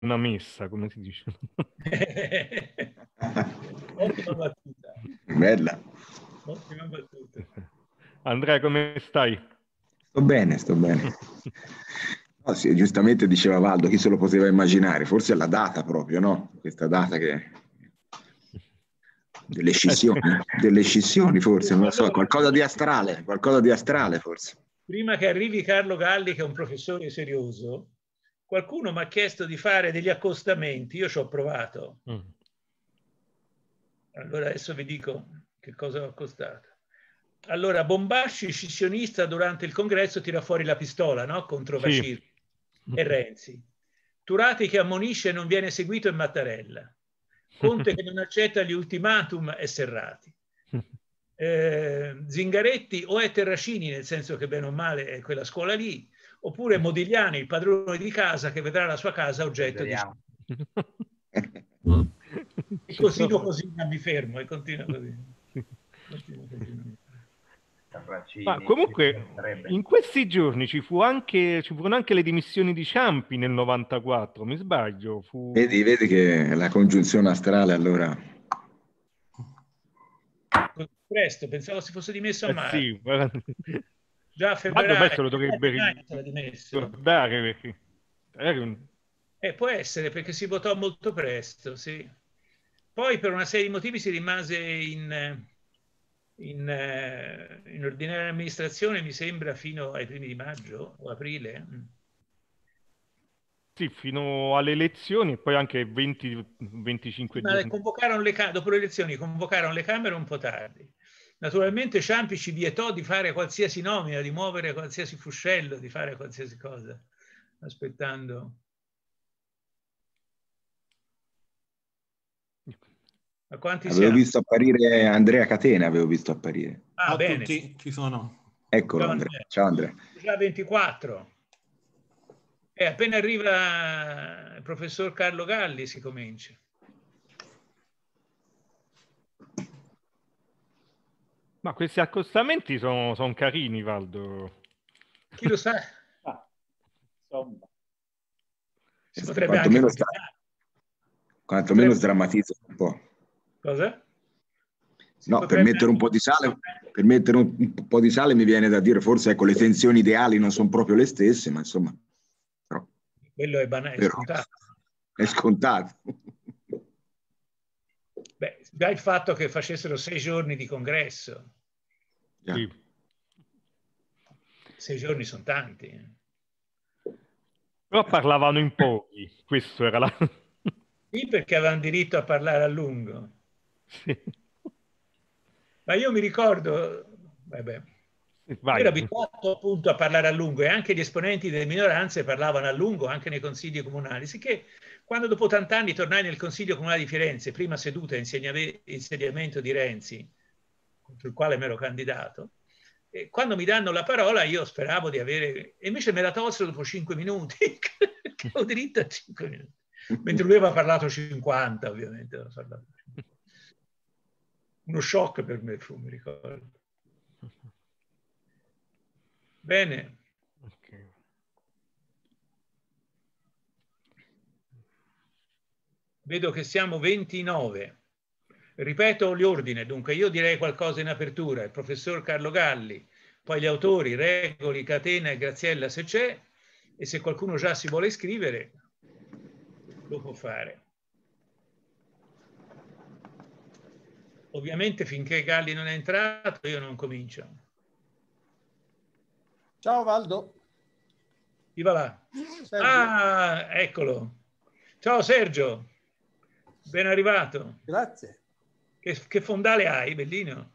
una messa, come si dice? Ottima battuta. Bella. Ottima battuta. Andrea, come stai? Sto bene, sto bene. No, sì, giustamente diceva Valdo, chi se lo poteva immaginare? Forse la data proprio, no? Questa data che... Delle scissioni, delle scissioni forse, non lo so, qualcosa di astrale, qualcosa di astrale forse. Prima che arrivi Carlo Galli, che è un professore serioso, qualcuno mi ha chiesto di fare degli accostamenti, io ci ho provato. Mm. Allora adesso vi dico che cosa ho accostato. Allora, Bombasci, scissionista, durante il congresso tira fuori la pistola, no? Contro Vaciri sì. e Renzi. Turati che ammonisce e non viene seguito è Mattarella. Conte che non accetta gli ultimatum è Serrati. Eh, Zingaretti o è Terracini, nel senso che bene o male è quella scuola lì, oppure Modigliani, il padrone di casa, che vedrà la sua casa oggetto Speriamo. di... e continuo così, ma mi fermo, e continuo così. Continuo, continuo. Ma comunque in questi giorni ci, fu anche, ci, furono anche le dimissioni di Ciampi nel 94, mi sbaglio. Fu... Vedi, vedi che la congiunzione astrale allora... Presto, pensavo si fosse dimesso a mare. Eh sì, già a febbraio. Ma questo lo eh, dovrebbe ricordare perché un... Eh, può essere perché si votò molto presto, sì. Poi per una serie di motivi si rimase in, in, eh, in ordinaria amministrazione, mi sembra, fino ai primi di maggio o aprile. Mm. Sì, fino alle elezioni e poi anche 20, 25 Ma giorni. Convocarono le, dopo le elezioni convocarono le Camere un po' tardi. Naturalmente Ciampi ci vietò di fare qualsiasi nomina, di muovere qualsiasi fuscello, di fare qualsiasi cosa, aspettando. Ma quanti avevo siamo? visto apparire Andrea Catena, avevo visto apparire. Ah, ah bene. Tutti, ci sono. Eccolo Ciao Andrea. Andrea. Ciao Andrea. Già 24. E eh, appena arriva il professor Carlo Galli si comincia. Ma questi accostamenti sono, sono carini, Valdo. Chi lo sa? Ah, insomma. Si potrebbe quanto anche... Meno sta... Quanto meno sdrammatizza un po'. Cos'è? Si no, per mettere un po' di sale, per mettere un po' di sale mi viene da dire forse ecco, le tensioni ideali non sono proprio le stesse, ma insomma... Però... Quello è banale, Però... è scontato. È scontato. Beh, già il fatto che facessero sei giorni di congresso Yeah. Sì. Sei giorni sono tanti. Eh. Però parlavano in pochi, questo era la... Sì, perché avevano diritto a parlare a lungo. Sì. Ma io mi ricordo, vabbè, Vai. Ero abituato appunto a parlare a lungo e anche gli esponenti delle minoranze parlavano a lungo anche nei consigli comunali, sicché quando dopo 80 anni tornai nel Consiglio Comunale di Firenze, prima seduta in insediamento di Renzi, contro il quale mi ero candidato, e quando mi danno la parola io speravo di avere... E invece me la tolsero dopo cinque minuti, che ho diritto a cinque minuti. Mentre lui aveva parlato 50, ovviamente. Uno shock per me fu, mi ricordo. Bene. Vedo che siamo 29. Ripeto l'ordine, dunque io direi qualcosa in apertura, il professor Carlo Galli, poi gli autori Regoli, Catena e Graziella se c'è e se qualcuno già si vuole iscrivere lo può fare. Ovviamente finché Galli non è entrato io non comincio. Ciao Valdo. Viva là. Sergio. Ah, eccolo. Ciao Sergio, ben arrivato. Grazie. Che, che fondale hai, Bellino?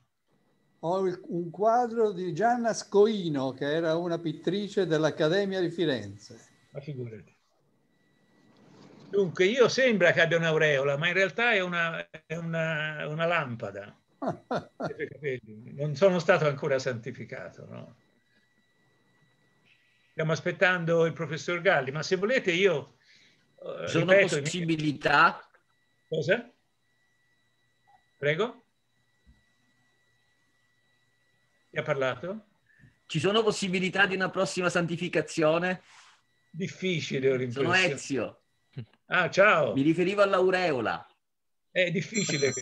Ho il, un quadro di Gianna Scoino, che era una pittrice dell'Accademia di Firenze. Ma figurati. Dunque, io sembra che abbia un'aureola, ma in realtà è una, è una, una lampada. non sono stato ancora santificato. No? Stiamo aspettando il professor Galli, ma se volete io... Eh, sono ripeto, possibilità? Cosa? Prego. Chi ha parlato? Ci sono possibilità di una prossima santificazione? Difficile, ho Sono Ezio. Ah, ciao. Mi riferivo all'aureola. È difficile.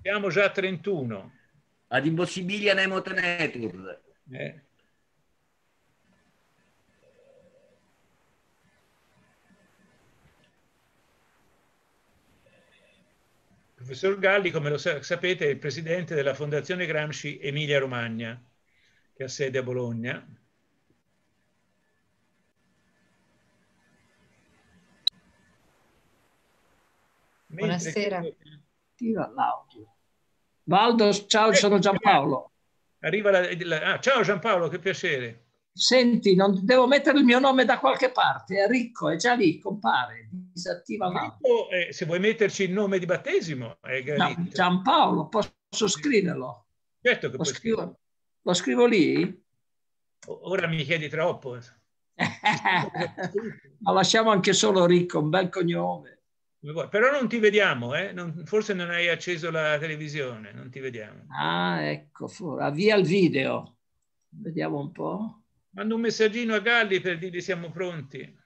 Siamo già a 31. Ad impossibilia nemo tenetur. Eh. professor Galli, come lo sa sapete, è il presidente della Fondazione Gramsci Emilia Romagna, che ha sede a Bologna. Buonasera. Valdo, ciao, eh, sono Giampaolo. Eh, arriva la, la... Ah, ciao Giampaolo, che piacere senti, non, devo mettere il mio nome da qualche parte, è ricco, è già lì, compare, disattiva l'altro. eh, Se vuoi metterci il nome di battesimo, è no, Giampaolo, posso scriverlo? Certo che lo puoi scrivo, Lo scrivo lì? Ora mi chiedi troppo. Ma lasciamo anche solo Ricco, un bel cognome. Però non ti vediamo, eh? non, forse non hai acceso la televisione, non ti vediamo. Ah, ecco, via il video. Vediamo un po'. Mando un messaggino a Galli per dirgli siamo pronti.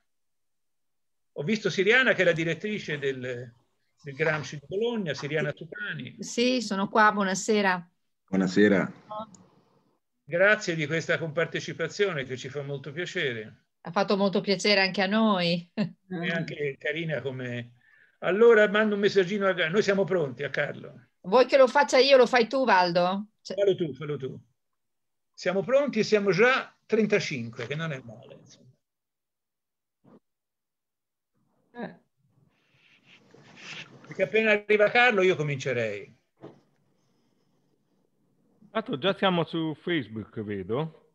Ho visto Siriana che è la direttrice del, del Gramsci di Bologna, Siriana Tucani. Sì, sono qua, buonasera. Buonasera. Grazie di questa compartecipazione che ci fa molto piacere. Ha fatto molto piacere anche a noi. E anche carina come... Allora mando un messaggino a Galli, Noi siamo pronti a Carlo. Vuoi che lo faccia io, lo fai tu Valdo? Fallo tu, fallo tu. Siamo pronti e siamo già 35, che non è male. Eh. Perché appena arriva Carlo io comincerei. Tanto già siamo su Facebook, vedo.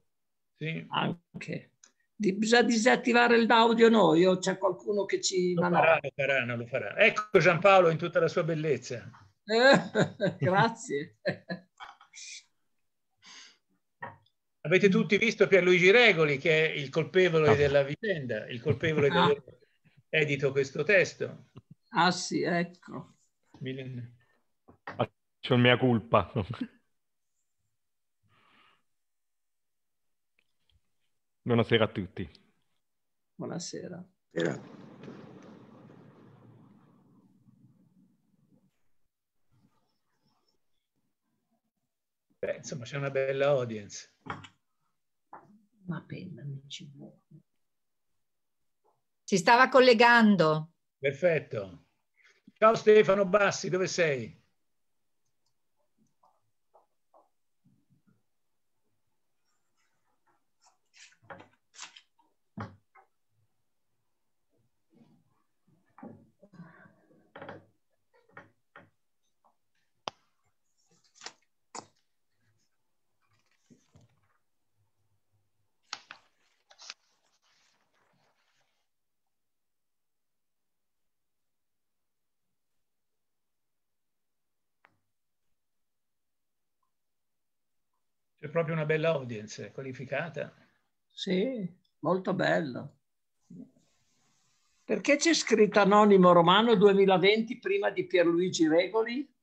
Sì. Anche. Di, bisogna disattivare l'audio noi o c'è qualcuno che ci... Lo farà, lo farà, lo farà. Ecco Giampaolo in tutta la sua bellezza. Eh, grazie. Avete tutti visto Pierluigi Regoli, che è il colpevole ah. della vicenda, il colpevole ah. che edito questo testo. Ah sì, ecco. Faccio mia colpa. Buonasera a tutti. Buonasera. Buonasera. Beh, insomma, c'è una bella audience. Ma penna mi ci vuole. Si stava collegando. Perfetto. Ciao Stefano Bassi, dove sei? È proprio una bella audience, qualificata. Sì, molto bello. Perché c'è scritto Anonimo Romano 2020 prima di Pierluigi Regoli?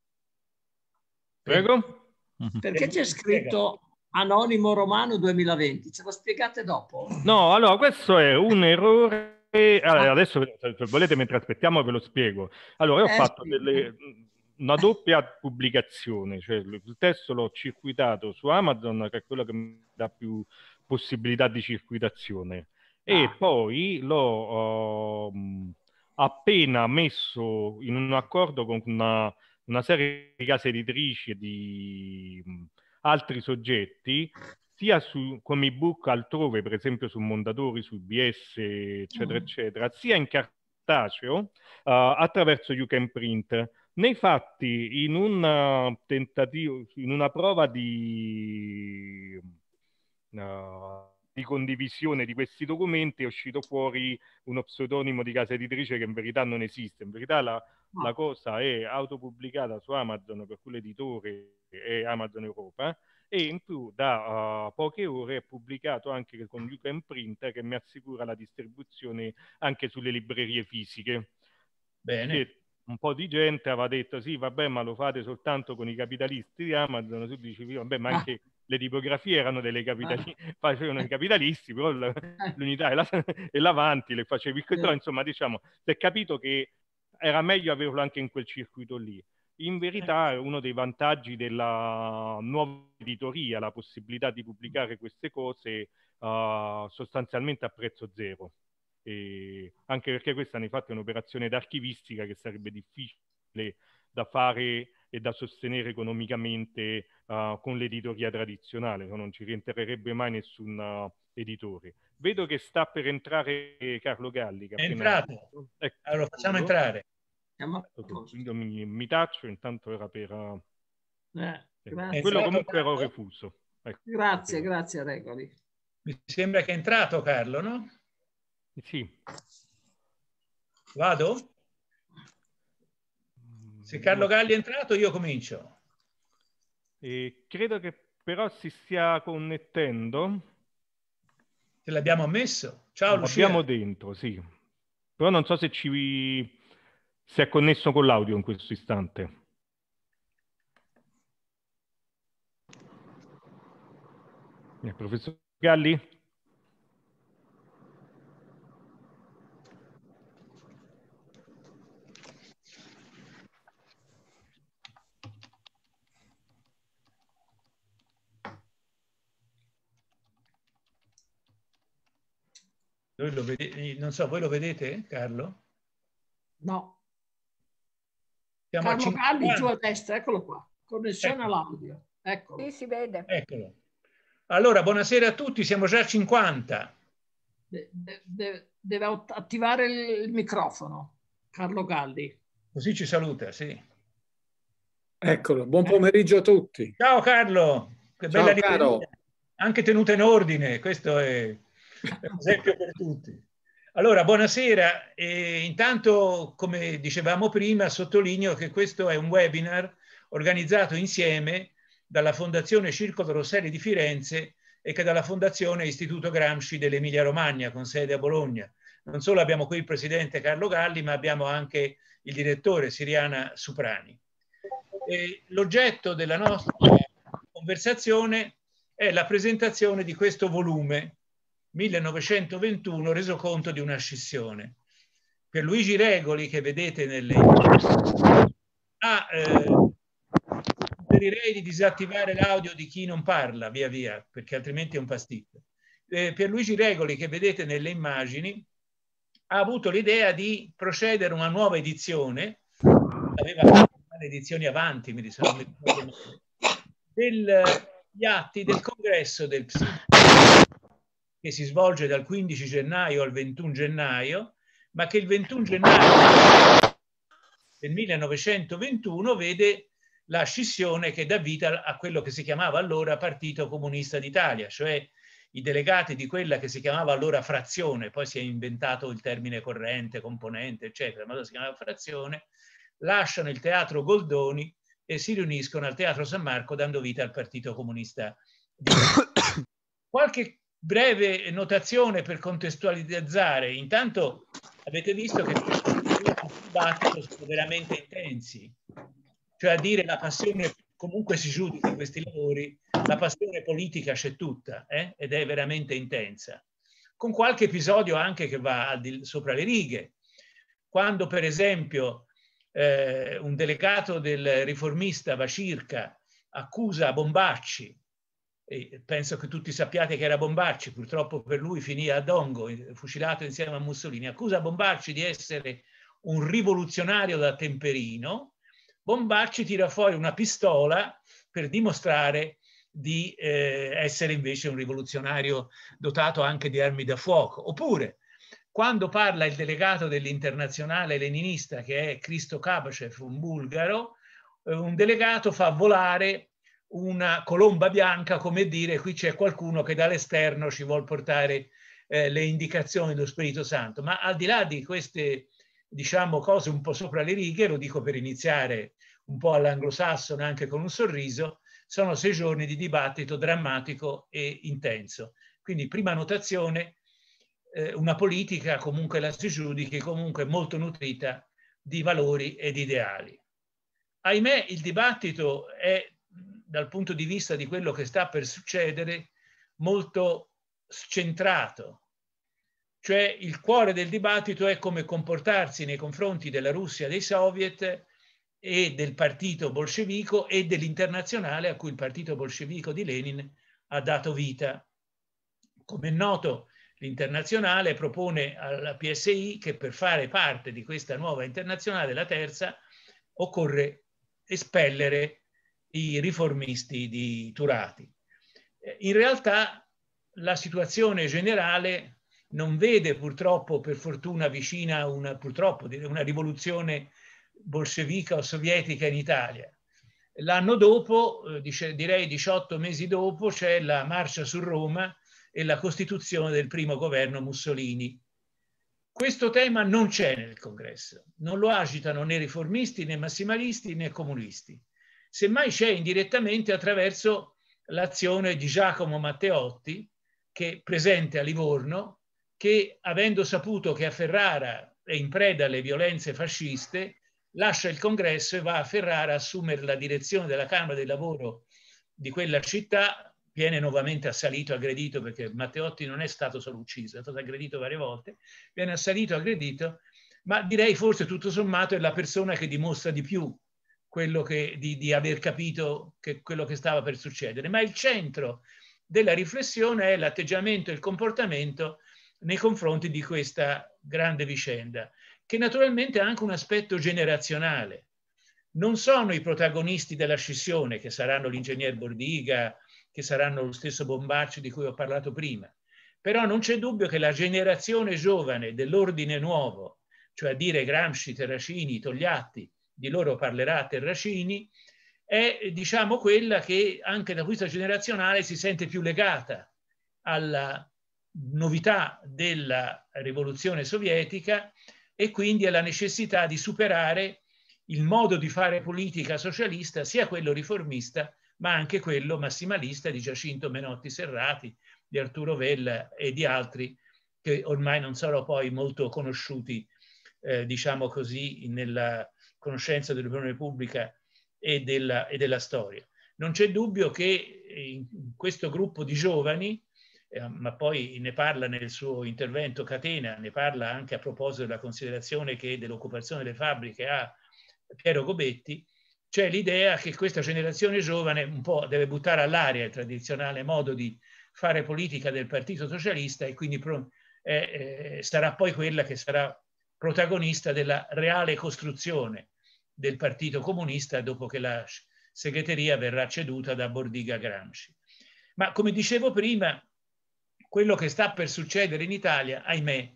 Prego. Mhm. Perché c'è scritto Anonimo Romano 2020? Ce lo spiegate dopo? No, allora questo è un errore. Allora, adesso se volete mentre aspettiamo ve lo spiego. Allora, io ho eh, fatto sì. delle, una doppia pubblicazione, cioè il testo l'ho circuitato su Amazon, che è quello che mi dà più possibilità di circuitazione, e ah. poi l'ho uh, appena messo in un accordo con una, una serie di case editrici e di mh, mm, altri soggetti, sia su, come ebook altrove, per esempio su Mondadori, su BS, eccetera, mm. eccetera, sia in cartaceo uh, attraverso You Can Print nei fatti, in un uh, tentativo, in una prova di, uh, di condivisione di questi documenti, è uscito fuori uno pseudonimo di casa editrice che in verità non esiste. In verità la, ah. la cosa è autopubblicata su Amazon, per cui l'editore è Amazon Europa, e in più da uh, poche ore è pubblicato anche con Luca in print che mi assicura la distribuzione anche sulle librerie fisiche. Bene. Che, un po' di gente aveva detto sì vabbè ma lo fate soltanto con i capitalisti di Amazon, tu dicevi vabbè ma ah. anche ah. le tipografie erano delle capitali, ah. facevano i capitalisti, però la, l'unità e, la, e l'avanti le facevi, però insomma diciamo si è capito che era meglio averlo anche in quel circuito lì. In verità certo. uno dei vantaggi della nuova editoria, la possibilità di pubblicare queste cose uh, sostanzialmente a prezzo zero eh, anche perché questa nei fatti è un'operazione d'archivistica che sarebbe difficile da fare e da sostenere economicamente uh, con l'editoria tradizionale, non ci rientrerebbe mai nessun uh, editore. Vedo che sta per entrare Carlo Galli. Che è entrato. Ecco. Allora facciamo entrare. Okay, mi, mi, taccio, intanto era per... Uh, eh, eh, quello comunque ero refuso. Ecco. Grazie, grazie Regoli. Mi sembra che è entrato Carlo, no? Sì. Vado? Mm, se Carlo Galli è entrato io comincio. E eh, credo che però si stia connettendo. Te l'abbiamo messo. Ciao Lucia. L'abbiamo dentro, sì. Però non so se ci si è connesso con l'audio in questo istante. Il professor Galli? Vede... non so, voi lo vedete, Carlo? No. Siamo Carlo Galli, Calvi giù a destra, eccolo qua. Connessione ecco. all'audio. Eccolo. Sì, si vede. Eccolo. Allora, buonasera a tutti, siamo già a 50. De, de, deve attivare il microfono, Carlo Galli. Così ci saluta, sì. Eccolo, buon pomeriggio a tutti. Ciao Carlo, che Ciao, bella rivederla. Anche tenuta in ordine, questo è è un esempio per tutti. Allora, buonasera. E intanto, come dicevamo prima, sottolineo che questo è un webinar organizzato insieme dalla Fondazione Circolo Rosselli di Firenze e che dalla Fondazione Istituto Gramsci dell'Emilia Romagna, con sede a Bologna. Non solo abbiamo qui il presidente Carlo Galli, ma abbiamo anche il direttore Siriana Suprani. L'oggetto della nostra conversazione è la presentazione di questo volume, 1921 reso conto di una scissione. Per Luigi Regoli, che vedete nelle... Ah, eh, suggerirei di disattivare l'audio di chi non parla, via via, perché altrimenti è un pasticcio. Eh, per Luigi Regoli, che vedete nelle immagini, ha avuto l'idea di procedere a una nuova edizione, aveva le edizioni avanti, mi ricordo, eh, gli atti del congresso del PSI che si svolge dal 15 gennaio al 21 gennaio, ma che il 21 gennaio del 1921 vede la scissione che dà vita a quello che si chiamava allora Partito Comunista d'Italia, cioè i delegati di quella che si chiamava allora frazione, poi si è inventato il termine corrente, componente, eccetera, ma si chiamava frazione, lasciano il teatro Goldoni e si riuniscono al teatro San Marco dando vita al Partito Comunista. Qualche breve notazione per contestualizzare. Intanto avete visto che i dibattiti sono veramente intensi, cioè a dire la passione, comunque si giudica questi lavori, la passione politica c'è tutta eh? ed è veramente intensa, con qualche episodio anche che va di, sopra le righe. Quando per esempio eh, un delegato del riformista Vacirca accusa Bombacci e penso che tutti sappiate che era Bombarci, purtroppo per lui finì a Dongo, eh, fucilato insieme a Mussolini. Accusa Bombarci di essere un rivoluzionario da temperino. Bombarci tira fuori una pistola per dimostrare di eh, essere invece un rivoluzionario dotato anche di armi da fuoco. Oppure, quando parla il delegato dell'internazionale leninista, che è Cristo Kabachev, un bulgaro, eh, un delegato fa volare una colomba bianca, come dire, qui c'è qualcuno che dall'esterno ci vuol portare eh, le indicazioni dello Spirito Santo. Ma al di là di queste, diciamo, cose un po' sopra le righe, lo dico per iniziare un po' all'anglosassone anche con un sorriso, sono sei giorni di dibattito drammatico e intenso. Quindi prima notazione, eh, una politica comunque la si giudichi, comunque molto nutrita di valori e di ideali. Ahimè, il dibattito è dal punto di vista di quello che sta per succedere molto scentrato. Cioè il cuore del dibattito è come comportarsi nei confronti della Russia, dei soviet e del partito bolscevico e dell'internazionale a cui il partito bolscevico di Lenin ha dato vita. Come è noto, l'internazionale propone alla PSI che per fare parte di questa nuova internazionale, la terza, occorre espellere i riformisti di Turati. Eh, in realtà la situazione generale non vede purtroppo, per fortuna, vicina una, una rivoluzione bolscevica o sovietica in Italia. L'anno dopo, eh, direi 18 mesi dopo, c'è la marcia su Roma e la costituzione del primo governo Mussolini. Questo tema non c'è nel congresso, non lo agitano né riformisti né massimalisti né comunisti semmai c'è indirettamente attraverso l'azione di Giacomo Matteotti, che è presente a Livorno, che avendo saputo che a Ferrara è in preda alle violenze fasciste, lascia il congresso e va a Ferrara a assumere la direzione della Camera del Lavoro di quella città, viene nuovamente assalito, aggredito, perché Matteotti non è stato solo ucciso, è stato aggredito varie volte, viene assalito, aggredito, ma direi forse tutto sommato è la persona che dimostra di più quello che, di, di aver capito che quello che stava per succedere, ma il centro della riflessione è l'atteggiamento e il comportamento nei confronti di questa grande vicenda, che naturalmente ha anche un aspetto generazionale. Non sono i protagonisti della scissione, che saranno l'ingegner Bordiga, che saranno lo stesso Bombacci di cui ho parlato prima, però non c'è dubbio che la generazione giovane dell'ordine nuovo, cioè a dire Gramsci, Terracini, Togliatti, di loro parlerà Terracini, è diciamo quella che anche da questa generazionale si sente più legata alla novità della rivoluzione sovietica e quindi alla necessità di superare il modo di fare politica socialista, sia quello riformista, ma anche quello massimalista di Giacinto Menotti Serrati, di Arturo Vella e di altri che ormai non sono poi molto conosciuti, eh, diciamo così, nella, conoscenza dell'opinione pubblica e della, e della storia. Non c'è dubbio che in questo gruppo di giovani, eh, ma poi ne parla nel suo intervento Catena, ne parla anche a proposito della considerazione che dell'occupazione delle fabbriche ha Piero Gobetti, c'è l'idea che questa generazione giovane un po' deve buttare all'aria il tradizionale modo di fare politica del Partito Socialista e quindi eh, eh, sarà poi quella che sarà protagonista della reale costruzione del Partito Comunista dopo che la segreteria verrà ceduta da Bordiga Gramsci. Ma come dicevo prima, quello che sta per succedere in Italia, ahimè,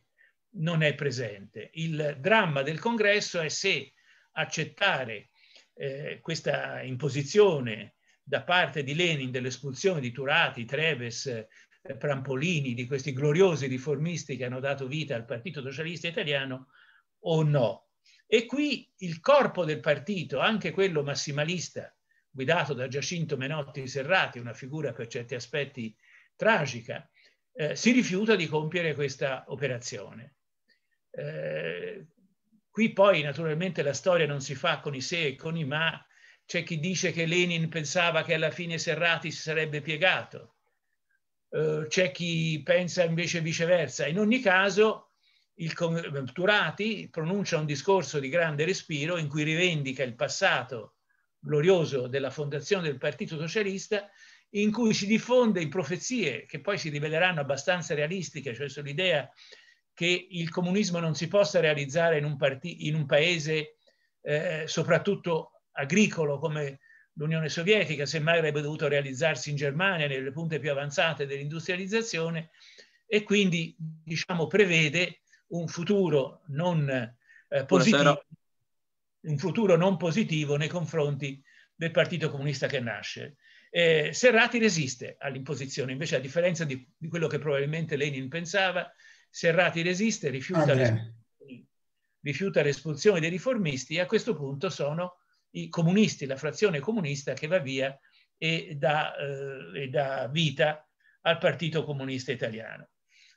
non è presente. Il dramma del congresso è se accettare eh, questa imposizione da parte di Lenin dell'espulsione di Turati, Treves, Prampolini, di questi gloriosi riformisti che hanno dato vita al Partito Socialista Italiano o no. E qui il corpo del partito, anche quello massimalista, guidato da Giacinto Menotti Serrati, una figura per certi aspetti tragica, eh, si rifiuta di compiere questa operazione. Eh, qui poi naturalmente la storia non si fa con i sé e con i ma, c'è chi dice che Lenin pensava che alla fine Serrati si sarebbe piegato, eh, c'è chi pensa invece viceversa. In ogni caso, il Turati pronuncia un discorso di grande respiro in cui rivendica il passato glorioso della fondazione del Partito Socialista, in cui si diffonde in profezie che poi si riveleranno abbastanza realistiche, cioè sull'idea che il comunismo non si possa realizzare in un, in un paese eh, soprattutto agricolo come L'Unione Sovietica semmai avrebbe dovuto realizzarsi in Germania, nelle punte più avanzate dell'industrializzazione, e quindi diciamo, prevede un futuro non, eh, positivo, un futuro non positivo nei confronti del partito comunista che nasce. Eh, Serrati resiste all'imposizione, invece a differenza di, di, quello che probabilmente Lenin pensava, Serrati resiste, rifiuta, ah, le, rifiuta l'espulsione dei riformisti e a questo punto sono i comunisti, la frazione comunista che va via e dà, eh, e dà vita al Partito Comunista Italiano.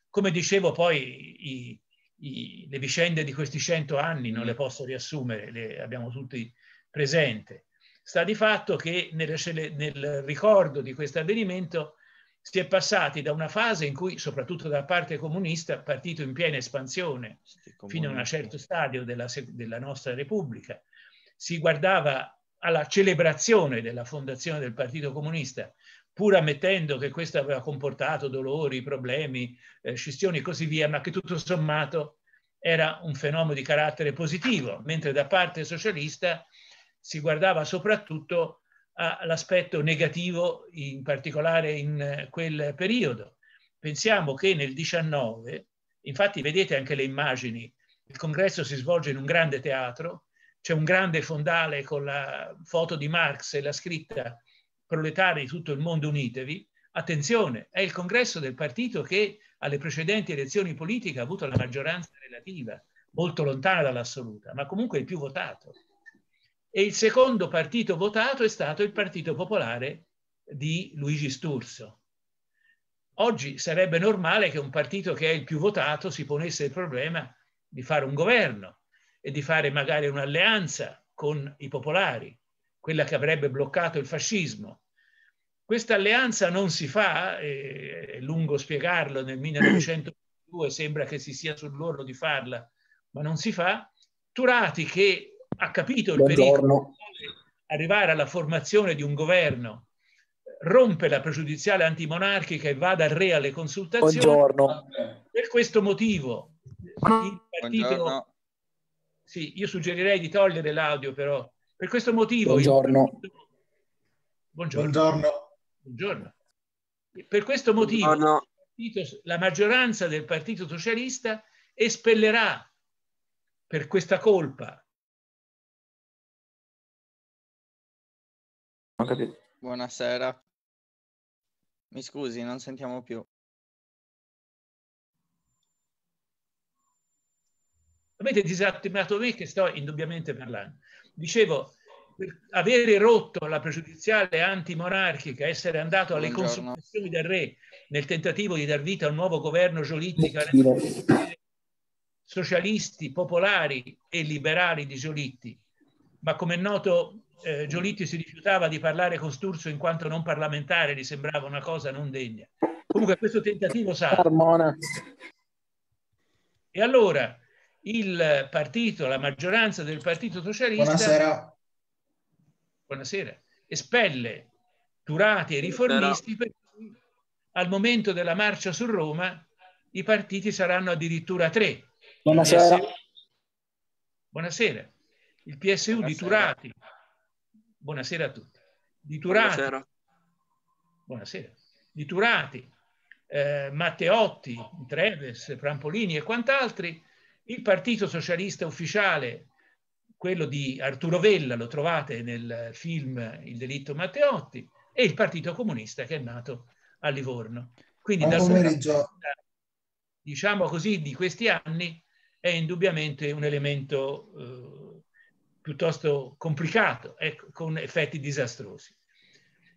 Come dicevo poi, i, i, le vicende di questi cento anni non le posso riassumere, le abbiamo tutti presente. Sta di fatto che nel, nel ricordo di questo avvenimento si è passati da una fase in cui, soprattutto da parte comunista, partito in piena espansione fino a un certo stadio della, della nostra Repubblica, si guardava alla celebrazione della fondazione del Partito Comunista, pur ammettendo che questo aveva comportato dolori, problemi, eh, scissioni e così via, ma che tutto sommato era un fenomeno di carattere positivo, mentre da parte socialista si guardava soprattutto all'aspetto negativo, in particolare in eh, quel periodo. Pensiamo che nel 19, infatti vedete anche le immagini, il congresso si svolge in un grande teatro, c'è un grande fondale con la foto di Marx e la scritta proletari di tutto il mondo unitevi. Attenzione, è il congresso del partito che alle precedenti elezioni politiche ha avuto la maggioranza relativa, molto lontana dall'assoluta, ma comunque il più votato. E il secondo partito votato è stato il Partito Popolare di Luigi Sturzo. Oggi sarebbe normale che un partito che è il più votato si ponesse il problema di fare un governo e di fare magari un'alleanza con i popolari, quella che avrebbe bloccato il fascismo. Questa alleanza non si fa, è lungo spiegarlo, nel 1902 sembra che si sia sull'orlo di farla, ma non si fa. Turati che ha capito il Buongiorno. pericolo di arrivare alla formazione di un governo, rompe la pregiudiziale antimonarchica e va dal re alle consultazioni. Buongiorno. Per questo motivo il partito Buongiorno sì, io suggerirei di togliere l'audio però. Per questo motivo... Buongiorno. Io... Buongiorno. Buongiorno. Buongiorno. Per questo motivo Buongiorno. la maggioranza del Partito Socialista espellerà per questa colpa. Buonasera. Mi scusi, non sentiamo più. Avete disattivato me che sto indubbiamente parlando. Dicevo, avere rotto la pregiudiziale antimonarchica, essere andato alle Buongiorno. consultazioni del re nel tentativo di dar vita a un nuovo governo giolittico, socialisti, popolari e liberali di Giolitti, ma come è noto eh, Giolitti si rifiutava di parlare con Sturzo in quanto non parlamentare, gli sembrava una cosa non degna. Comunque questo tentativo sa. E allora, il partito, la maggioranza del Partito Socialista... Buonasera. Buonasera. Espelle turati e riformisti Buonasera. per al momento della marcia su Roma i partiti saranno addirittura tre. Buonasera. buonasera. Il PSU buonasera. di Turati. Buonasera a tutti. Di Turati. Buonasera. buonasera. Di Turati, eh, Matteotti, Treves, Prampolini e quant'altri il Partito Socialista Ufficiale, quello di Arturo Vella, lo trovate nel film Il delitto Matteotti, e il Partito Comunista che è nato a Livorno. Quindi dal pomeriggio. diciamo così, di questi anni è indubbiamente un elemento eh, piuttosto complicato, ecco, con effetti disastrosi.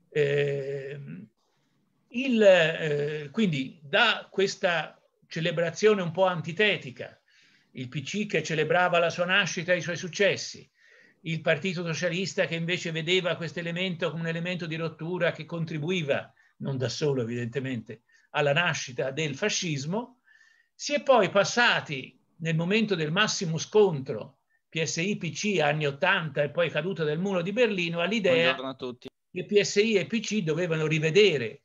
Eh, il, eh, quindi da questa celebrazione un po' antitetica il PC che celebrava la sua nascita e i suoi successi, il Partito Socialista che invece vedeva questo elemento come un elemento di rottura che contribuiva, non da solo evidentemente, alla nascita del fascismo, si è poi passati nel momento del massimo scontro PSI-PC anni 80 e poi caduta del muro di Berlino all'idea che PSI e PC dovevano rivedere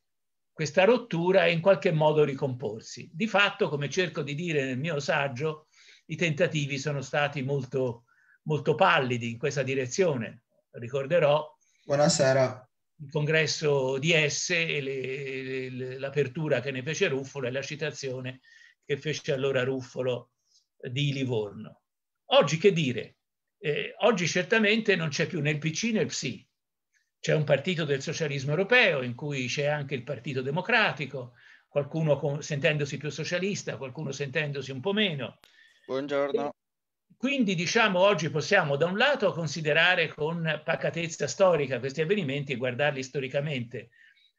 questa rottura e in qualche modo ricomporsi. Di fatto, come cerco di dire nel mio saggio, i tentativi sono stati molto, molto pallidi in questa direzione. Ricorderò Buonasera. il congresso di esse e l'apertura che ne fece Ruffolo e la citazione che fece allora Ruffolo di Livorno. Oggi che dire? Eh, oggi certamente non c'è più né il PC né il PSI. C'è un partito del socialismo europeo in cui c'è anche il Partito Democratico, qualcuno sentendosi più socialista, qualcuno sentendosi un po' meno. Buongiorno. Quindi diciamo oggi possiamo da un lato considerare con pacatezza storica questi avvenimenti e guardarli storicamente.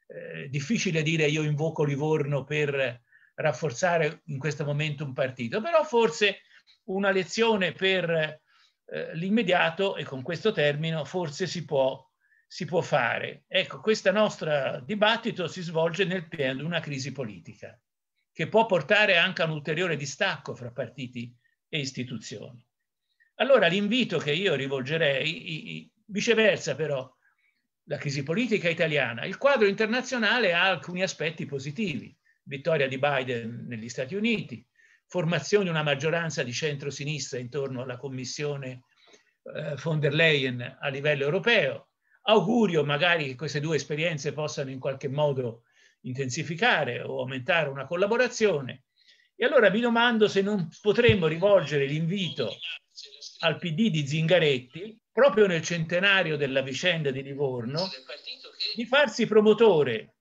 Eh, difficile dire io invoco Livorno per rafforzare in questo momento un partito, però forse una lezione per eh, l'immediato e con questo termine forse si può, si può fare. Ecco, questo nostro dibattito si svolge nel pieno di una crisi politica che può portare anche a un ulteriore distacco fra partiti e istituzioni. Allora l'invito che io rivolgerei, viceversa però, la crisi politica italiana, il quadro internazionale ha alcuni aspetti positivi. Vittoria di Biden negli Stati Uniti, formazione di una maggioranza di centro-sinistra intorno alla commissione eh, von der Leyen a livello europeo. Augurio magari che queste due esperienze possano in qualche modo intensificare o aumentare una collaborazione. E allora vi domando se non potremmo rivolgere l'invito al PD di Zingaretti, proprio nel centenario della vicenda di Livorno, di farsi promotore,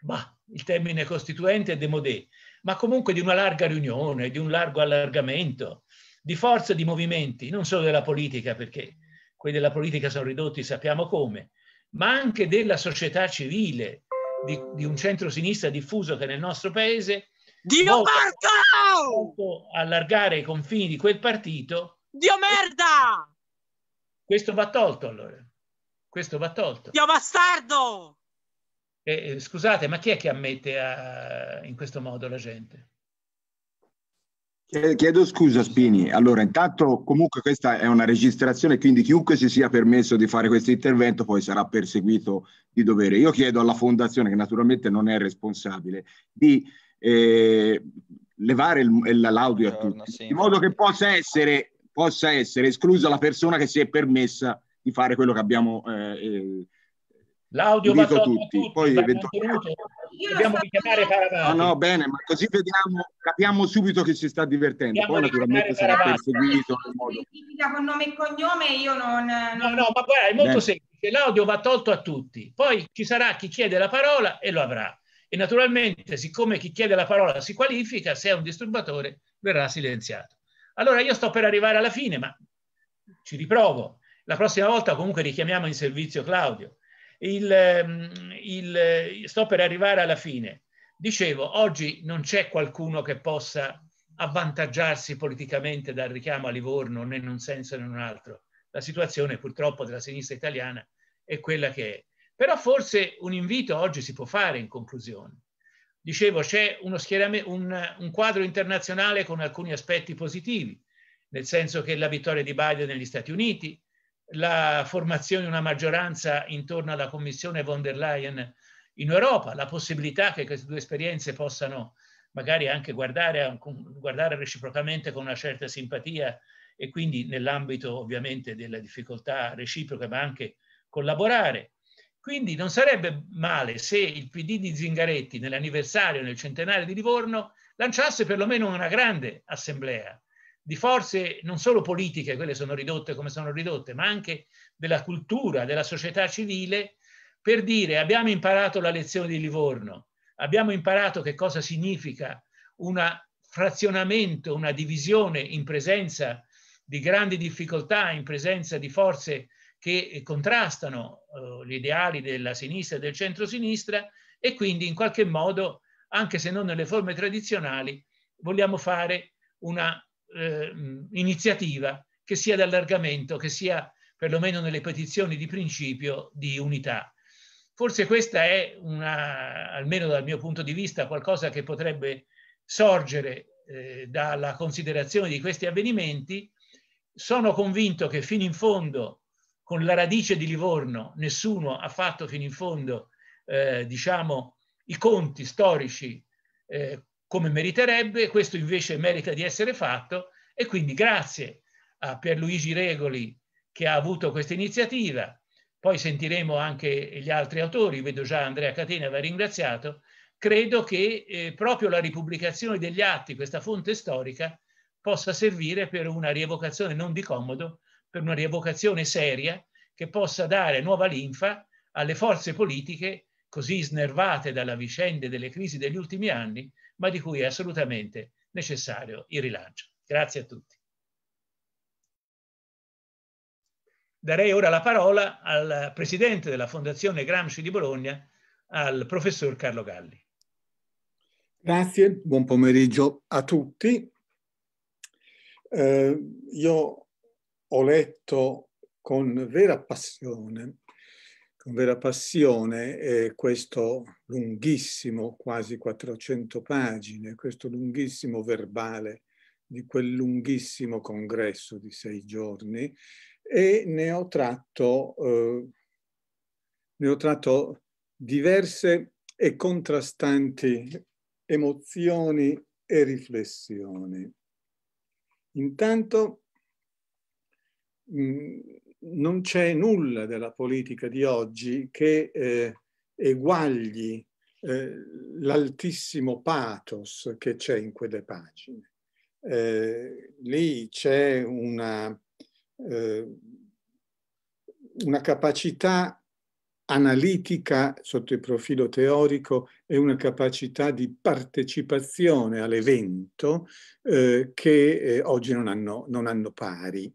bah, il termine costituente è demodé, ma comunque di una larga riunione, di un largo allargamento, di forza di movimenti, non solo della politica, perché quelli della politica sono ridotti, sappiamo come, ma anche della società civile, di, di un centro-sinistra diffuso che nel nostro paese Dio merda! Allargare i confini di quel partito. Dio merda! Questo va tolto allora. Questo va tolto. Dio bastardo! eh, eh scusate, ma chi è che ammette a, eh, in questo modo la gente? Chiedo scusa Spini, allora intanto comunque questa è una registrazione quindi chiunque si sia permesso di fare questo intervento poi sarà perseguito di dovere. Io chiedo alla fondazione che naturalmente non è responsabile di eh, levare il, l'audio Buongiorno, a tutti, sì, in modo che possa essere, possa essere, esclusa la persona che si è permessa di fare quello che abbiamo eh, eh L'audio va tutti. tutti, poi eventualmente dobbiamo richiamare Paravati. No, no, bene, ma così vediamo, capiamo subito che si sta divertendo. Dobbiamo poi naturalmente sarà Paravati. perseguito nel modo. con nome e cognome io non, No, no, ma guarda, è molto bene. semplice. L'audio va tolto a tutti. Poi ci sarà chi chiede la parola e lo avrà. E naturalmente, siccome chi chiede la parola si qualifica, se è un disturbatore verrà silenziato. Allora io sto per arrivare alla fine, ma ci riprovo. La prossima volta comunque richiamiamo in servizio Claudio. Il, ehm, il, sto per arrivare alla fine. Dicevo, oggi non c'è qualcuno che possa avvantaggiarsi politicamente dal richiamo a Livorno né in un senso né in un altro. La situazione purtroppo della sinistra italiana è quella che è. Però forse un invito oggi si può fare in conclusione. Dicevo, c'è uno schieramento, un, un quadro internazionale con alcuni aspetti positivi, nel senso che la vittoria di Biden negli Stati Uniti, la formazione di una maggioranza intorno alla Commissione von der Leyen in Europa, la possibilità che queste due esperienze possano magari anche guardare, guardare reciprocamente con una certa simpatia e quindi nell'ambito ovviamente della difficoltà reciproca, ma anche collaborare. Quindi non sarebbe male se il PD di Zingaretti nell'anniversario, nel centenario di Livorno, lanciasse perlomeno una grande assemblea di forze non solo politiche, quelle sono ridotte come sono ridotte, ma anche della cultura, della società civile, per dire abbiamo imparato la lezione di Livorno, abbiamo imparato che cosa significa un frazionamento, una divisione in presenza di grandi difficoltà, in presenza di forze che eh, contrastano eh, gli ideali della sinistra e del centrosinistra e quindi in qualche modo, anche se non nelle forme tradizionali, vogliamo fare una eh, iniziativa che sia di allargamento, che sia perlomeno nelle petizioni di principio di unità. Forse questa è, una, almeno dal mio punto di vista, qualcosa che potrebbe sorgere eh, dalla considerazione di questi avvenimenti. Sono convinto che fino in fondo con la radice di Livorno nessuno ha fatto fino in fondo eh, diciamo, i conti storici eh, come meriterebbe, questo invece merita di essere fatto e quindi grazie a Pierluigi Regoli che ha avuto questa iniziativa, poi sentiremo anche gli altri autori, vedo già Andrea Catena va ringraziato, credo che eh, proprio la ripubblicazione degli atti, questa fonte storica, possa servire per una rievocazione non di comodo, per una rievocazione seria che possa dare nuova linfa alle forze politiche così snervate dalla vicenda delle crisi degli ultimi anni, ma di cui è assolutamente necessario il rilancio. Grazie a tutti. Darei ora la parola al presidente della Fondazione Gramsci di Bologna, al professor Carlo Galli. Grazie, buon pomeriggio a tutti. Eh, io ho letto con vera passione, con vera passione eh, questo lunghissimo, quasi 400 pagine, questo lunghissimo verbale di quel lunghissimo congresso di sei giorni e ne ho tratto, eh, ne ho tratto diverse e contrastanti emozioni e riflessioni. Intanto non c'è nulla della politica di oggi che eh, eguagli eh, l'altissimo pathos che c'è in quelle pagine. Eh, lì c'è una, eh, una capacità analitica sotto il profilo teorico e una capacità di partecipazione all'evento eh, che eh, oggi non hanno, non hanno pari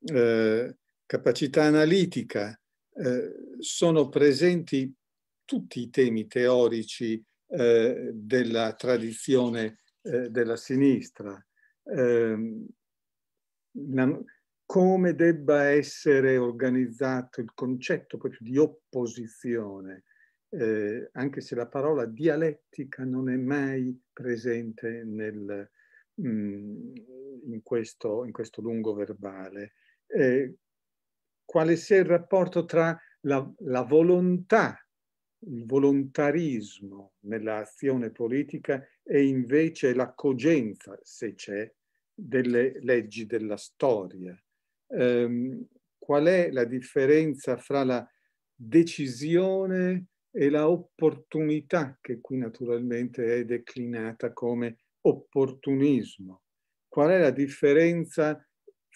eh, capacità analitica, eh, sono presenti tutti i temi teorici eh, della tradizione eh, della sinistra. Ehm, la, come debba essere organizzato il concetto proprio di opposizione, eh, anche se la parola dialettica non è mai presente nel, mh, mm, in, questo, in, questo, lungo verbale. Eh, quale sia il rapporto tra la, la volontà, il volontarismo nell'azione politica e invece la cogenza, se c'è, delle leggi della storia. Eh, qual è la differenza fra la decisione e la opportunità, che qui naturalmente è declinata come opportunismo? Qual è la differenza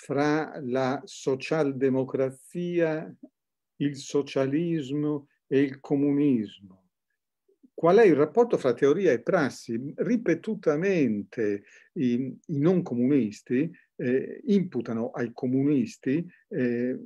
fra la socialdemocrazia, il socialismo e il comunismo. Qual è il rapporto fra teoria e prassi? Ripetutamente i, i non comunisti eh, imputano ai comunisti eh,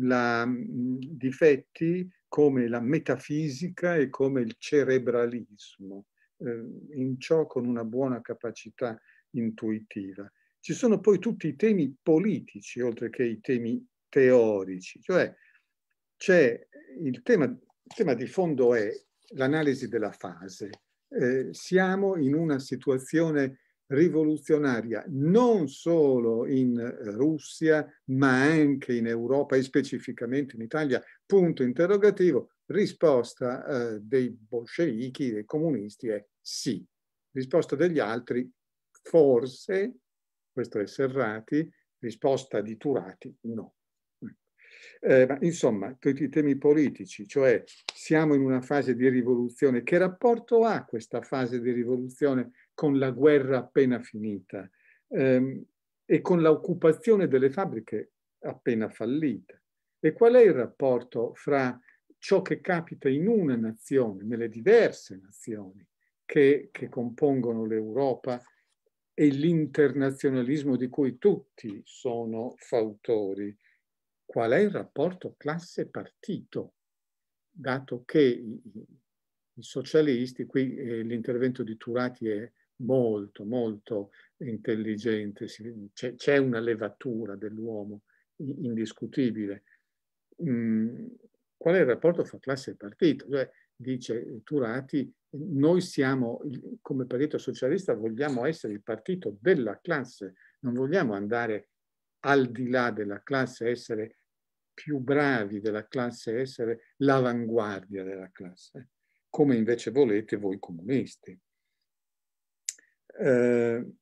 la, mm, difetti come la metafisica e come il cerebralismo, eh, in ciò con una buona capacità intuitiva. Ci sono poi tutti i temi politici, oltre che i temi teorici, cioè c'è il tema, il tema di fondo è l'analisi della fase. Eh, siamo in una situazione rivoluzionaria non solo in Russia, ma anche in Europa e specificamente in Italia, punto interrogativo, risposta eh, dei bolscevichi, dei comunisti è sì. Risposta degli altri, forse, questo è Serrati, risposta di Turati, no. Eh, ma insomma, tutti i temi politici, cioè siamo in una fase di rivoluzione. Che rapporto ha questa fase di rivoluzione con la guerra appena finita ehm, e con l'occupazione delle fabbriche appena fallite? E qual è il rapporto fra ciò che capita in una nazione, nelle diverse nazioni che, che compongono l'Europa e l'internazionalismo di cui tutti sono fautori. Qual è il rapporto classe-partito? Dato che i socialisti, qui eh, l'intervento di Turati è molto, molto intelligente, c'è, una levatura dell'uomo indiscutibile. Mm, qual è il rapporto fra classe e partito? Cioè, dice Turati, noi siamo, come partito socialista, vogliamo essere il partito della classe, non vogliamo andare al di là della classe, essere più bravi della classe, essere l'avanguardia della classe, come invece volete voi comunisti. Eh,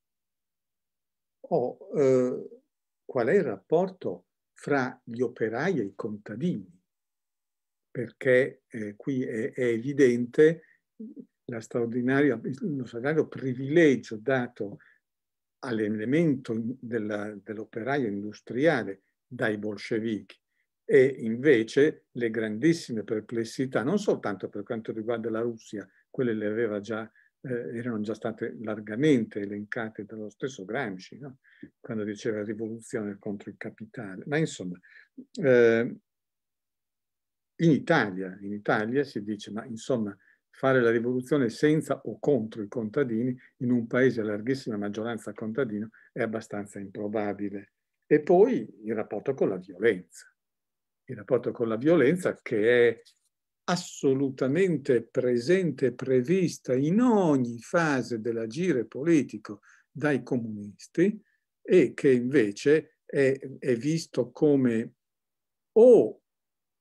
oh, eh, qual è il rapporto fra gli operai e i contadini? Perché eh, qui è, è evidente la straordinaria, lo straordinario privilegio dato all'elemento dell'operaio dell industriale dai bolscevichi e invece le grandissime perplessità, non soltanto per quanto riguarda la Russia, quelle già, eh, erano già state largamente elencate dallo stesso Gramsci, no? quando diceva rivoluzione contro il capitale, ma insomma, eh, in, Italia, in Italia si dice, ma insomma, fare la rivoluzione senza o contro i contadini in un paese a larghissima maggioranza contadino è abbastanza improbabile. E poi il rapporto con la violenza. Il rapporto con la violenza che è assolutamente presente e prevista in ogni fase dell'agire politico dai comunisti e che invece è, è visto come o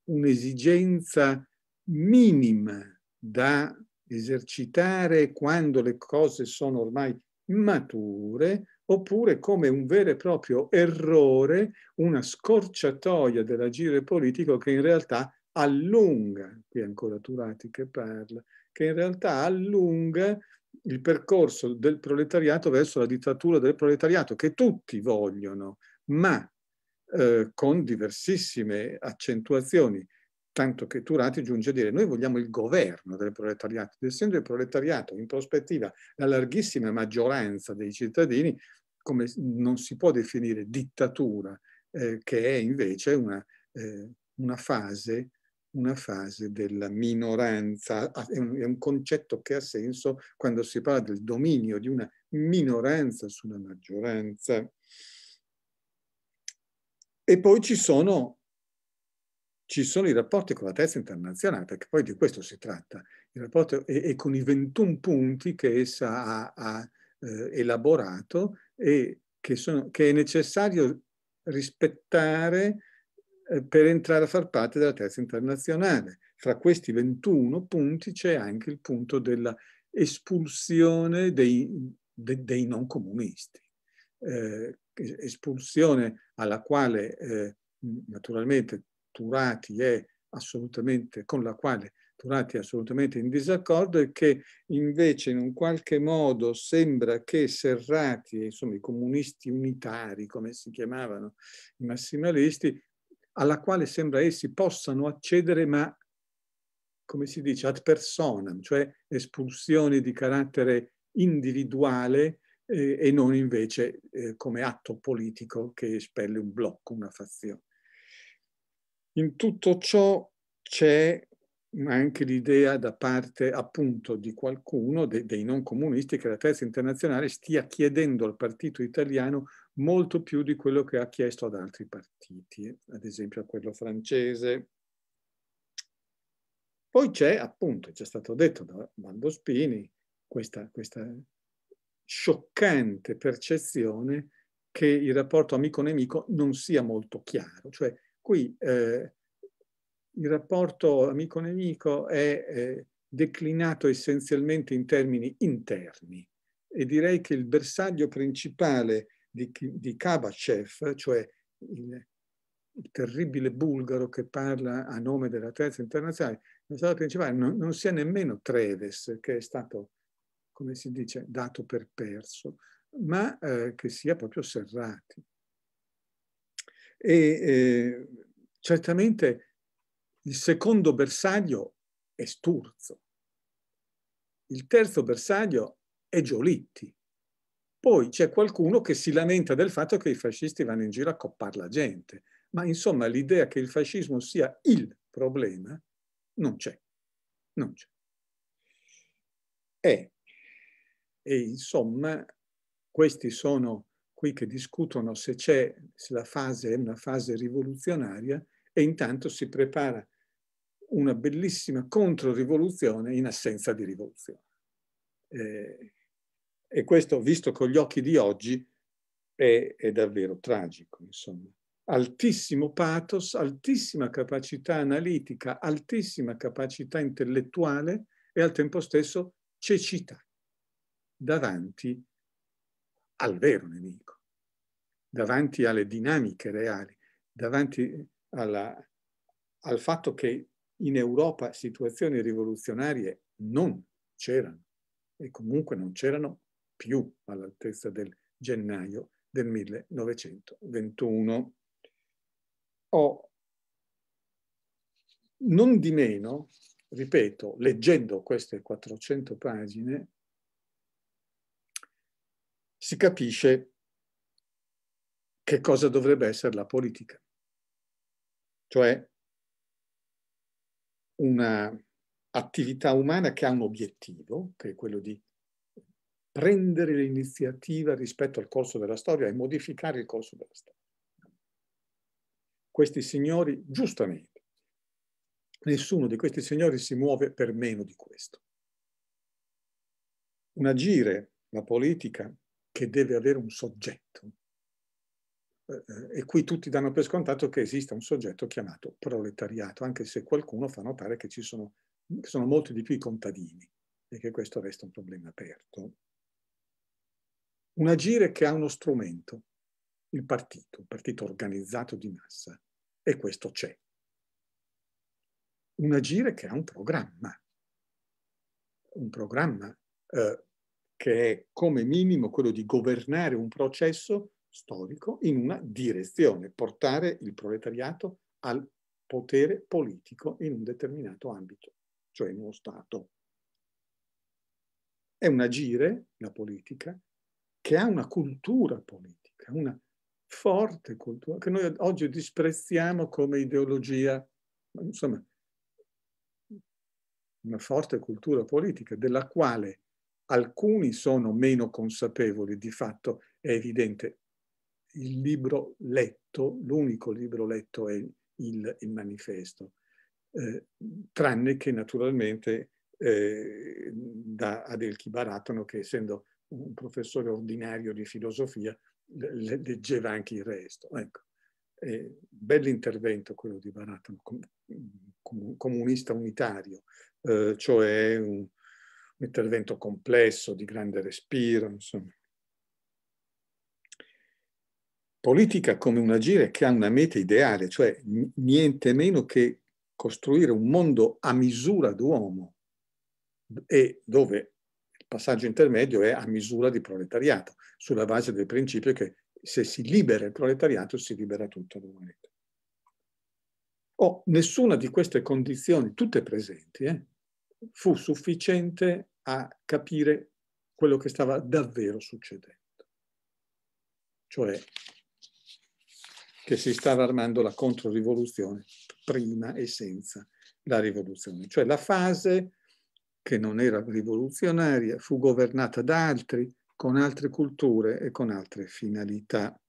un'esigenza minima da esercitare quando le cose sono ormai mature, oppure come un vero e proprio errore, una scorciatoia dell'agire politico che in realtà allunga, qui ancora Turati che parla, che in realtà allunga il percorso del proletariato verso la dittatura del proletariato, che tutti vogliono, ma eh, con diversissime accentuazioni tanto che Turati giunge a dire noi vogliamo il governo del proletariato, essendo il proletariato in prospettiva la larghissima maggioranza dei cittadini, come non si può definire dittatura, eh, che è invece una, eh, una, fase, una fase della minoranza, ah, è un, è un concetto che ha senso quando si parla del dominio di una minoranza sulla maggioranza. E poi ci sono ci sono i rapporti con la terza internazionale, perché poi di questo si tratta, il rapporto, e, e, con i 21 punti che essa ha, ha eh, elaborato e che, sono, che, è necessario rispettare eh, per entrare a far parte della terza internazionale. Fra questi 21 punti c'è anche il punto dell'espulsione dei, de, dei, non comunisti, eh, espulsione alla quale eh, naturalmente Turati è assolutamente, con la quale Turati è assolutamente in disaccordo e che invece in un qualche modo sembra che Serrati e insomma i comunisti unitari, come si chiamavano i massimalisti, alla quale sembra essi possano accedere ma come si dice, ad personam, cioè espulsioni di carattere individuale eh, e non invece eh, come atto politico che espelle un blocco, una fazione. In tutto ciò c'è anche l'idea da parte appunto di qualcuno, de, dei non comunisti, che la terza internazionale stia chiedendo al partito italiano molto più di quello che ha chiesto ad altri partiti, ad esempio a quello francese. Poi c'è appunto, c'è stato detto da Baldospini, questa, questa scioccante percezione che il rapporto amico-nemico non sia molto chiaro, cioè Qui eh, il rapporto amico-nemico è eh, declinato essenzialmente in termini interni e direi che il bersaglio principale di, di Kabachev, cioè il, il terribile bulgaro che parla a nome della terza internazionale, non, principale, non, non sia nemmeno Treves, che è stato, come si dice, dato per perso, ma eh, che sia proprio Serrati. E eh, certamente il secondo bersaglio è Sturzo, il terzo bersaglio è Giolitti. Poi c'è qualcuno che si lamenta del fatto che i fascisti vanno in giro a coppare la gente, ma insomma l'idea che il fascismo sia il problema non c'è, non c'è. E, e insomma questi sono qui che discutono se, c'è, se la fase è una fase rivoluzionaria e intanto si prepara una bellissima controrivoluzione in assenza di rivoluzione. Eh, e questo, visto con gli occhi di oggi, è, è davvero tragico, insomma. Altissimo pathos, altissima capacità analitica, altissima capacità intellettuale e al tempo stesso cecità davanti al vero nemico, davanti alle dinamiche reali, davanti alla, al fatto che in Europa situazioni rivoluzionarie non c'erano e comunque non c'erano più all'altezza del gennaio del 1921. Oh, non di meno, ripeto, leggendo queste 400 pagine, si capisce che cosa dovrebbe essere la politica, cioè un'attività umana che ha un obiettivo, che è quello di prendere l'iniziativa rispetto al corso della storia e modificare il corso della storia. Questi signori, giustamente, nessuno di questi signori si muove per meno di questo. Un agire, la politica, che deve avere un soggetto. Eh, eh, e qui tutti danno per scontato che esista un soggetto chiamato proletariato, anche se qualcuno fa notare che ci sono, che sono molti di più i contadini e che questo resta un problema aperto. Un agire che ha uno strumento, il partito, un partito organizzato di massa, e questo c'è. Un agire che ha un programma, un programma eh, che è come minimo quello di governare un processo storico in una direzione, portare il proletariato al potere politico in un determinato ambito, cioè in uno Stato. È un agire, la politica, che ha una cultura politica, una forte cultura, che noi oggi disprezziamo come ideologia, insomma, una forte cultura politica della quale alcuni sono meno consapevoli, di fatto è evidente. Il libro letto, l'unico libro letto è il, il manifesto, eh, tranne che naturalmente eh, da Adelchi Baratano che essendo un professore ordinario di filosofia le, leggeva anche il resto. Ecco. Eh, bell'intervento quello di Baratano, com, com, comunista unitario, eh, cioè un, un intervento complesso, di grande respiro, insomma. Politica come un agire che ha una meta ideale, cioè niente meno che costruire un mondo a misura d'uomo e dove il passaggio intermedio è a misura di proletariato, sulla base del principio che se si libera il proletariato si libera tutta l'umanità. Oh, nessuna di queste condizioni, tutte presenti, eh? fu sufficiente a capire quello che stava davvero succedendo, cioè che si stava armando la controrivoluzione prima e senza la rivoluzione, cioè la fase che non era rivoluzionaria fu governata da altri, con altre culture e con altre finalità.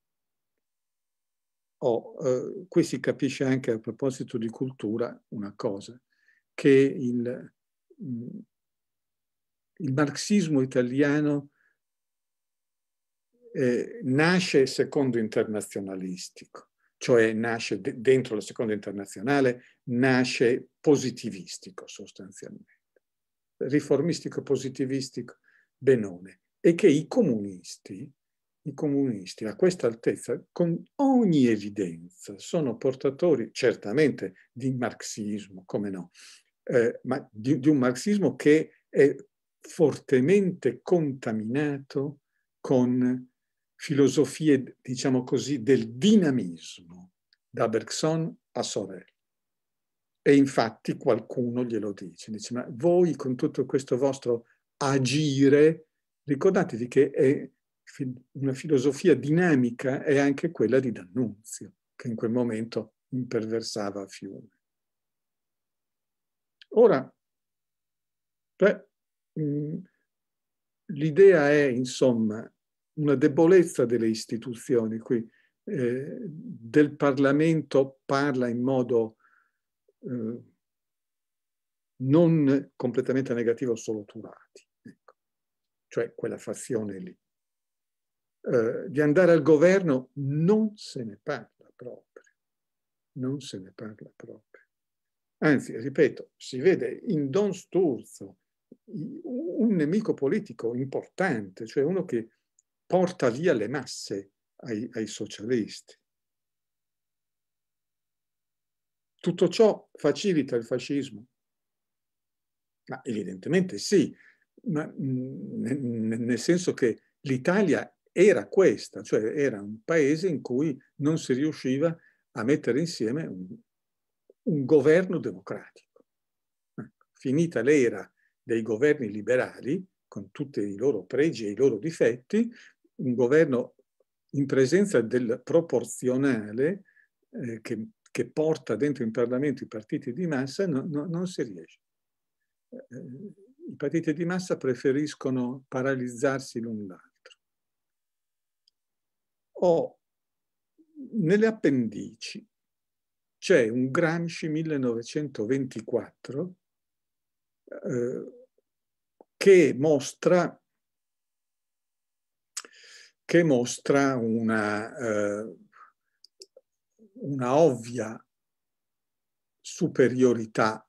Oh, eh, qui si capisce anche a proposito di cultura una cosa, che il, il marxismo italiano eh, nasce secondo internazionalistico, cioè nasce de dentro la seconda internazionale, nasce positivistico sostanzialmente, riformistico positivistico, benone, e che i comunisti, i comunisti a questa altezza, con ogni evidenza, sono portatori certamente di marxismo, come no, eh, ma di, di, un marxismo che è fortemente contaminato con filosofie, diciamo così, del dinamismo, da Bergson a Sorel. E infatti qualcuno glielo dice, dice, ma voi con tutto questo vostro agire, ricordatevi che è una filosofia dinamica è anche quella di D'Annunzio, che in quel momento imperversava a fiume. Ora, cioè, mm, l'idea è, insomma, una debolezza delle istituzioni qui, eh, del Parlamento parla in modo eh, non completamente negativo solo Turati, ecco. cioè quella fazione lì. Eh, di andare al governo non se ne parla proprio, non se ne parla proprio. Anzi, ripeto, si vede in Don Sturzo un nemico politico importante, cioè uno che porta via le masse ai, ai socialisti. Tutto ciò facilita il fascismo? Ma evidentemente sì, ma mm, nel senso che l'Italia era questa, cioè era un paese in cui non si riusciva a mettere insieme un governo democratico. Finita l'era dei governi liberali, con tutti i loro pregi e i loro difetti, un governo in presenza del proporzionale eh, che, che, porta dentro in Parlamento i partiti di massa no, no, non si riesce. Eh, I partiti di massa preferiscono paralizzarsi l'un l'altro. Ho nelle appendici c'è un Gramsci 1924 eh, che mostra, che mostra una, eh, una ovvia superiorità.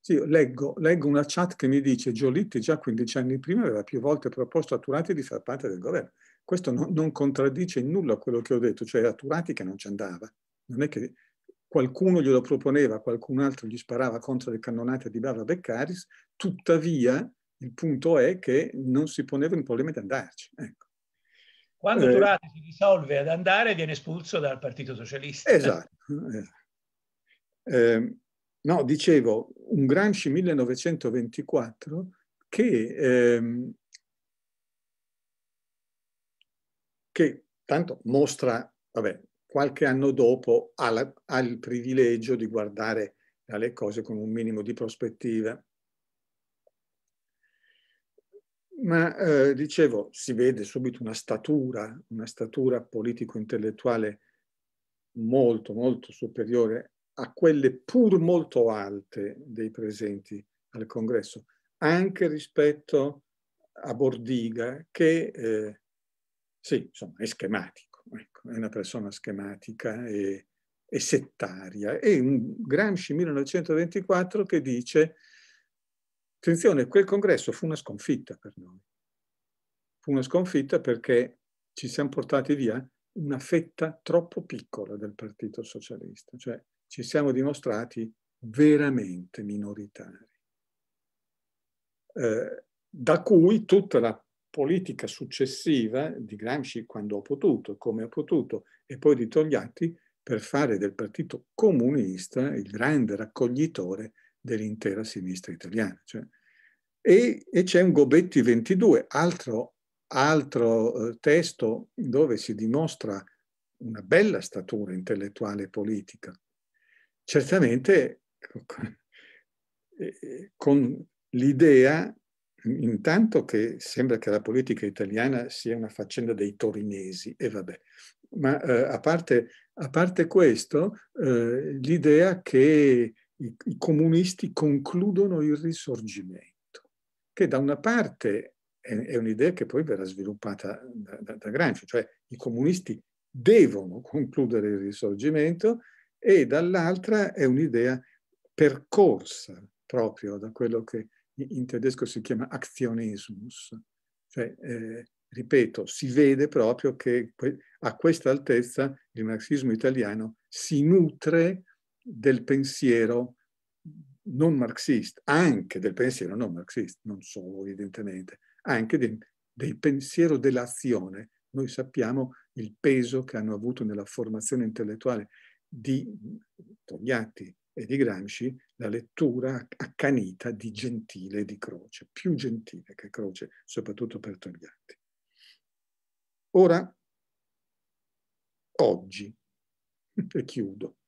Sì, leggo, leggo, una chat che mi dice Giolitti già 15 anni prima aveva più volte proposto a Turati di far parte del governo. Questo no, non contraddice in nulla quello che ho detto, cioè a Turati che non ci andava non è che qualcuno glielo proponeva, qualcun altro gli sparava contro le cannonate di Bava Beccaris, tuttavia il punto è che non si poneva il problema di andarci. Ecco. Quando eh, Turati si risolve ad andare viene espulso dal Partito Socialista. Esatto. Eh, ehm, no, dicevo, un Gramsci 1924 che, ehm, che tanto mostra, vabbè, qualche anno dopo ha, la, ha il privilegio di guardare alle cose con un minimo di prospettiva. Ma eh, dicevo, si vede subito una statura, una statura politico-intellettuale molto, molto superiore a quelle pur molto alte dei presenti al congresso, anche rispetto a Bordiga, che eh, sì, insomma, è schematico è una persona schematica e, e settaria. E un Gramsci 1924 che dice, attenzione, quel congresso fu una sconfitta per noi. Fu una sconfitta perché ci siamo portati via una fetta troppo piccola del Partito Socialista, cioè ci siamo dimostrati veramente minoritari, eh, da cui tutta la politica successiva di Gramsci quando ho potuto, come ho potuto, e poi di Togliatti per fare del Partito Comunista il grande raccoglitore dell'intera sinistra italiana. Cioè, e, e c'è un Gobetti 22, altro, altro eh, testo dove si dimostra una bella statura intellettuale e politica. Certamente ecco, eh, eh, con l'idea intanto che sembra che la politica italiana sia una faccenda dei torinesi, e vabbè, ma eh, a, parte, a, parte, questo, eh, l'idea che i, i, comunisti concludono il risorgimento, che da una parte è, è un'idea che poi verrà sviluppata da, da, da Gramsci, cioè i comunisti devono concludere il risorgimento e dall'altra è un'idea percorsa proprio da quello che in tedesco si chiama Aktionismus. cioè, eh, ripeto, si vede proprio che a questa altezza il marxismo italiano si nutre del pensiero non marxista, anche del pensiero non marxista, non solo evidentemente, anche de, del pensiero dell'azione. Noi sappiamo il peso che hanno avuto nella formazione intellettuale di Togliatti, e di Gramsci la lettura accanita di Gentile e di Croce, più Gentile che Croce, soprattutto per Togliatti. Ora, oggi, e chiudo,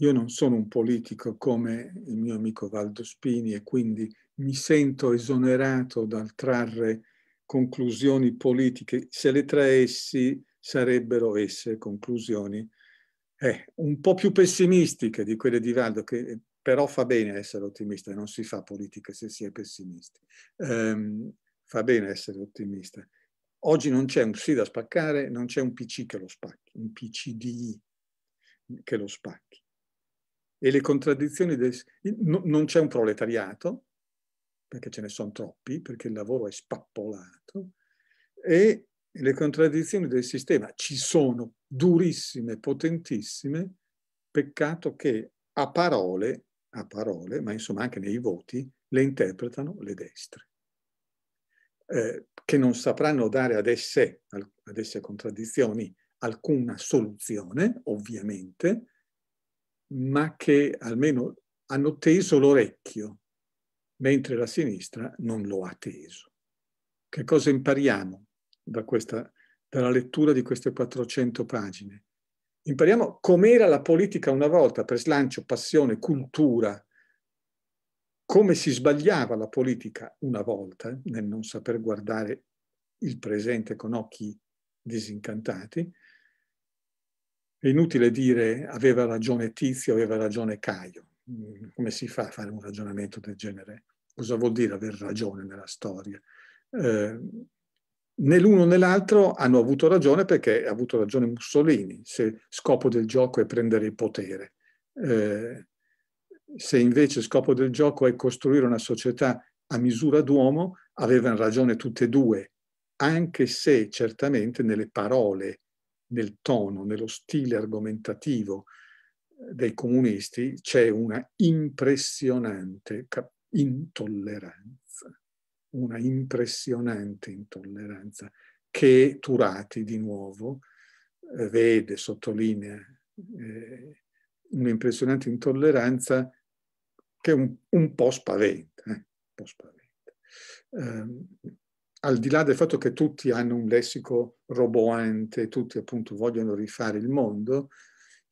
io non sono un politico come il mio amico Valdo Spini e quindi mi sento esonerato dal trarre conclusioni politiche, se le traessi sarebbero esse conclusioni eh, un po' più pessimistiche di quelle di Valdo, che eh, però fa bene essere ottimista, non si fa politica se si è pessimisti. Um, fa bene essere ottimista. Oggi non c'è un sì da spaccare, non c'è un PC che lo spacchi, un PCD che lo spacchi. E le contraddizioni, del, non c'è un proletariato, perché ce ne sono troppi, perché il lavoro è spappolato, e le contraddizioni del sistema ci sono durissime, potentissime, peccato che a parole, a parole, ma insomma anche nei voti, le interpretano le destre, eh, che non sapranno dare ad esse, ad esse contraddizioni alcuna soluzione, ovviamente, ma che almeno hanno teso l'orecchio, mentre la sinistra non lo ha teso. Che cosa impariamo da questa, dalla lettura di queste 400 pagine. Impariamo com'era la politica una volta per slancio, passione, cultura, come si sbagliava la politica una volta nel non saper guardare il presente con occhi disincantati. È inutile dire aveva ragione Tizio, aveva ragione Caio. Come si fa a fare un ragionamento del genere? Cosa vuol dire aver ragione nella storia? Eh, né l'uno né l'altro hanno avuto ragione perché ha avuto ragione Mussolini, se scopo del gioco è prendere il potere. Eh, se invece scopo del gioco è costruire una società a misura d'uomo, avevano ragione tutte e due, anche se certamente nelle parole, nel tono, nello stile argomentativo eh, dei comunisti c'è una impressionante intolleranza una impressionante intolleranza che Turati di nuovo eh, vede, sottolinea, eh, un'impressionante intolleranza che un, un po' spaventa. Eh, un po spaventa. Ehm, al di là del fatto che tutti hanno un lessico roboante, tutti appunto vogliono rifare il mondo,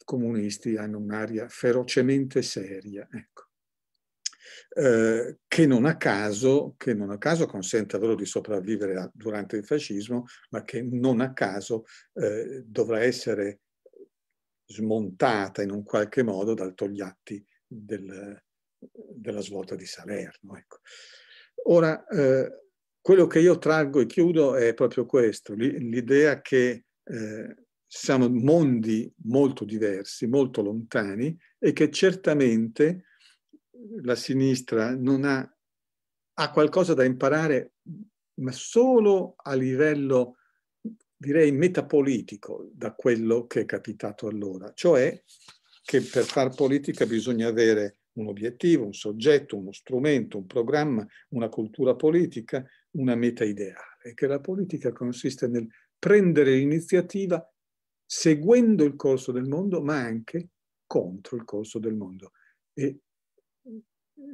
i comunisti hanno un'aria ferocemente seria. Ecco eh, che, non caso, che, non a caso, consente loro di sopravvivere a, durante il fascismo, ma che non a caso eh, dovrà essere smontata in un qualche modo dal Togliatti del, della svolta di Salerno. Ecco. Ora, eh, quello che io traggo e chiudo è proprio questo, l'idea che eh, siamo mondi molto diversi, molto lontani e che certamente la sinistra non ha, ha qualcosa da imparare, ma solo a livello, direi, metapolitico da quello che è capitato allora, cioè che per far politica bisogna avere un obiettivo, un soggetto, uno strumento, un programma, una cultura politica, una meta ideale, che la politica consiste nel prendere l'iniziativa seguendo il corso del mondo, ma anche contro il corso del mondo. E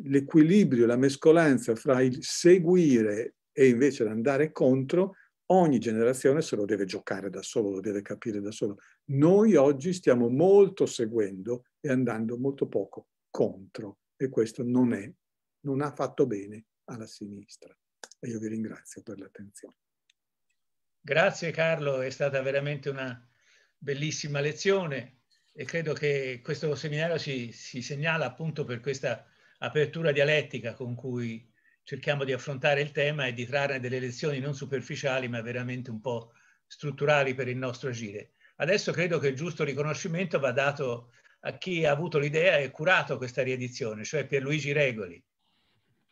l'equilibrio, la mescolanza fra il seguire e invece l'andare contro, ogni generazione se lo deve giocare da solo, lo deve capire da solo. Noi oggi stiamo molto seguendo e andando molto poco contro e questo non è, non ha fatto bene alla sinistra. E io vi ringrazio per l'attenzione. Grazie Carlo, è stata veramente una bellissima lezione e credo che questo seminario si, si segnala appunto per questa apertura dialettica con cui cerchiamo di affrontare il tema e di trarre delle lezioni non superficiali ma veramente un po' strutturali per il nostro agire. Adesso credo che il giusto riconoscimento va dato a chi ha avuto l'idea e curato questa riedizione, cioè Pierluigi Regoli.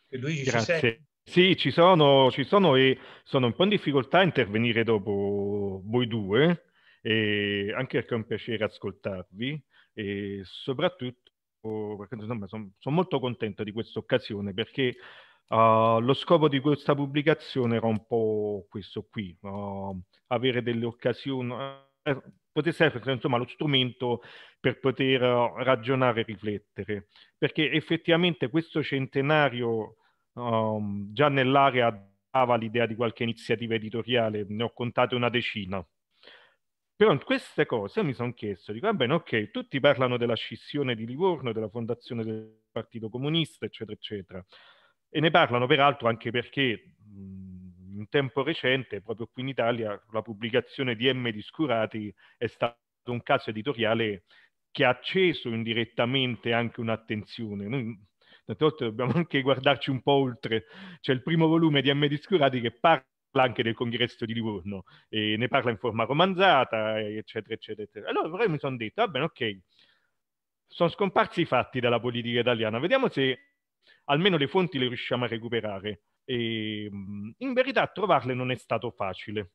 Pierluigi, Grazie. ci Sì, ci sono, ci sono e sono un po' in difficoltà a intervenire dopo voi due, anche perché è un piacere ascoltarvi e soprattutto perché insomma sono son molto contento di questa occasione perché uh, lo scopo di questa pubblicazione era un po' questo qui, uh, avere delle occasioni, eh, potesse essere insomma lo strumento per poter eh, ragionare e riflettere, perché effettivamente questo centenario um, già nell'area dava l'idea di qualche iniziativa editoriale, ne ho contate una decina però queste cose mi sono chiesto, dico, va ah, bene, ok, tutti parlano della scissione di Livorno, della fondazione del Partito Comunista, eccetera, eccetera. E ne parlano peraltro anche perché mh, mhmm, in tempo recente, proprio qui in Italia, la pubblicazione di M. Discurati è stato un caso editoriale che ha acceso indirettamente anche un'attenzione. Noi tante volte dobbiamo anche guardarci un po' oltre. C'è il primo volume di M. Discurati che parla anche del congresso di Livorno, e ne parla in forma romanzata, eccetera, eccetera, eccetera. Allora però mi sono detto, va ah, bene, ok, sono scomparsi i fatti dalla politica italiana, vediamo se almeno le fonti le riusciamo a recuperare. E, in verità trovarle non è stato facile.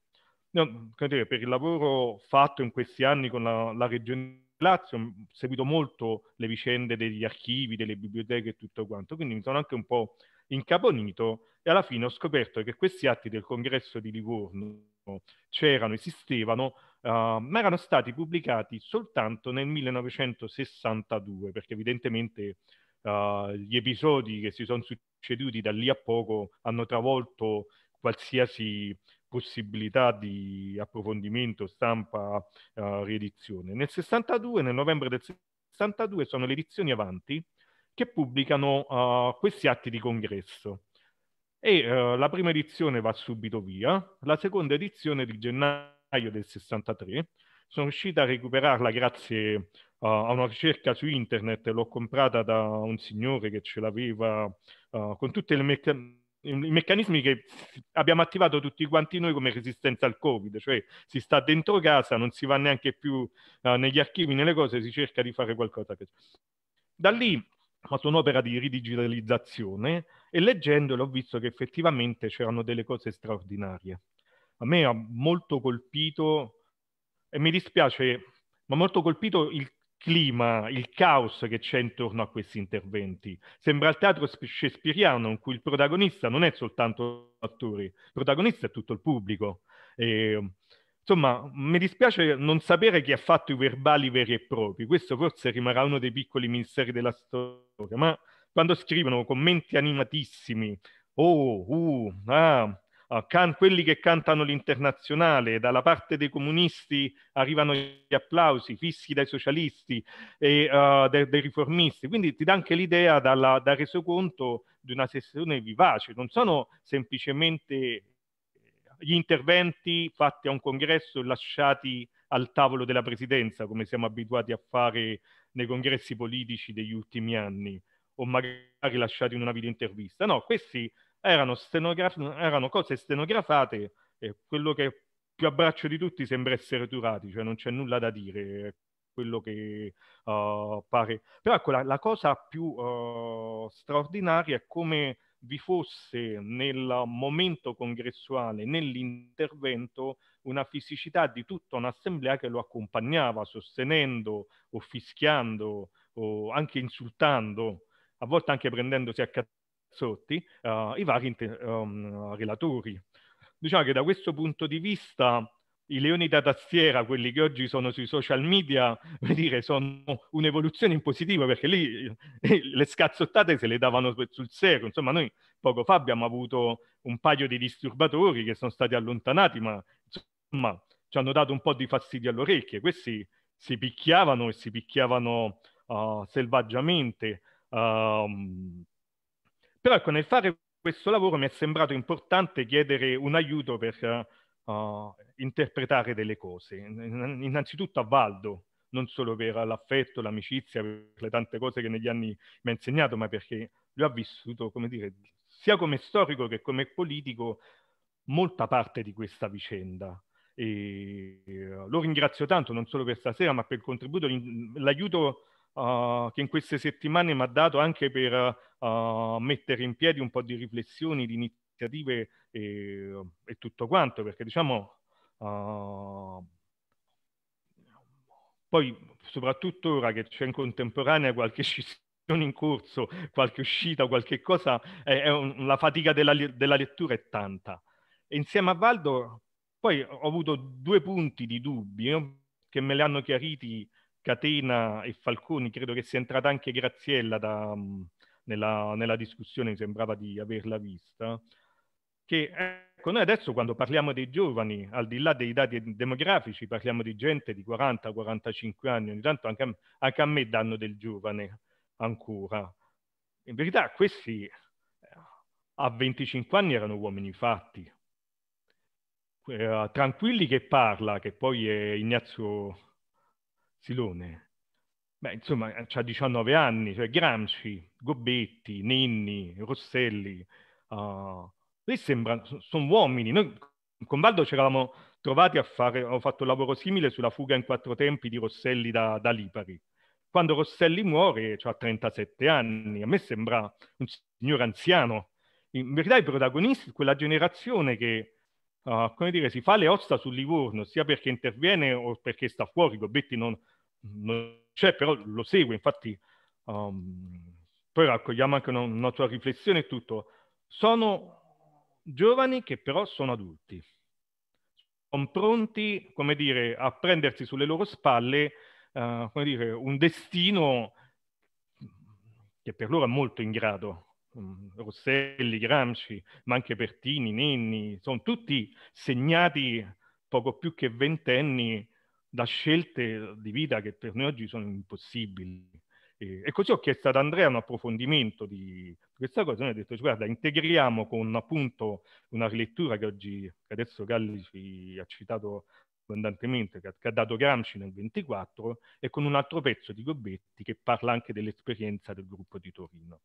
No, per il lavoro fatto in questi anni con la, la regione Lazio, ho seguito molto le vicende degli archivi, delle biblioteche e tutto quanto, quindi mi sono anche un po' incaponito e alla fine ho scoperto che questi atti del congresso di Livorno c'erano, esistevano, uh, ma erano stati pubblicati soltanto nel 1962, perché evidentemente uh, gli episodi che si sono succeduti da lì a poco hanno travolto qualsiasi possibilità di approfondimento, stampa, uh, riedizione. Nel 62, nel novembre del 62, sono le edizioni avanti che pubblicano uh, questi atti di congresso. E uh, la prima edizione va subito via, la seconda edizione di gennaio del 63, sono riuscita a recuperarla grazie uh, a una ricerca su internet, l'ho comprata da un signore che ce l'aveva con tutti i meccanismi che abbiamo attivato tutti quanti noi come resistenza al covid, cioè si sta dentro casa, non si va neanche più negli archivi, nelle cose, si cerca di fare qualcosa. Da lì ma sono opera di ridigitalizzazione e leggendolo ho visto che effettivamente c'erano delle cose straordinarie. A me ha molto colpito, e mi dispiace, ma molto colpito il clima, il caos che c'è intorno a questi interventi. Sembra il teatro shakespeariano in cui il protagonista non è soltanto l'attore, il protagonista è tutto il pubblico. E, Insomma, mi dispiace non sapere chi ha fatto i verbali veri e propri, questo forse rimarrà uno dei piccoli misteri della storia, ma quando scrivono commenti animatissimi, oh, uh, ah, ah Can, quelli che cantano l'internazionale, dalla parte dei comunisti arrivano gli applausi fissi dai socialisti e uh, dai, dai, riformisti, quindi ti dà anche l'idea dalla, dal resoconto di una sessione vivace, non sono semplicemente gli interventi fatti a un congresso e lasciati al tavolo della presidenza, come siamo abituati a fare nei congressi politici degli ultimi anni, o magari lasciati in una videointervista. No, questi erano, stenograf- erano cose stenografate e quello che più abbraccio di tutti sembra essere Turati, cioè non c'è nulla da dire, quello che uh, pare. Però ecco, la, la cosa più uh, straordinaria è come vi fosse nel momento congressuale, nell'intervento, una fisicità di tutta un'assemblea che lo accompagnava, sostenendo o fischiando o anche insultando, a volte anche prendendosi a cazzotti, uh, i vari um, relatori. Diciamo che da questo punto di vista i leoni da tastiera, quelli che oggi sono sui social media, dire, sono un'evoluzione in positivo perché lì eh, le scazzottate se le davano sul serio. Insomma, noi poco fa abbiamo avuto un paio di disturbatori che sono stati allontanati, ma insomma ci hanno dato un po' di fastidio alle orecchie. Questi si picchiavano e si picchiavano uh, selvaggiamente. Um, però ecco, nel fare questo lavoro mi è sembrato importante chiedere un aiuto per uh, interpretare delle cose. Innanzitutto a Valdo, non solo per l'affetto, l'amicizia, per le tante cose che negli anni mi ha insegnato, ma perché lui ha vissuto, come dire, sia come storico che come politico, molta parte di questa vicenda. E eh, lo ringrazio tanto, non solo per stasera, ma per il contributo, l'aiuto uh, che in queste settimane mi ha dato anche per uh, mettere in piedi un po' di riflessioni, di iniziative iniziative e, eh, e tutto quanto, perché diciamo uh, poi soprattutto ora che c'è in contemporanea qualche scissione in corso, qualche uscita, qualche cosa, è, è un, la fatica della, della, lettura è tanta. E insieme a Valdo poi ho avuto due punti di dubbio eh, che me li hanno chiariti Catena e Falconi, credo che sia entrata anche Graziella da, nella, nella, discussione, mi sembrava di averla vista, che ecco, noi adesso quando parliamo dei giovani, al di là dei dati demografici, parliamo di gente di 40-45 anni, ogni tanto anche a, anche a me danno del giovane ancora. In verità questi eh, a 25 anni erano uomini fatti, eh, Tranquilli che parla, che poi è Ignazio Silone, Beh, insomma, eh, ha 19 anni, cioè Gramsci, Gobetti, Ninni, Rosselli, uh, lei sembra, sono uomini. Noi con Valdo ci eravamo trovati a fare, ho fatto un lavoro simile sulla fuga in quattro tempi di Rosselli da, da Lipari. Quando Rosselli muore, cioè ha 37 anni, a me sembra un signore anziano. In verità i protagonisti, quella generazione che, uh, come dire, si fa le ossa sul Livorno, sia perché interviene o perché sta fuori, Gobetti non, non c'è, però lo segue, infatti um, poi raccogliamo anche una, una tua riflessione e tutto. Sono giovani che però sono adulti, sono pronti, come dire, a prendersi sulle loro spalle, eh, come dire, un destino che per loro è molto ingrato. Mm, Rosselli, Gramsci, ma anche Pertini, Nenni, sono tutti segnati poco più che ventenni da scelte di vita che per noi oggi sono impossibili. E, così ho chiesto ad Andrea un approfondimento di questa cosa, e ho detto guarda integriamo con appunto una rilettura che oggi, che adesso Galli ci ha citato abbondantemente, che, che, ha dato Gramsci nel 24, e con un altro pezzo di Gobetti che parla anche dell'esperienza del gruppo di Torino.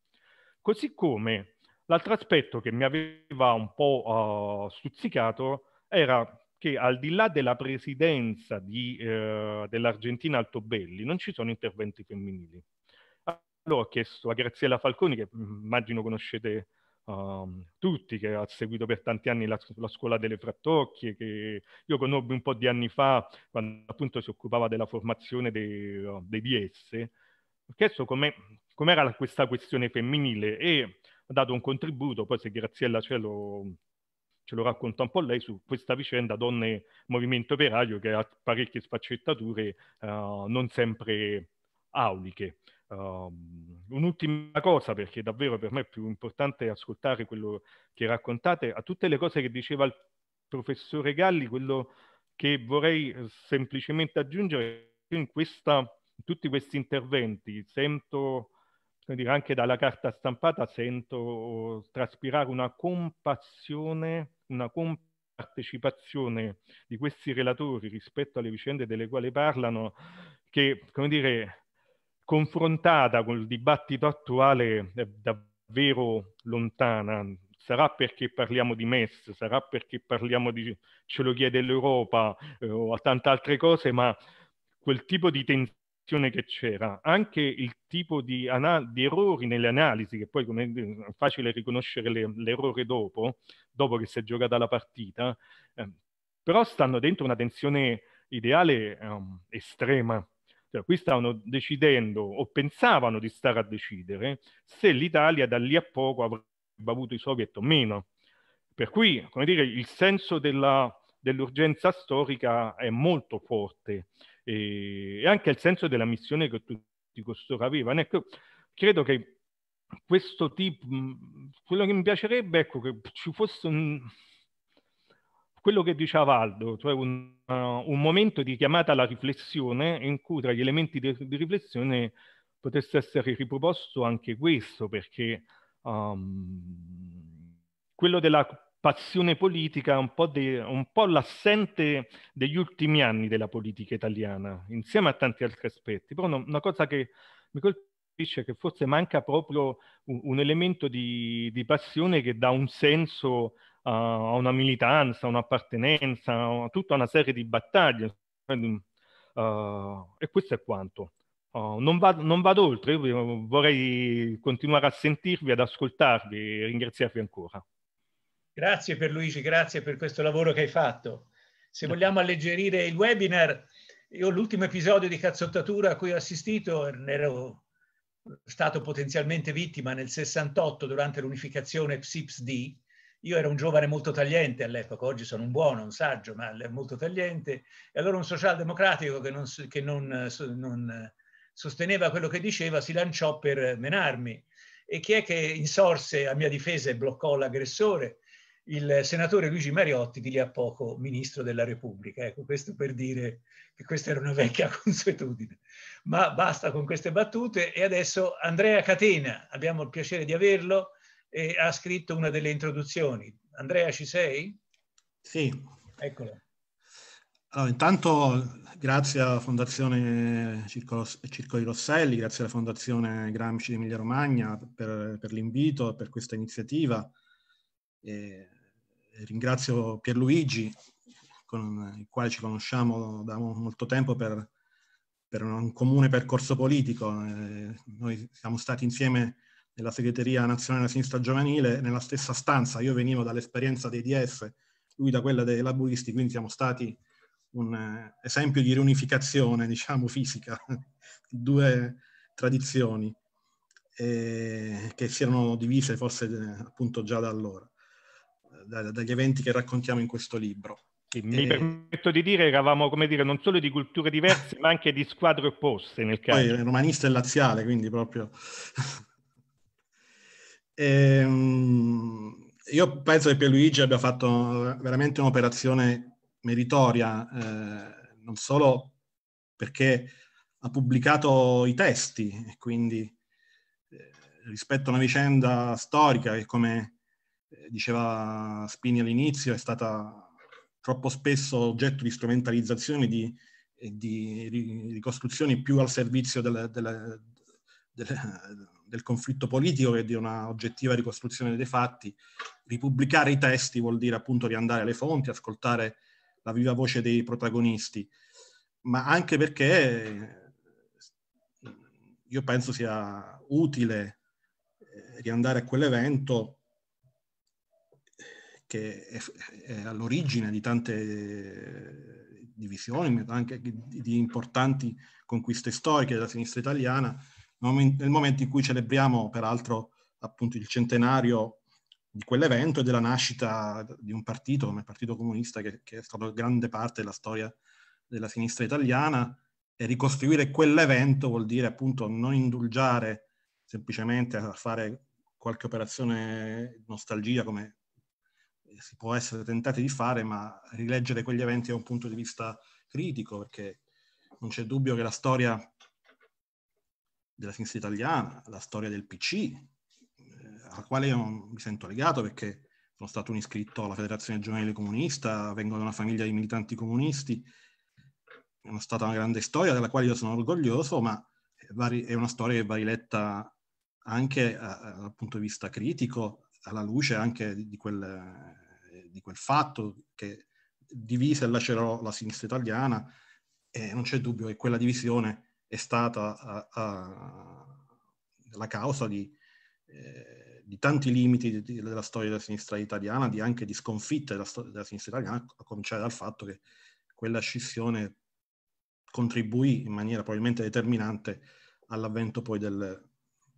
Così come l'altro aspetto che mi aveva un po' uh, stuzzicato era che al di là della presidenza eh, dell'Argentina Altobelli non ci sono interventi femminili ho chiesto a Graziella Falconi, che mm, immagino conoscete um, tutti, che ha seguito per tanti anni la, la, scuola delle frattocchie, che io conobbi un po' di anni fa, quando appunto si occupava della formazione dei, uh, dei DS, ho chiesto com'è, com'era questa questione femminile e ha dato un contributo, poi se Graziella ce lo, ce lo racconta un po' lei su questa vicenda donne movimento operaio che ha parecchie sfaccettature uh, non sempre auliche. Um, un'ultima cosa, perché davvero per me è più importante ascoltare quello che raccontate, a tutte le cose che diceva il professore Galli, quello che vorrei eh, semplicemente aggiungere in, questa, in tutti questi interventi sento, dire, anche dalla carta stampata, sento traspirare una compassione, una compassione partecipazione di questi relatori rispetto alle vicende delle quali parlano, che come dire, confrontata col dibattito attuale è davvero lontana. Sarà perché parliamo di MES, sarà perché parliamo di ce lo chiede l'Europa eh, o tante altre cose, ma quel tipo di tensione che c'era, anche il tipo di, di errori nelle analisi, che poi come è facile riconoscere le- l'errore dopo, dopo che si è giocata la partita, eh, però stanno dentro una tensione ideale um, estrema. Cioè, qui stavano decidendo o pensavano di stare a decidere se l'Italia da lì a poco avrebbe avuto i soviet o meno. Per cui, come dire, il senso della, dell'urgenza storica è molto forte e, e, anche il senso della missione che tutti costoro avevano. Ecco, credo che questo tipo, quello che mi piacerebbe, ecco, che ci fosse un, quello che diceva Aldo, cioè un, uh, un, momento di chiamata alla riflessione in cui tra gli elementi di, di riflessione potesse essere riproposto anche questo, perché um, quello della passione politica è un po', de, un po l'assente degli ultimi anni della politica italiana, insieme a tanti altri aspetti. Però no, una cosa che mi colpisce è che forse manca proprio un, un elemento di, di passione che dà un senso a una militanza, un'appartenenza, a tutta una serie di battaglie. Uh, e questo è quanto. Uh, non, vado, non, vado, oltre, io vorrei continuare a sentirvi, ad ascoltarvi e ringraziarvi ancora. Grazie per Luigi, grazie per questo lavoro che hai fatto. Se vogliamo alleggerire il webinar, io l'ultimo episodio di cazzottatura a cui ho assistito, ero stato potenzialmente vittima nel 68 durante l'unificazione PSIPS-D, io ero un giovane molto tagliente all'epoca, oggi sono un buono, un saggio, ma molto tagliente. E allora un socialdemocratico che non, che non, non sosteneva quello che diceva si lanciò per menarmi. E chi è che insorse a mia difesa e bloccò l'aggressore? il senatore Luigi Mariotti di lì a poco ministro della Repubblica. Ecco, questo per dire che questa era una vecchia consuetudine. Ma basta con queste battute e adesso Andrea Catena, abbiamo il piacere di averlo, e ha scritto una delle introduzioni. Andrea, ci sei? Sì. Eccolo. Allora, intanto grazie alla Fondazione Circo, Circo di Rosselli, grazie alla Fondazione Gramsci di Emilia Romagna per, per l'invito e per questa iniziativa. E ringrazio Pierluigi, con il quale ci conosciamo da molto tempo per, per un comune percorso politico. noi siamo stati insieme nella segreteria nazionale sinistra giovanile, nella stessa stanza, io venivo dall'esperienza dei DS, lui da quella dei laburisti, quindi siamo stati un eh, esempio di riunificazione, diciamo, fisica, due tradizioni eh, che si erano divise forse eh, appunto già da allora, eh, da, dagli eventi che raccontiamo in questo libro. Sì, mi eh, permetto di dire, eravamo, come dire, non solo di culture diverse, ma anche di squadre opposte nel caso. Poi romanista e laziale, quindi proprio... Ehm, io penso che Pierluigi abbia fatto veramente un'operazione meritoria, eh, non solo perché ha pubblicato i testi e quindi eh, rispetto a una vicenda storica che come eh, diceva Spini all'inizio è stata troppo spesso oggetto di strumentalizzazioni di, di ricostruzioni più al servizio delle, delle, delle, del conflitto politico che di una oggettiva ricostruzione dei fatti. Ripubblicare i testi vuol dire appunto riandare alle fonti, ascoltare la viva voce dei protagonisti, ma anche perché eh, io penso sia utile eh, riandare a quell'evento eh, che è, all'origine di tante divisioni, anche di importanti conquiste storiche della sinistra italiana, nel momento in cui celebriamo peraltro appunto il centenario di quell'evento e della nascita di un partito come il Partito Comunista che, che è stato grande parte della storia della sinistra italiana e ricostruire quell'evento vuol dire appunto non indulgiare semplicemente a fare qualche operazione nostalgia come si può essere tentati di fare, ma rileggere quegli eventi da un punto di vista critico, perché non c'è dubbio che la storia della sinistra italiana, la storia del PC, eh, alla quale io non mi sento legato perché sono stato un iscritto alla Federazione Giovanile Comunista, vengo da una famiglia di militanti comunisti, è una stata una grande storia della quale io sono orgoglioso, ma è una storia che va riletta anche a, eh, eh, dal punto di vista critico, alla luce anche di quel, eh, di quel fatto che divise e lacerò la sinistra italiana e non c'è dubbio che quella divisione è stata a, a, la causa di, eh, di tanti limiti di, della storia della sinistra italiana, di anche di sconfitte della, della, sinistra italiana, a cominciare dal fatto che quella scissione contribuì in maniera probabilmente determinante all'avvento poi del,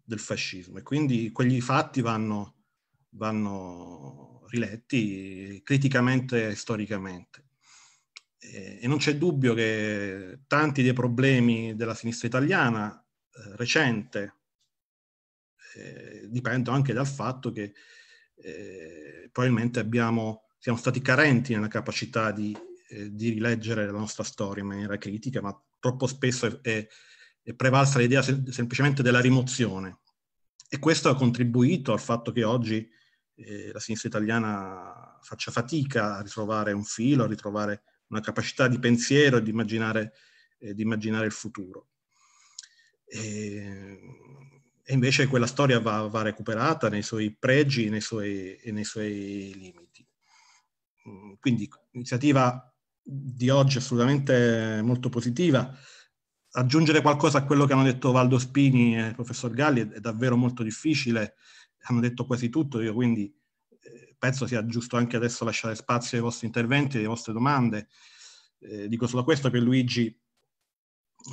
del fascismo. E quindi quegli fatti vanno, vanno riletti criticamente e storicamente. Eh, e non c'è dubbio che tanti dei problemi della sinistra italiana eh, recente eh, dipendono anche dal fatto che eh, probabilmente abbiamo, siamo stati carenti nella capacità di, eh, di, rileggere la nostra storia in maniera critica, ma troppo spesso è, è prevalsa l'idea sem- semplicemente della rimozione. E questo ha contribuito al fatto che oggi eh, la sinistra italiana faccia fatica a ritrovare un filo, a ritrovare una capacità di pensiero e di immaginare, eh, di immaginare il futuro. E, e, invece quella storia va, va, recuperata nei suoi pregi nei suoi, e nei suoi limiti. Mm, quindi l'iniziativa di oggi è assolutamente molto positiva. Aggiungere qualcosa a quello che hanno detto Valdo Spini e il professor Galli è, è davvero molto difficile, hanno detto quasi tutto, io quindi penso sia giusto anche adesso lasciare spazio ai vostri interventi, e alle vostre domande. Eh, dico solo questo che Luigi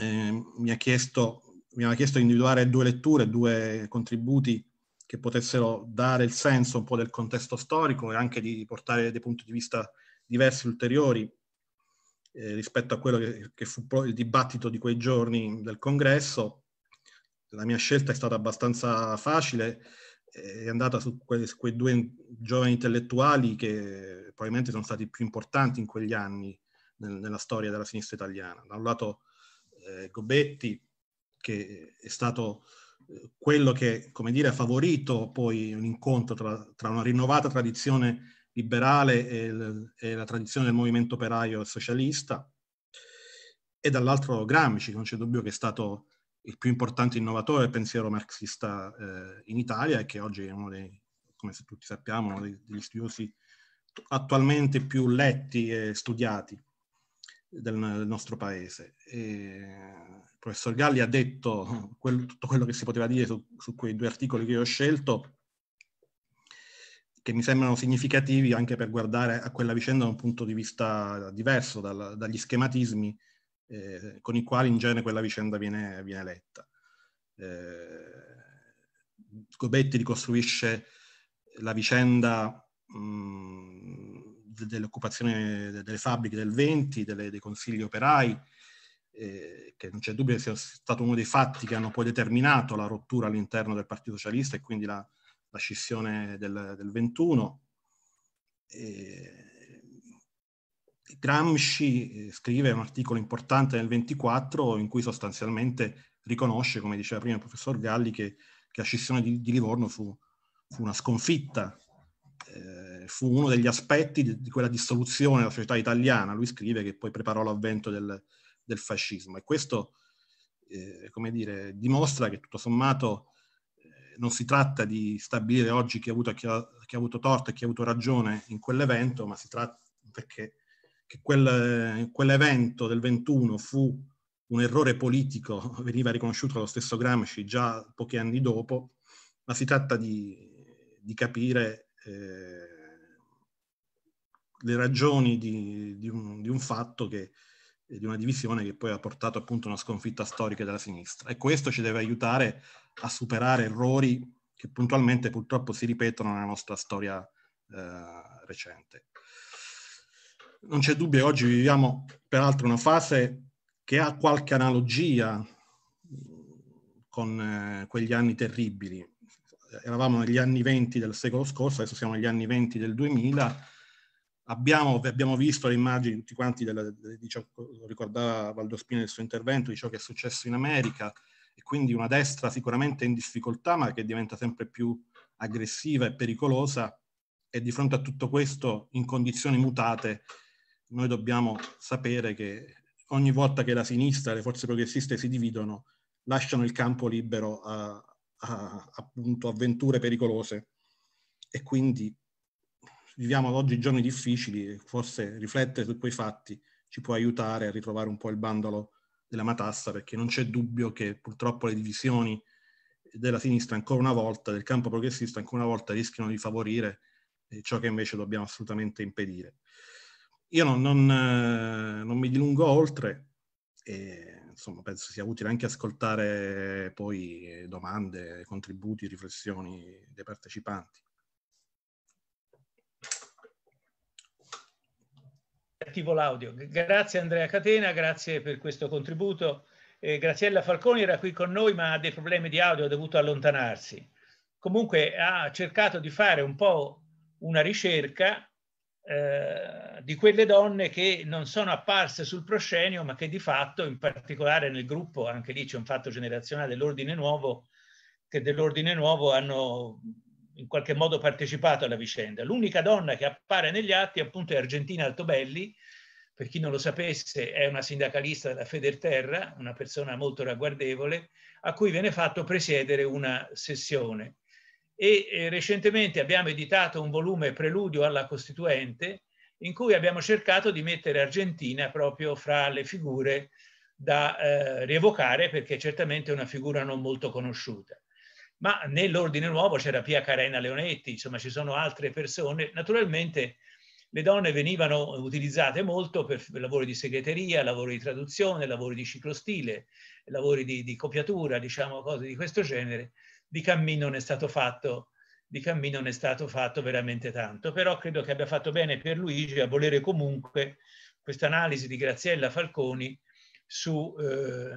eh, mi, ha chiesto, mi ha chiesto di individuare due letture, due contributi che potessero dare il senso un po' del contesto storico e anche di portare dei punti di vista diversi, ulteriori, eh, rispetto a quello che, che fu il dibattito di quei giorni del congresso. La mia scelta è stata abbastanza facile, è andata su, que- su quei due giovani intellettuali che probabilmente sono stati più importanti in quegli anni nel- nella storia della sinistra italiana. Da un lato eh, Gobetti, che è stato eh, quello che, come dire, ha favorito poi un incontro tra, tra una rinnovata tradizione liberale e, l- e, la tradizione del movimento operaio socialista, e dall'altro Gramsci, non c'è dubbio che è stato il più importante innovatore del pensiero marxista eh, in Italia e che oggi è uno dei, come tutti sappiamo, uno dei, degli studiosi attualmente più letti e studiati del, del nostro paese. E il professor Galli ha detto quel, tutto quello che si poteva dire su, su quei due articoli che io ho scelto, che mi sembrano significativi anche per guardare a quella vicenda da un punto di vista diverso dal, dagli schematismi eh, con i quali in genere quella vicenda viene, viene letta. Eh, Gobetti ricostruisce la vicenda mh, dell'occupazione delle fabbriche del 20, delle, dei consigli operai, eh, che non c'è dubbio che sia stato uno dei fatti che hanno poi determinato la rottura all'interno del Partito Socialista e quindi la, la scissione del, del 21. Eh, Gramsci eh, scrive un articolo importante nel 24 in cui sostanzialmente riconosce, come diceva prima il professor Galli, che, che la scissione di, di Livorno fu, fu, una sconfitta, eh, fu uno degli aspetti di, di, quella dissoluzione della società italiana, lui scrive, che poi preparò l'avvento del, del fascismo. E questo, eh, come dire, dimostra che tutto sommato eh, non si tratta di stabilire oggi chi ha, avuto, chi, ha, chi ha avuto torto e chi ha avuto ragione in quell'evento, ma si tratta perché che quel, quell'evento del 21 fu un errore politico, veniva riconosciuto dallo stesso Gramsci già pochi anni dopo, ma si tratta di, di capire eh, le ragioni di, di, un, di un fatto che eh, di una divisione che poi ha portato appunto a una sconfitta storica della sinistra. E questo ci deve aiutare a superare errori che puntualmente purtroppo si ripetono nella nostra storia eh, recente non c'è dubbio, oggi viviamo peraltro una fase che ha qualche analogia con eh, quegli anni terribili. Eravamo negli anni 20 del secolo scorso, adesso siamo negli anni 20 del 2000. Abbiamo, abbiamo visto le immagini, tutti quanti, della, di ciò, lo ricordava Valdospini nel suo intervento, di ciò che è successo in America, e quindi una destra sicuramente in difficoltà, ma che diventa sempre più aggressiva e pericolosa, e di fronte a tutto questo in condizioni mutate noi dobbiamo sapere che ogni volta che la sinistra e le forze progressiste si dividono, lasciano il campo libero a, a appunto, avventure pericolose e quindi viviamo ad oggi giorni difficili e forse riflettere su quei fatti ci può aiutare a ritrovare un po' il bandolo della matassa perché non c'è dubbio che purtroppo le divisioni della sinistra ancora una volta, del campo progressista ancora una volta rischiano di favorire eh, ciò che invece dobbiamo assolutamente impedire. Io non, non, eh, non mi dilungo oltre e insomma, penso sia utile anche ascoltare poi eh, domande, contributi, riflessioni dei partecipanti. Attivo l'audio. Grazie Andrea Catena, grazie per questo contributo. Eh, Graziella Falconi era qui con noi ma ha dei problemi di audio, ha dovuto allontanarsi. Comunque ha cercato di fare un po' una ricerca eh, di quelle donne che non sono apparse sul proscenio, ma che di fatto, in particolare nel gruppo, anche lì c'è un fatto generazionale dell'ordine nuovo, che dell'ordine nuovo hanno in qualche modo partecipato alla vicenda. L'unica donna che appare negli atti appunto è Argentina Altobelli, per chi non lo sapesse è una sindacalista della Federterra, una persona molto ragguardevole, a cui viene fatto presiedere una sessione e eh, recentemente abbiamo editato un volume preludio alla Costituente in cui abbiamo cercato di mettere Argentina proprio fra le figure da eh, rievocare perché certamente è una figura non molto conosciuta. Ma nell'Ordine Nuovo c'era Pia Carena Leonetti, insomma ci sono altre persone. Naturalmente le donne venivano utilizzate molto per, lavori di segreteria, lavori di traduzione, lavori di ciclostile, lavori di, di copiatura, diciamo cose di questo genere di cammino non è stato fatto di cammino ne è stato fatto veramente tanto, però credo che abbia fatto bene per Luigi a volere comunque questa analisi di Graziella Falconi su, eh,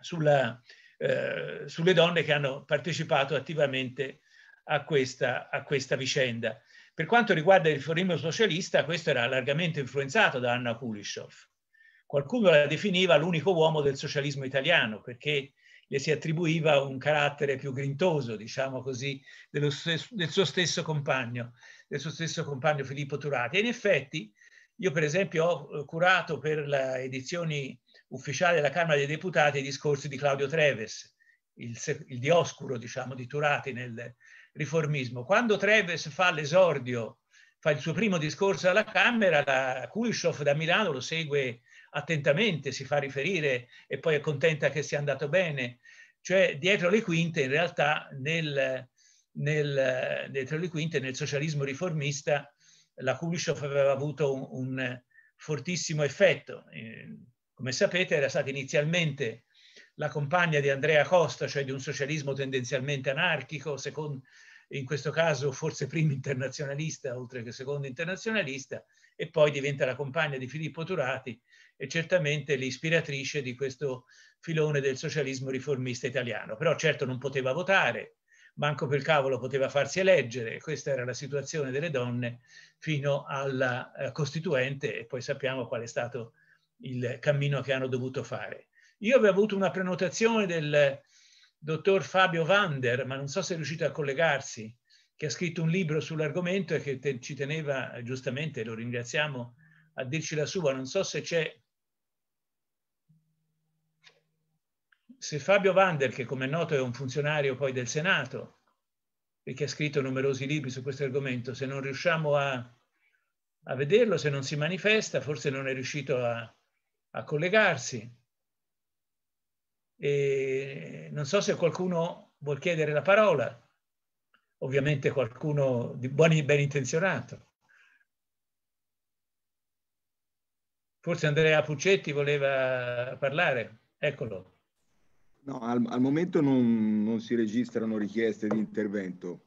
sulla, eh, sulle donne che hanno partecipato attivamente a questa, a questa vicenda. Per quanto riguarda il forismo socialista, questo era largamente influenzato da Anna Kulishov. Qualcuno la definiva l'unico uomo del socialismo italiano, perché le si attribuiva un carattere più grintoso, diciamo così, stesso, del suo stesso compagno, del suo stesso compagno Filippo Turati. E in effetti io per esempio ho eh, curato per le edizioni ufficiali della Camera dei Deputati i discorsi di Claudio Treves, il, il dioscuro diciamo, di Turati nel riformismo. Quando Treves fa l'esordio, fa il suo primo discorso alla Camera, la Kulishov da Milano lo segue attentamente, si fa riferire e poi è contenta che sia andato bene. Cioè dietro le quinte in realtà nel, nel, dietro le quinte nel socialismo riformista la Kulishov aveva avuto un, un fortissimo effetto. Eh, come sapete era stata inizialmente la compagna di Andrea Costa, cioè di un socialismo tendenzialmente anarchico, secondo, in questo caso forse primo internazionalista oltre che secondo internazionalista, e poi diventa la compagna di Filippo Turati è certamente l'ispiratrice di questo filone del socialismo riformista italiano. Però certo non poteva votare, manco per cavolo poteva farsi eleggere, questa era la situazione delle donne fino alla eh, Costituente e poi sappiamo qual è stato il cammino che hanno dovuto fare. Io avevo avuto una prenotazione del dottor Fabio Vander, ma non so se è riuscito a collegarsi, che ha scritto un libro sull'argomento e che te, ci teneva eh, giustamente, lo ringraziamo, a dirci la sua. Non so se c'è se Fabio Vander, che come è noto è un funzionario poi del Senato e che ha scritto numerosi libri su questo argomento, se non riusciamo a, a vederlo, se non si manifesta, forse non è riuscito a, a collegarsi. E non so se qualcuno vuol chiedere la parola, ovviamente qualcuno di buoni e ben intenzionato. Forse Andrea Puccetti voleva parlare, eccolo. No, al, al momento non, non, si registrano richieste di intervento,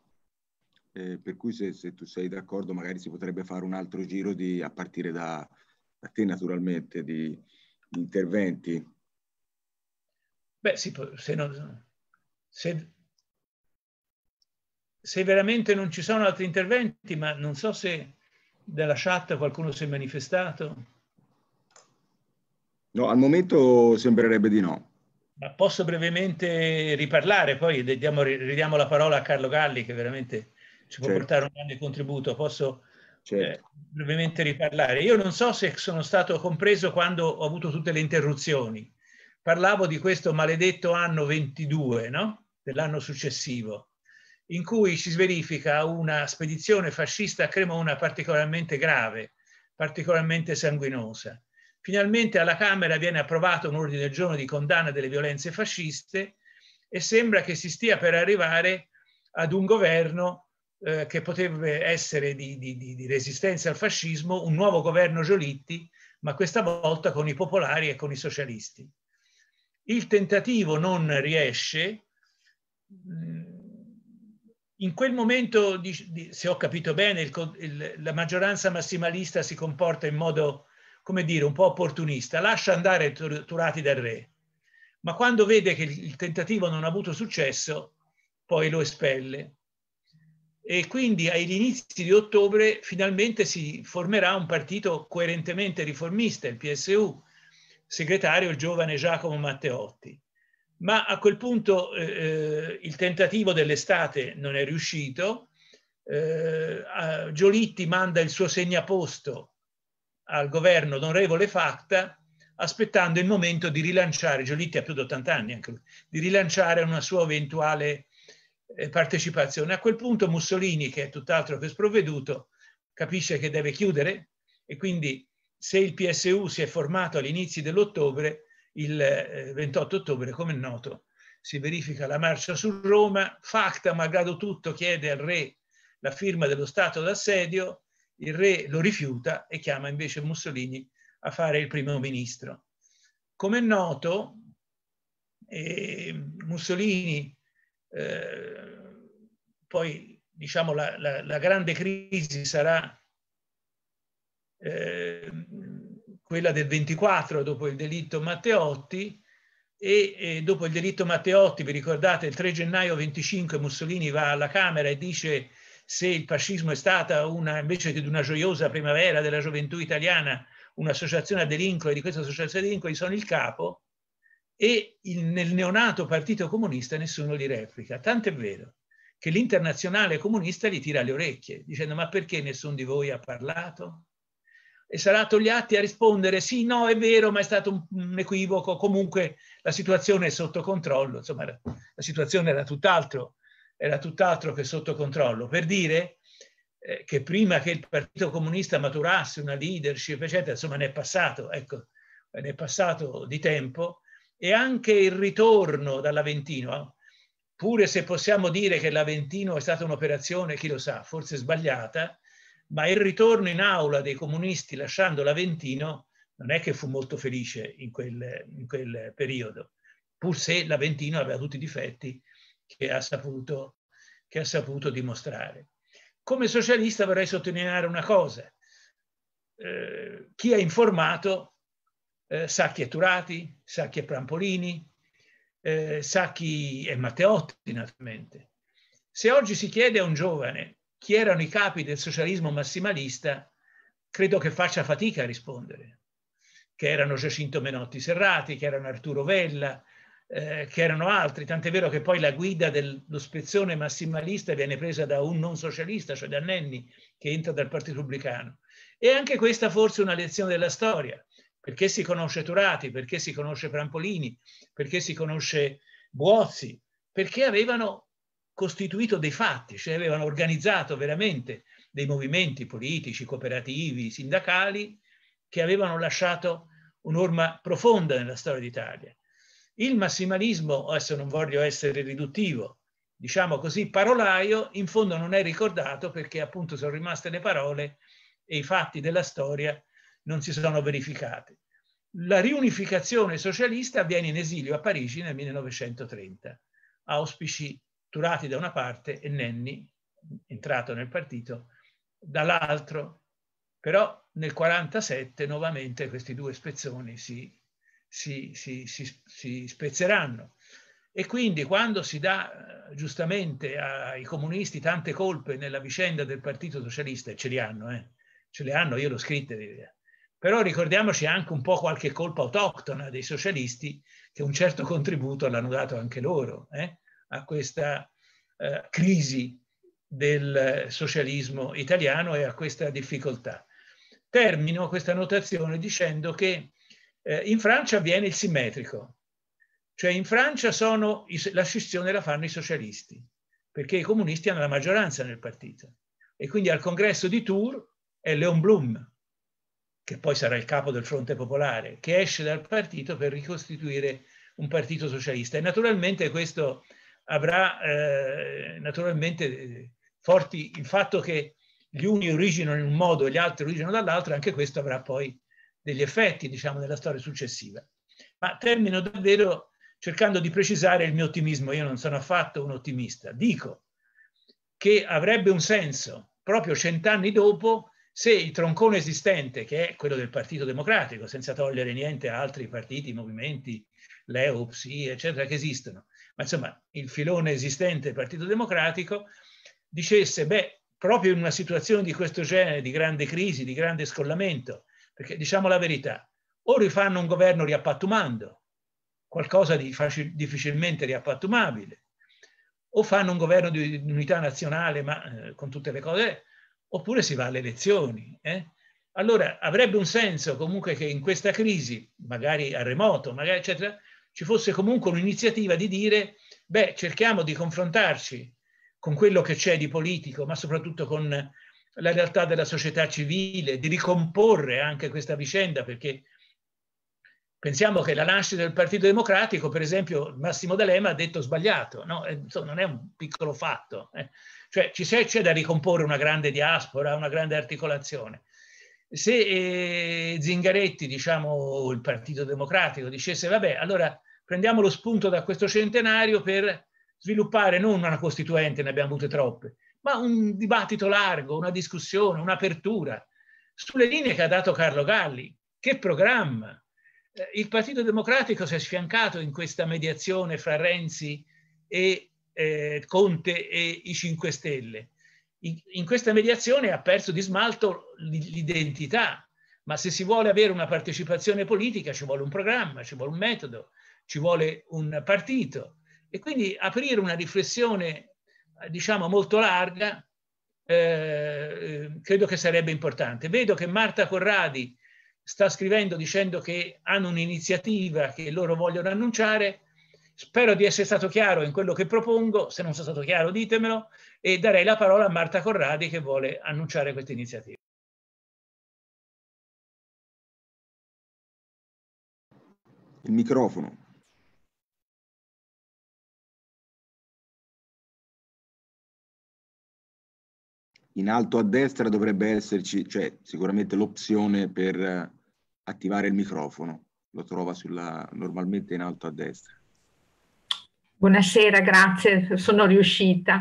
eh, per cui se, se tu sei d'accordo magari si potrebbe fare un altro giro di, a partire da, da te naturalmente di, di interventi. Beh, si può, se, non, se, se, veramente non ci sono altri interventi, ma non so se dalla chat qualcuno si è manifestato. No, al momento sembrerebbe di no. Ma posso brevemente riparlare, poi diamo, ridiamo la parola a Carlo Galli che veramente ci può certo. portare un grande contributo. Posso certo. eh, brevemente riparlare. Io non so se sono stato compreso quando ho avuto tutte le interruzioni. Parlavo di questo maledetto anno 22, no? dell'anno successivo, in cui si verifica una spedizione fascista a Cremona particolarmente grave, particolarmente sanguinosa Finalmente alla Camera viene approvato un ordine del giorno di condanna delle violenze fasciste e sembra che si stia per arrivare ad un governo eh, che potrebbe essere di, di, di, resistenza al fascismo, un nuovo governo Giolitti, ma questa volta con i popolari e con i socialisti. Il tentativo non riesce. Mm, in quel momento, se ho capito bene, il, il, la maggioranza massimalista si comporta in modo come dire, un po' opportunista, lascia andare Turati dal re, ma quando vede che il tentativo non ha avuto successo, poi lo espelle. E quindi agli inizi di ottobre finalmente si formerà un partito coerentemente riformista, il PSU, segretario il giovane Giacomo Matteotti. Ma a quel punto eh, eh il tentativo dell'estate non è riuscito, eh, Giolitti manda il suo segnaposto al governo l'onorevole Facta aspettando il momento di rilanciare, Giolitti ha più di 80 anni anche lui, di rilanciare una sua eventuale eh, partecipazione. A quel punto Mussolini, che è tutt'altro che sprovveduto, capisce che deve chiudere e quindi se il PSU si è formato all'inizio dell'ottobre, il 28 eh, ottobre, come è noto, si verifica la marcia su Roma, Facta, malgrado tutto, chiede al re la firma dello stato d'assedio, il re lo rifiuta e chiama invece Mussolini a fare il primo ministro. Come è noto, eh, Mussolini, eh, poi diciamo la, la, la, grande crisi sarà eh, quella del 24 dopo il delitto Matteotti e, e dopo il delitto Matteotti, vi ricordate, il 3 gennaio 25 Mussolini va alla Camera e dice se il fascismo è stata una, invece che di una gioiosa primavera della gioventù italiana, un'associazione a delinquere, di questa associazione a delinquere sono il capo e il, nel neonato partito comunista nessuno li replica. Tant'è vero che l'internazionale comunista gli tira le orecchie dicendo ma perché nessuno di voi ha parlato? E sarà Togliatti a rispondere sì, no, è vero, ma è stato un, un equivoco, comunque la situazione è sotto controllo, insomma la, la situazione era tutt'altro era tutt'altro che sotto controllo. Per dire eh, che prima che il Partito Comunista maturasse una leadership, eccetera, insomma ne è passato, ecco, ne è passato di tempo, e anche il ritorno dall'Aventino, eh. pure se possiamo dire che l'Aventino è stata un'operazione, chi lo sa, forse sbagliata, ma il ritorno in aula dei comunisti lasciando l'Aventino non è che fu molto felice in quel, in quel periodo, pur se l'Aventino aveva tutti i difetti che ha saputo, che ha saputo dimostrare. Come socialista vorrei sottolineare una cosa. Eh, chi ha informato eh, sa chi è Turati, sa chi è Prampolini, eh, sa chi è Matteotti, naturalmente. Se oggi si chiede a un giovane chi erano i capi del socialismo massimalista, credo che faccia fatica a rispondere, che erano Giacinto Menotti Serrati, che erano Arturo Vella, eh, che erano altri, tant'è vero che poi la guida dello spezzone massimalista viene presa da un non socialista, cioè da Nenni, che entra dal Partito Repubblicano. E anche questa forse è una lezione della storia, perché si conosce Turati, perché si conosce Prampolini, perché si conosce Buozzi, perché avevano costituito dei fatti, cioè avevano organizzato veramente dei movimenti politici, cooperativi, sindacali, che avevano lasciato un'orma profonda nella storia d'Italia. Il massimalismo, adesso non voglio essere riduttivo, diciamo così, parolaio, in fondo non è ricordato perché appunto sono rimaste le parole e i fatti della storia non si sono verificati. La riunificazione socialista avviene in esilio a Parigi nel 1930. Auspici Turati da una parte e Nenni, entrato nel partito, dall'altro. Però nel 1947 nuovamente questi due spezzoni si si, si, si, si spezzeranno. E quindi quando si dà eh, giustamente ai comunisti tante colpe nella vicenda del Partito Socialista, e ce li hanno, eh, ce le hanno, io l'ho scritta, però ricordiamoci anche un po' qualche colpa autoctona dei socialisti che un certo contributo l'hanno dato anche loro eh, a questa eh, crisi del socialismo italiano e a questa difficoltà. Termino questa notazione dicendo che eh, in Francia avviene il simmetrico, cioè in Francia sono, la scissione la fanno i socialisti, perché i comunisti hanno la maggioranza nel partito. E quindi al congresso di Tours è Léon Blum, che poi sarà il capo del Fronte Popolare, che esce dal partito per ricostituire un partito socialista. E naturalmente questo avrà eh, naturalmente eh, forti il fatto che gli uni originano in un modo e gli altri originano dall'altro, anche questo avrà poi degli effetti, diciamo, della storia successiva. Ma termino davvero cercando di precisare il mio ottimismo. Io non sono affatto un ottimista. Dico che avrebbe un senso, proprio cent'anni dopo, se il troncone esistente, che è quello del Partito Democratico, senza togliere niente a altri partiti, movimenti, Leo, Psi, eccetera, che esistono, ma insomma il filone esistente Partito Democratico, dicesse, beh, proprio in una situazione di questo genere, di grande crisi, di grande scollamento, perché diciamo la verità, o rifanno un governo riappattumando, qualcosa di difficilmente riappattumabile, o fanno un governo di, unità nazionale, ma eh, con tutte le cose, oppure si va alle elezioni. Eh? Allora avrebbe un senso comunque che in questa crisi, magari a remoto, magari eccetera, ci fosse comunque un'iniziativa di dire, beh, cerchiamo di confrontarci con quello che c'è di politico, ma soprattutto con la realtà della società civile, di ricomporre anche questa vicenda, perché pensiamo che la nascita del Partito Democratico, per esempio, Massimo D'Alema ha detto sbagliato, no? Eh, insomma, non è un piccolo fatto. Eh? Cioè c'è, da ricomporre una grande diaspora, una grande articolazione. Se eh, Zingaretti, diciamo, il Partito Democratico dicesse, vabbè, allora prendiamo lo spunto da questo centenario per sviluppare non una costituente, ne abbiamo avute troppe, ma un dibattito largo, una discussione, un'apertura sulle linee che ha dato Carlo Galli. Che programma! Eh, il Partito Democratico si è sfiancato in questa mediazione fra Renzi e eh, Conte e i 5 Stelle. In, in questa mediazione ha perso di smalto l'identità, ma se si vuole avere una partecipazione politica ci vuole un programma, ci vuole un metodo, ci vuole un partito. E quindi aprire una riflessione eh, diciamo, molto larga, eh, eh, credo che sarebbe importante. Vedo che Marta Corradi sta scrivendo dicendo che hanno un'iniziativa che loro vogliono annunciare. Spero di essere stato chiaro in quello che propongo, se non sono stato chiaro ditemelo e darei la parola a Marta Corradi che vuole annunciare questa iniziativa. Il microfono. in alto a destra dovrebbe esserci, cioè sicuramente l'opzione per eh, attivare il microfono, lo trova sulla, normalmente in alto a destra. Buonasera, grazie, sono riuscita.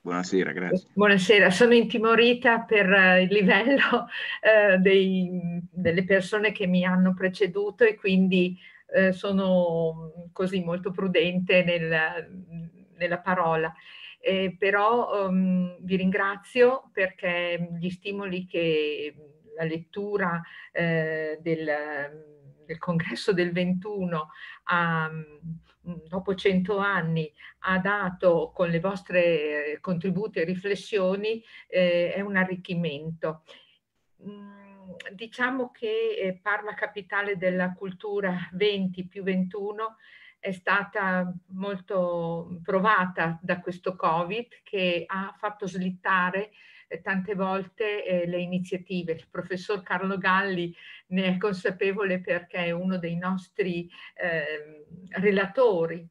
Buonasera, grazie. Buonasera, sono intimorita per eh, il livello eh, dei, delle persone che mi hanno preceduto e quindi eh, sono così molto prudente nel, nella parola eh, però um, vi ringrazio perché gli stimoli che la lettura eh, del, del, congresso del 21 ha, mm, dopo cento anni ha dato con le vostre eh, contributi e riflessioni eh, è un arricchimento. Mm, diciamo che eh, Parma Capitale della Cultura 20 più 21 è stata molto provata da questo Covid che ha fatto slittare eh, tante volte eh, le iniziative. Il professor Carlo Galli ne è consapevole perché è uno dei nostri eh, relatori.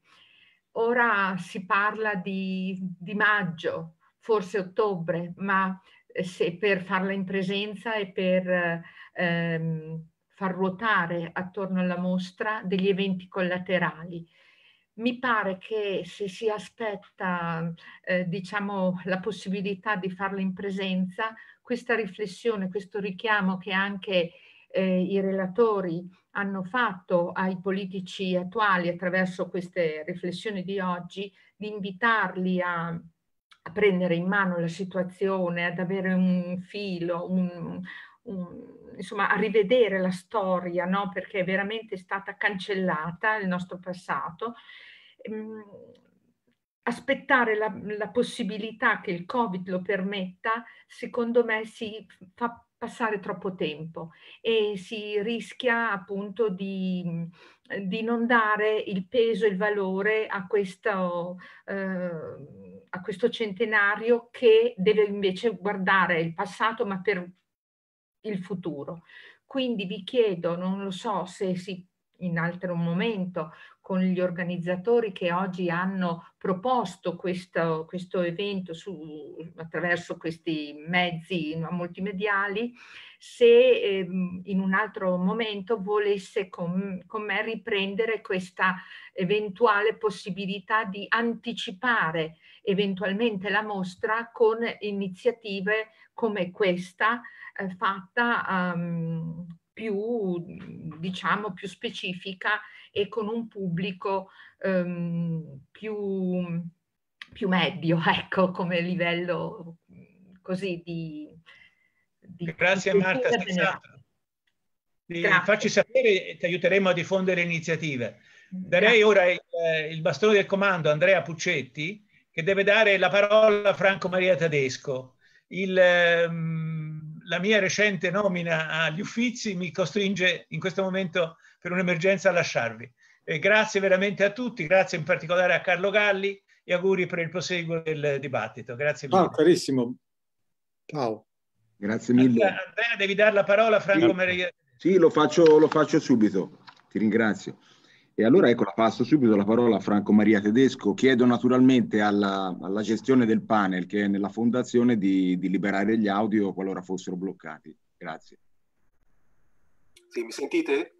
Ora si parla di, di maggio, forse ottobre, ma eh, se per farla in presenza e per ehm, far ruotare attorno alla mostra degli eventi collaterali. Mi pare che se si aspetta eh, diciamo, la possibilità di farla in presenza, questa riflessione, questo richiamo che anche eh, i relatori hanno fatto ai politici attuali attraverso queste riflessioni di oggi, di invitarli a, a prendere in mano la situazione, ad avere un filo, un, un, insomma, a rivedere la storia, no? perché è veramente stata cancellata il nostro passato. Ehm, aspettare la, la, possibilità che il Covid lo permetta, secondo me si fa passare troppo tempo e si rischia appunto di, di non dare il peso e il valore a questo, eh, a questo centenario che deve invece guardare il passato ma per il futuro. Quindi vi chiedo, non lo so se si in altro momento con gli organizzatori che oggi hanno proposto questo, questo evento su, attraverso questi mezzi multimediali, se ehm, in un altro momento volesse con, con, me riprendere questa eventuale possibilità di anticipare eventualmente la mostra con iniziative come questa eh, fatta um, più, diciamo, più specifica e con un pubblico um, più, più medio, ecco, come livello così di... di Grazie di Marta, di facci sapere e ti aiuteremo a diffondere iniziative. Mm, Darei Grazie. ora il, eh, il, bastone del comando a Andrea Puccetti che deve dare la parola a Franco Maria Tedesco. Il, ehm, la mia recente nomina agli uffizi mi costringe in questo momento per un'emergenza a lasciarvi. Eh, grazie veramente a tutti, grazie in particolare a Carlo Galli e auguri per il proseguo del dibattito. Grazie ah, mille. Ah, carissimo. Ciao. Grazie mille. Andrea, devi dare la parola a Franco sì. Maria. Sì, lo faccio, lo faccio subito. Ti ringrazio. E allora ecco, la passo subito la parola a Franco Maria Tedesco. Chiedo naturalmente alla, alla gestione del panel che è nella fondazione di, di, liberare gli audio qualora fossero bloccati. Grazie. Sì, mi sentite?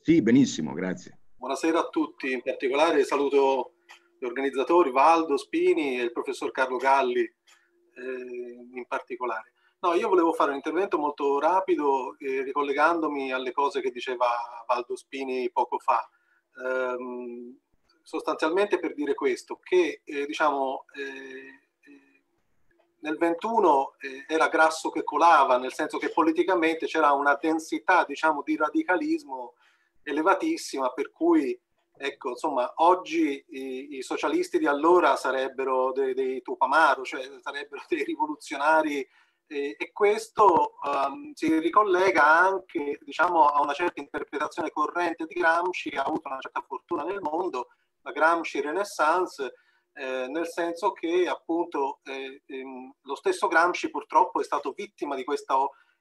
Sì, benissimo, grazie. Buonasera a tutti, in particolare saluto gli organizzatori Valdo Spini e il professor Carlo Galli eh, in particolare. No, io volevo fare un intervento molto rapido eh, ricollegandomi alle cose che diceva Valdo Spini poco fa Ehm, sostanzialmente per dire questo, che eh, diciamo, eh, eh nel 21 eh, era grasso che colava, nel senso che politicamente c'era una densità diciamo, di radicalismo elevatissima, per cui ecco, insomma, oggi i, i socialisti di allora sarebbero dei, dei Tupamaro, cioè sarebbero dei rivoluzionari e, e questo um, si ricollega anche diciamo, a una certa interpretazione corrente di Gramsci, ha avuto una certa fortuna nel mondo, la Gramsci Renaissance, eh, nel senso che appunto eh, ehm, lo stesso Gramsci purtroppo è stato vittima di questa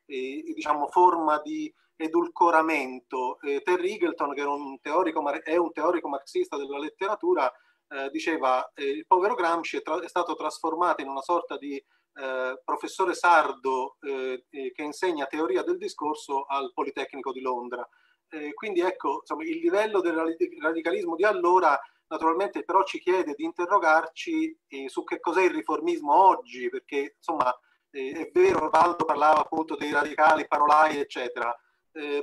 eh, diciamo, forma di edulcoramento. Eh, Terry Eagleton, che un teorico, è un teorico marxista della letteratura, eh, diceva eh, il povero Gramsci è, è, stato trasformato in una sorta di eh, professore sardo eh, eh, che insegna teoria del discorso al Politecnico di Londra. Eh, quindi ecco, insomma, il livello del radicalismo di allora naturalmente però ci chiede di interrogarci eh, su che cos'è il riformismo oggi, perché insomma eh, è vero, Valdo parlava appunto dei radicali, parolai, eccetera,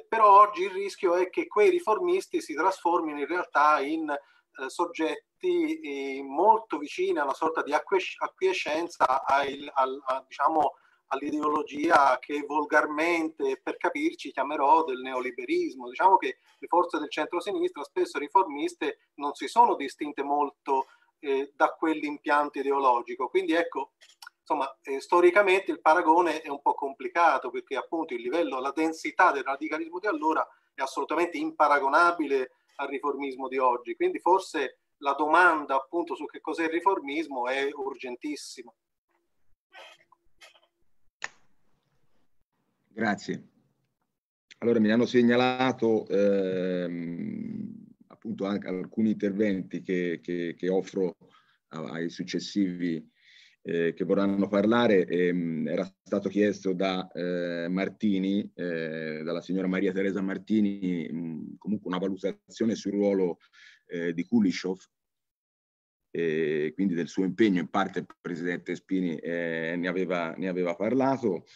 però oggi il rischio è che quei riformisti si trasformino in realtà in eh, soggetti eh, molto vicini a una sorta di acquiescenza al, al, a, diciamo, all'ideologia che volgarmente, per capirci, chiamerò del neoliberismo. Diciamo che le forze del centro-sinistra, spesso riformiste, non si sono distinte molto eh, da quell'impianto ideologico. Quindi ecco, insomma, eh, storicamente il paragone è un po' complicato perché appunto il livello, la densità del radicalismo di allora è assolutamente imparagonabile al riformismo di oggi. Quindi forse la domanda appunto su che cos'è il riformismo è urgentissima. Grazie. Allora mi hanno segnalato ehm, appunto anche alcuni interventi che, che, che offro ai successivi eh, che vorranno parlare ehm, era stato chiesto da eh, Martini, eh, dalla signora Maria Teresa Martini, mh, mm, comunque una valutazione sul ruolo eh, di Kulishov, quindi del suo impegno, in parte il presidente Spini eh, ne aveva, ne, aveva, parlato.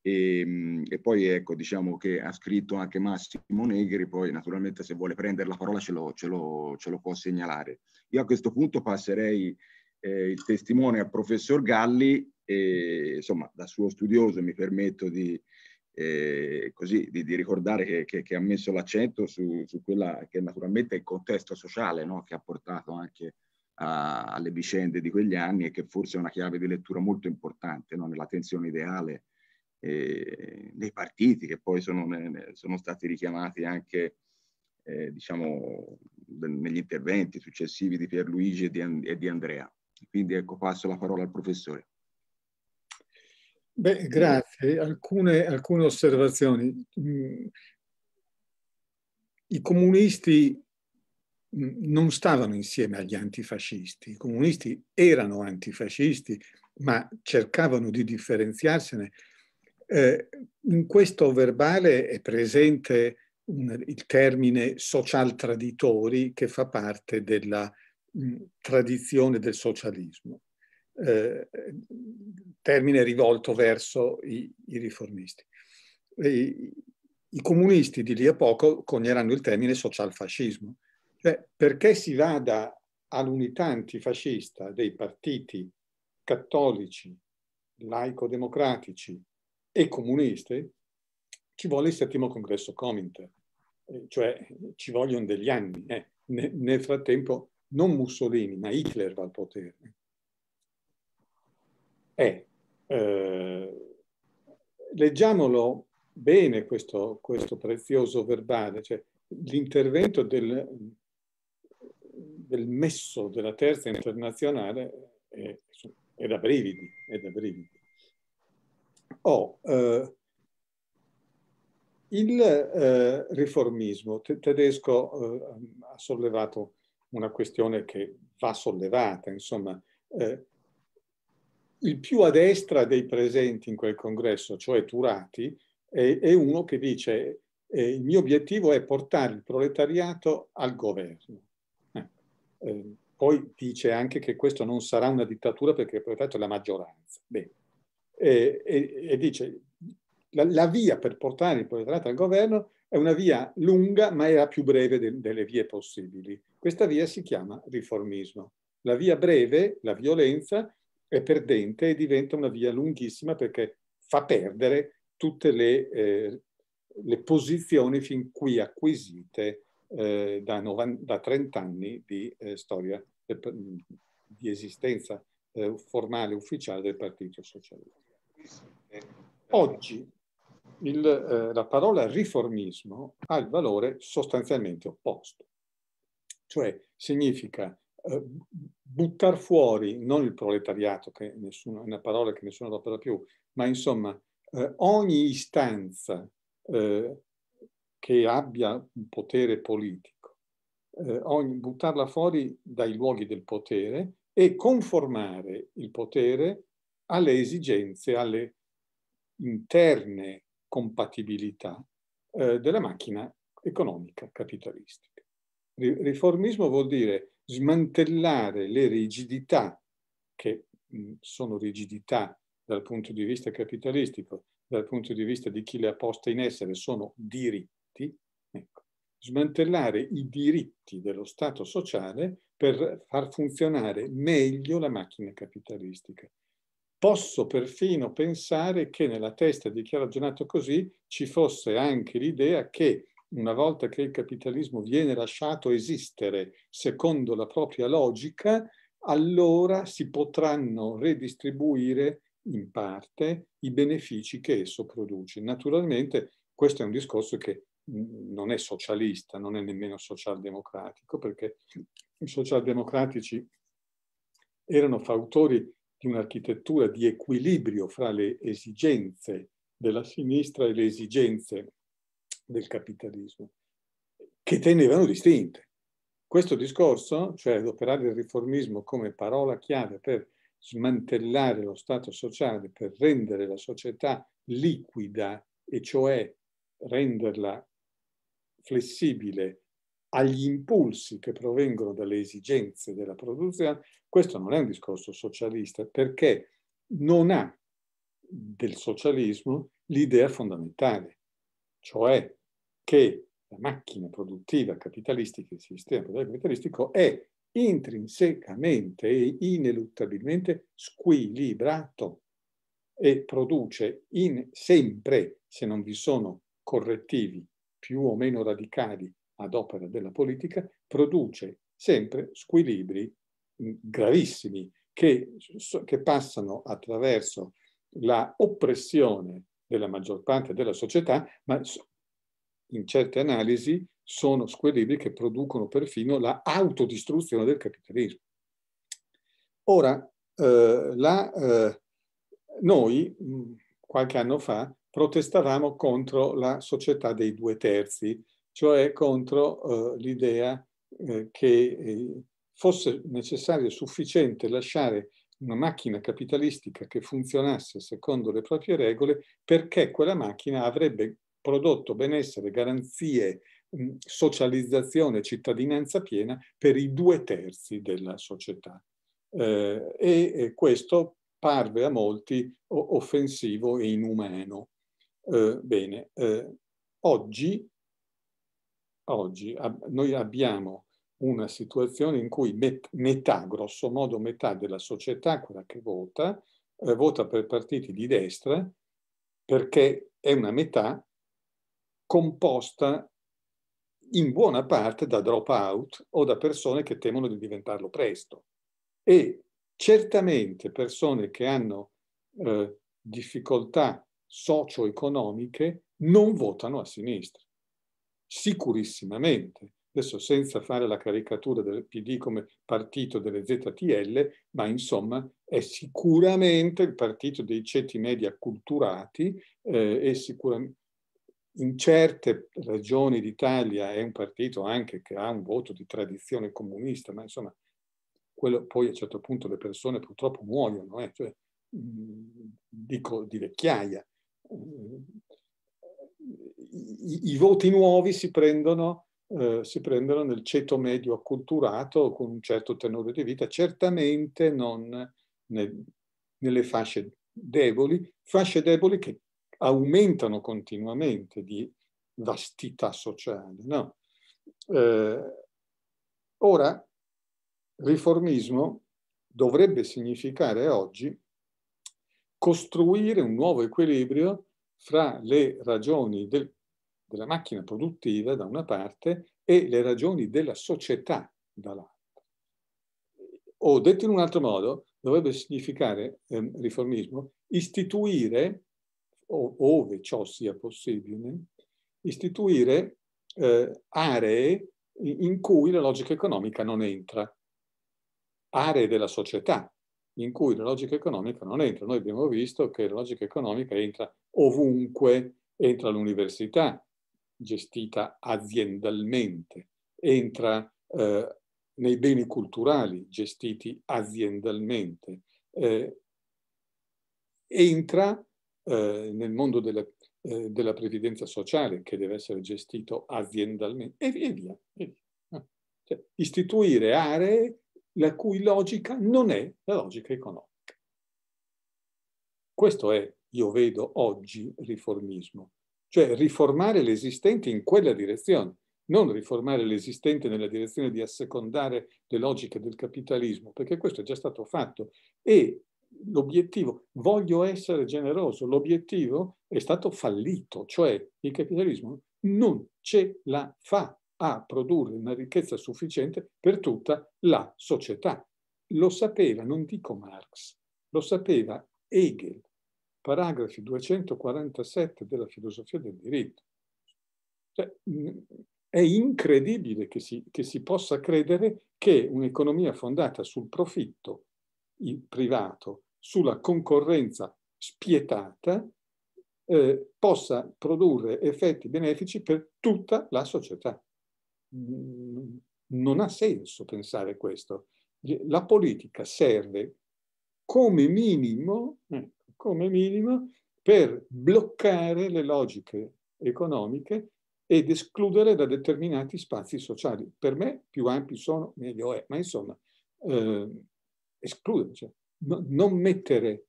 E, ehm, e, poi ecco diciamo che ha scritto anche Massimo Negri poi naturalmente se vuole prendere la parola ce lo, ce lo, ce lo può segnalare io a questo punto passerei eh, il testimone al professor Galli, e, insomma da suo studioso mi permetto di, eh, così, di, di ricordare che, che, che, ha messo l'accento su, su, quella che naturalmente è il contesto sociale no? che ha portato anche a, alle vicende di quegli anni e che forse è una chiave di lettura molto importante no? nella tensione ideale eh, nei partiti che poi sono, sono stati richiamati anche eh, diciamo, negli interventi successivi di Pierluigi e di, e di Andrea. Quindi ecco, passo la parola al professore. Beh, grazie. Alcune, alcune osservazioni. Mm, I comunisti mm, non stavano insieme agli antifascisti. I comunisti erano antifascisti, ma cercavano di differenziarsene. Eh, in questo verbale è presente il termine social traditori che fa parte della, tradizione del socialismo, eh, termine rivolto verso i, i riformisti. I, I, comunisti di lì a poco cogneranno il termine socialfascismo, cioè perché si vada all'unità antifascista dei partiti cattolici, laico-democratici e comunisti, ci vuole il settimo congresso Comintern, eh, cioè ci vogliono degli anni. Eh. Nel frattempo non Mussolini, ma Hitler va al potere, è, eh, eh, leggiamolo bene questo, questo prezioso verbale, cioè l'intervento del, del, messo della terza internazionale è, è, da brividi, è da brividi. Oh, eh, il eh, riformismo tedesco eh, ha sollevato una questione che va sollevata, insomma, eh, il più a destra dei presenti in quel congresso, cioè Turati, è, è uno che dice eh, il mio obiettivo è portare il proletariato al governo. Eh, eh poi dice anche che questo non sarà una dittatura perché il proletariato è la maggioranza. Bene. E, e, e dice la, la via per portare il proletariato al governo è è una via lunga, ma è la più breve de delle vie possibili. Questa via si chiama riformismo. La via breve, la violenza, è perdente e diventa una via lunghissima perché fa perdere tutte le, eh, le posizioni fin qui acquisite eh, da, 90, da, 30 anni di eh, storia, di esistenza eh, formale ufficiale del Partito Socialista. Oggi il, eh, la parola riformismo ha il valore sostanzialmente opposto, cioè significa eh, buttare fuori non il proletariato, che nessuno, è una parola che nessuno adopera più, ma insomma eh, ogni istanza eh, che abbia un potere politico, eh, ogni, buttarla fuori dai luoghi del potere e conformare il potere alle esigenze, alle interne compatibilità eh, della macchina economica capitalistica. Riformismo vuol dire smantellare le rigidità, che mh, sono rigidità dal punto di vista capitalistico, dal punto di vista di chi le ha poste in essere, sono diritti, ecco. smantellare i diritti dello Stato sociale per far funzionare meglio la macchina capitalistica. Posso perfino pensare che nella testa di chi ha ragionato così ci fosse anche l'idea che una volta che il capitalismo viene lasciato esistere secondo la propria logica, allora si potranno redistribuire in parte i benefici che esso produce. Naturalmente questo è un discorso che mm, non è socialista, non è nemmeno socialdemocratico, perché i socialdemocratici erano fautori di un'architettura di equilibrio fra le esigenze della sinistra e le esigenze del capitalismo, che tenevano distinte. Questo discorso, cioè l'operare il riformismo come parola chiave per smantellare lo Stato sociale, per rendere la società liquida, e cioè renderla flessibile agli impulsi che provengono dalle esigenze della produzione, questo non è un discorso socialista perché non ha del socialismo l'idea fondamentale, cioè che la macchina produttiva capitalistica, il sistema produttivo capitalistico è intrinsecamente e ineluttabilmente squilibrato e produce in sempre, se non vi sono correttivi più o meno radicali ad opera della politica produce sempre squilibri gravissimi che, che passano attraverso la oppressione della maggior parte della società, ma in certe analisi sono squilibri che producono perfino la autodistruzione del capitalismo. Ora, eh, la, eh, noi qualche anno fa protestavamo contro la società dei due terzi, cioè contro eh, l'idea eh, che eh, fosse necessario e sufficiente lasciare una macchina capitalistica che funzionasse secondo le proprie regole perché quella macchina avrebbe prodotto benessere, garanzie, mh, socializzazione, cittadinanza piena per i due terzi della società. Eh, e questo parve a molti offensivo e inumano. Eh, bene, eh, oggi oggi ab noi abbiamo una situazione in cui met metà, grosso modo metà della società, quella che vota, eh, vota per partiti di destra perché è una metà composta in buona parte da dropout o da persone che temono di diventarlo presto. E certamente persone che hanno eh, difficoltà socio-economiche non votano a sinistra sicurissimamente, adesso senza fare la caricatura del PD come partito delle ZTL, ma insomma è sicuramente il partito dei ceti media culturati eh, e sicuramente in certe regioni d'Italia è un partito anche che ha un voto di tradizione comunista, ma insomma quello, poi a un certo punto le persone purtroppo muoiono, eh? cioè, dico di vecchiaia, i, i, voti nuovi si prendono, eh, si prendono, nel ceto medio acculturato con un certo tenore di vita, certamente non nel, nelle fasce deboli, fasce deboli che aumentano continuamente di vastità sociale. No? Eh, ora, riformismo dovrebbe significare oggi costruire un nuovo equilibrio fra le ragioni del della macchina produttiva da una parte e le ragioni della società dall'altra. O detto in un altro modo, dovrebbe significare eh, riformismo istituire, o, ove ciò sia possibile, istituire eh, aree in cui la logica economica non entra, aree della società in cui la logica economica non entra. Noi abbiamo visto che la logica economica entra ovunque, entra all'università, gestita aziendalmente, entra eh, nei beni culturali gestiti aziendalmente, eh, entra eh, nel mondo della, eh, della, previdenza sociale che deve essere gestito aziendalmente e, via. E via. Eh, cioè, istituire aree la cui logica non è la logica economica. Questo è, io vedo oggi, riformismo cioè riformare l'esistente in quella direzione, non riformare l'esistente nella direzione di assecondare le logiche del capitalismo, perché questo è già stato fatto. E l'obiettivo, voglio essere generoso, l'obiettivo è stato fallito, cioè il capitalismo non ce la fa a produrre una ricchezza sufficiente per tutta la società. Lo sapeva, non dico Marx, lo sapeva Hegel, paragrafi 247 della filosofia del diritto. Cioè, è incredibile che si, che si, possa credere che un'economia fondata sul profitto privato, sulla concorrenza spietata, eh, possa produrre effetti benefici per tutta la società. Non ha senso pensare questo. La politica serve come minimo, ecco, come minimo per bloccare le logiche economiche ed escludere da determinati spazi sociali. Per me più ampi sono, meglio è, ma insomma, eh, escludere, cioè, no, non mettere,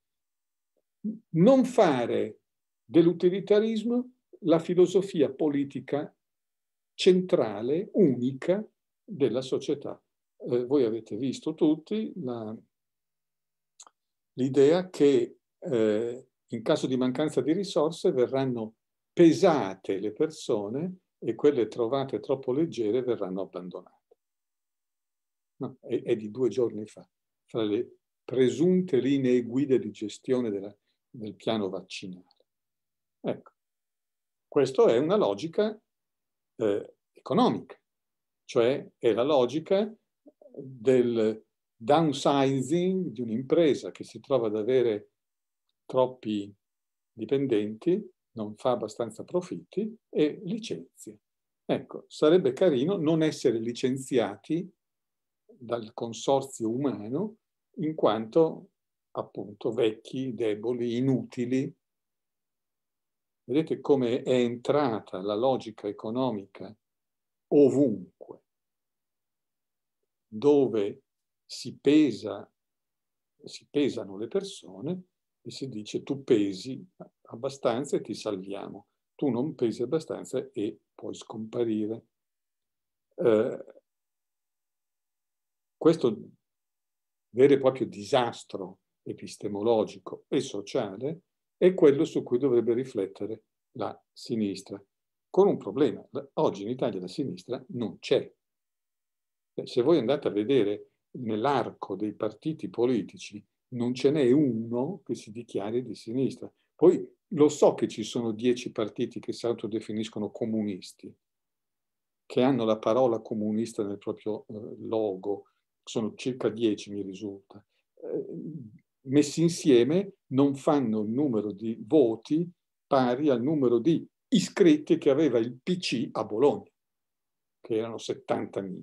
non fare dell'utilitarismo la filosofia politica centrale, unica della società. Eh, voi avete visto tutti l'idea che eh, in caso di mancanza di risorse verranno pesate le persone e quelle trovate troppo leggere verranno abbandonate. No, è, è, di due giorni fa, fra le presunte linee guida di gestione della, del piano vaccinale. Ecco, questa è una logica eh, economica, cioè è la logica del downsizing di un'impresa che si trova ad avere troppi dipendenti, non fa abbastanza profitti e licenzia. Ecco, sarebbe carino non essere licenziati dal consorzio umano in quanto appunto vecchi, deboli, inutili. Vedete come è entrata la logica economica ovunque, dove si, pesa, si pesano le persone e si dice tu pesi abbastanza e ti salviamo, tu non pesi abbastanza e puoi scomparire. Eh, questo vero e proprio disastro epistemologico e sociale è quello su cui dovrebbe riflettere la sinistra, con un problema. Oggi in Italia la sinistra non c'è. Eh, se voi andate a vedere nell'arco dei partiti politici non ce n'è uno che si dichiari di sinistra. Poi lo so che ci sono dieci partiti che si autodefiniscono comunisti, che hanno la parola comunista nel proprio eh, logo, sono circa dieci mi risulta, eh, messi insieme non fanno il numero di voti pari al numero di iscritti che aveva il PC a Bologna, che erano 70.000.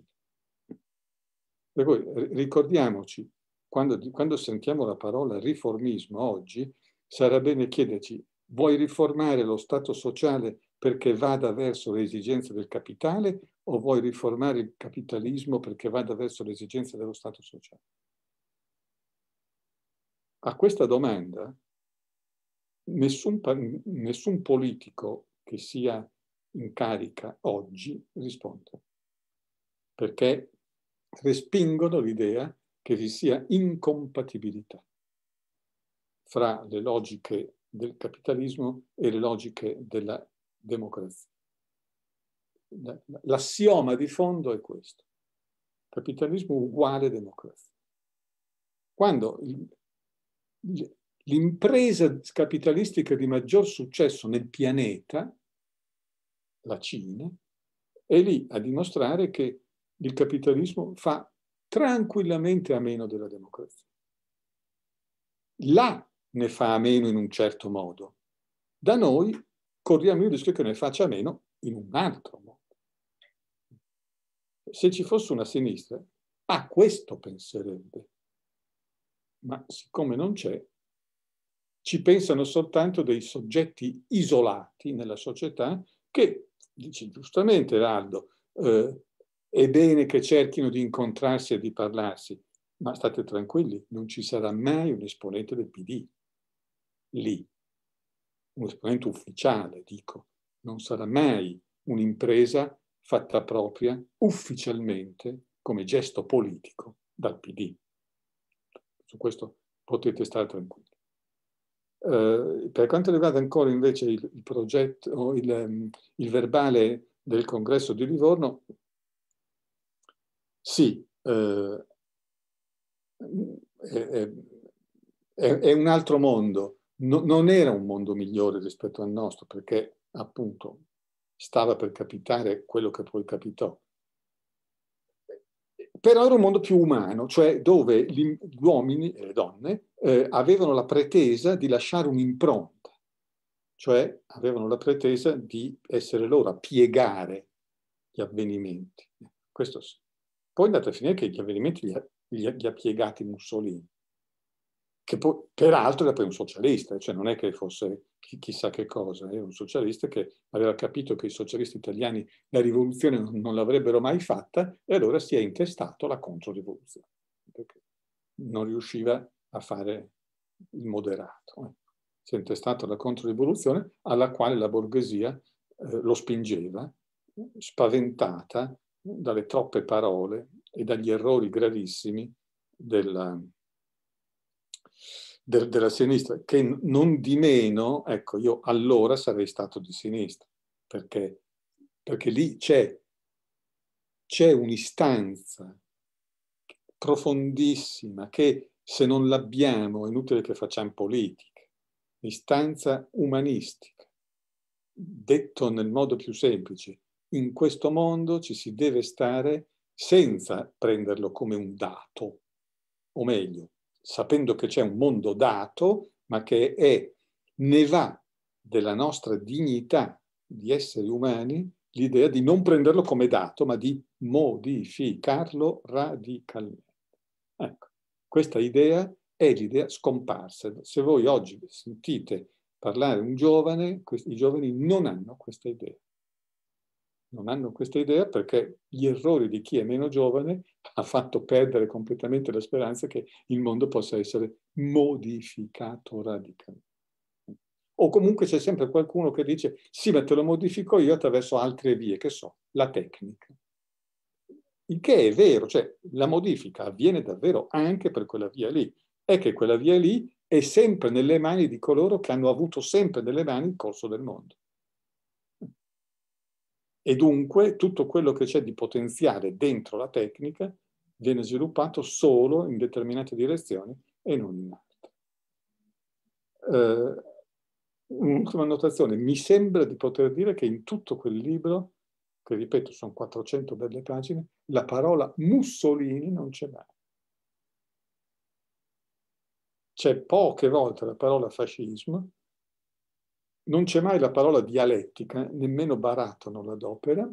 Per cui ricordiamoci, quando, quando sentiamo la parola riformismo oggi, sarà bene chiederci, vuoi riformare lo Stato sociale perché vada verso le esigenze del capitale o vuoi riformare il capitalismo perché vada verso le esigenze dello Stato sociale? A questa domanda nessun, nessun politico che sia in carica oggi risponde, perché respingono l'idea che vi sia incompatibilità fra le logiche del capitalismo e le logiche della democrazia. L'assioma di fondo è questo. Capitalismo uguale democrazia. Quando l'impresa capitalistica di maggior successo nel pianeta, la Cina, è lì a dimostrare che il capitalismo fa tranquillamente a meno della democrazia. Là ne fa a meno in un certo modo, da noi corriamo il rischio che ne faccia a meno in un altro modo. Se ci fosse una sinistra, a questo penserebbe, ma siccome non c'è, ci pensano soltanto dei soggetti isolati nella società che, dice giustamente Aldo, eh, è bene che cerchino di incontrarsi e di parlarsi, ma state tranquilli, non ci sarà mai un esponente del PD lì, un esponente ufficiale, dico, non sarà mai un'impresa fatta propria ufficialmente come gesto politico dal PD. Su questo potete stare tranquilli. Eh, per quanto riguarda ancora invece il, il progetto, il, il verbale del congresso di Livorno, sì, eh, è, è, è, un altro mondo. No, non era un mondo migliore rispetto al nostro perché appunto stava per capitare quello che poi capitò. Però era un mondo più umano, cioè dove gli uomini e le donne eh, avevano la pretesa di lasciare un'impronta, cioè avevano la pretesa di essere loro a piegare gli avvenimenti. Questo sì. Poi è andato a finire che gli avvenimenti li ha, li ha, li ha piegati Mussolini, che poi, peraltro era poi un socialista, cioè non è che fosse chi, chissà che cosa, era un socialista che aveva capito che i socialisti italiani la rivoluzione non, non l'avrebbero mai fatta e allora si è intestato la controrivoluzione, perché non riusciva a fare il moderato. Eh. Si è intestato la controrivoluzione alla quale la borghesia eh, lo spingeva, spaventata dalle troppe parole e dagli errori gravissimi della, de, della sinistra, che non di meno, ecco, io allora sarei stato di sinistra, perché, perché lì c'è, c'è un'istanza profondissima che se non l'abbiamo è inutile che facciamo politica, istanza umanistica, detto nel modo più semplice, in questo mondo ci si deve stare senza prenderlo come un dato, o meglio, sapendo che c'è un mondo dato, ma che è, ne va della nostra dignità di esseri umani l'idea di non prenderlo come dato, ma di modificarlo radicalmente. Ecco, questa idea è l'idea scomparsa. Se voi oggi sentite parlare un giovane, i giovani non hanno questa idea non hanno questa idea perché gli errori di chi è meno giovane ha fatto perdere completamente la speranza che il mondo possa essere modificato radicalmente. O comunque c'è sempre qualcuno che dice sì, ma te lo modifico io attraverso altre vie, che so, la tecnica. Il che è vero, cioè la modifica avviene davvero anche per quella via lì. È che quella via lì è sempre nelle mani di coloro che hanno avuto sempre nelle mani il corso del mondo e dunque tutto quello che c'è di potenziale dentro la tecnica viene sviluppato solo in determinate direzioni e non in altre. Uh, un'ultima notazione, mi sembra di poter dire che in tutto quel libro, che ripeto sono 400 belle pagine, la parola Mussolini non c'è mai. C'è poche volte la parola fascismo, non c'è mai la parola dialettica, nemmeno Baratono l'adopera,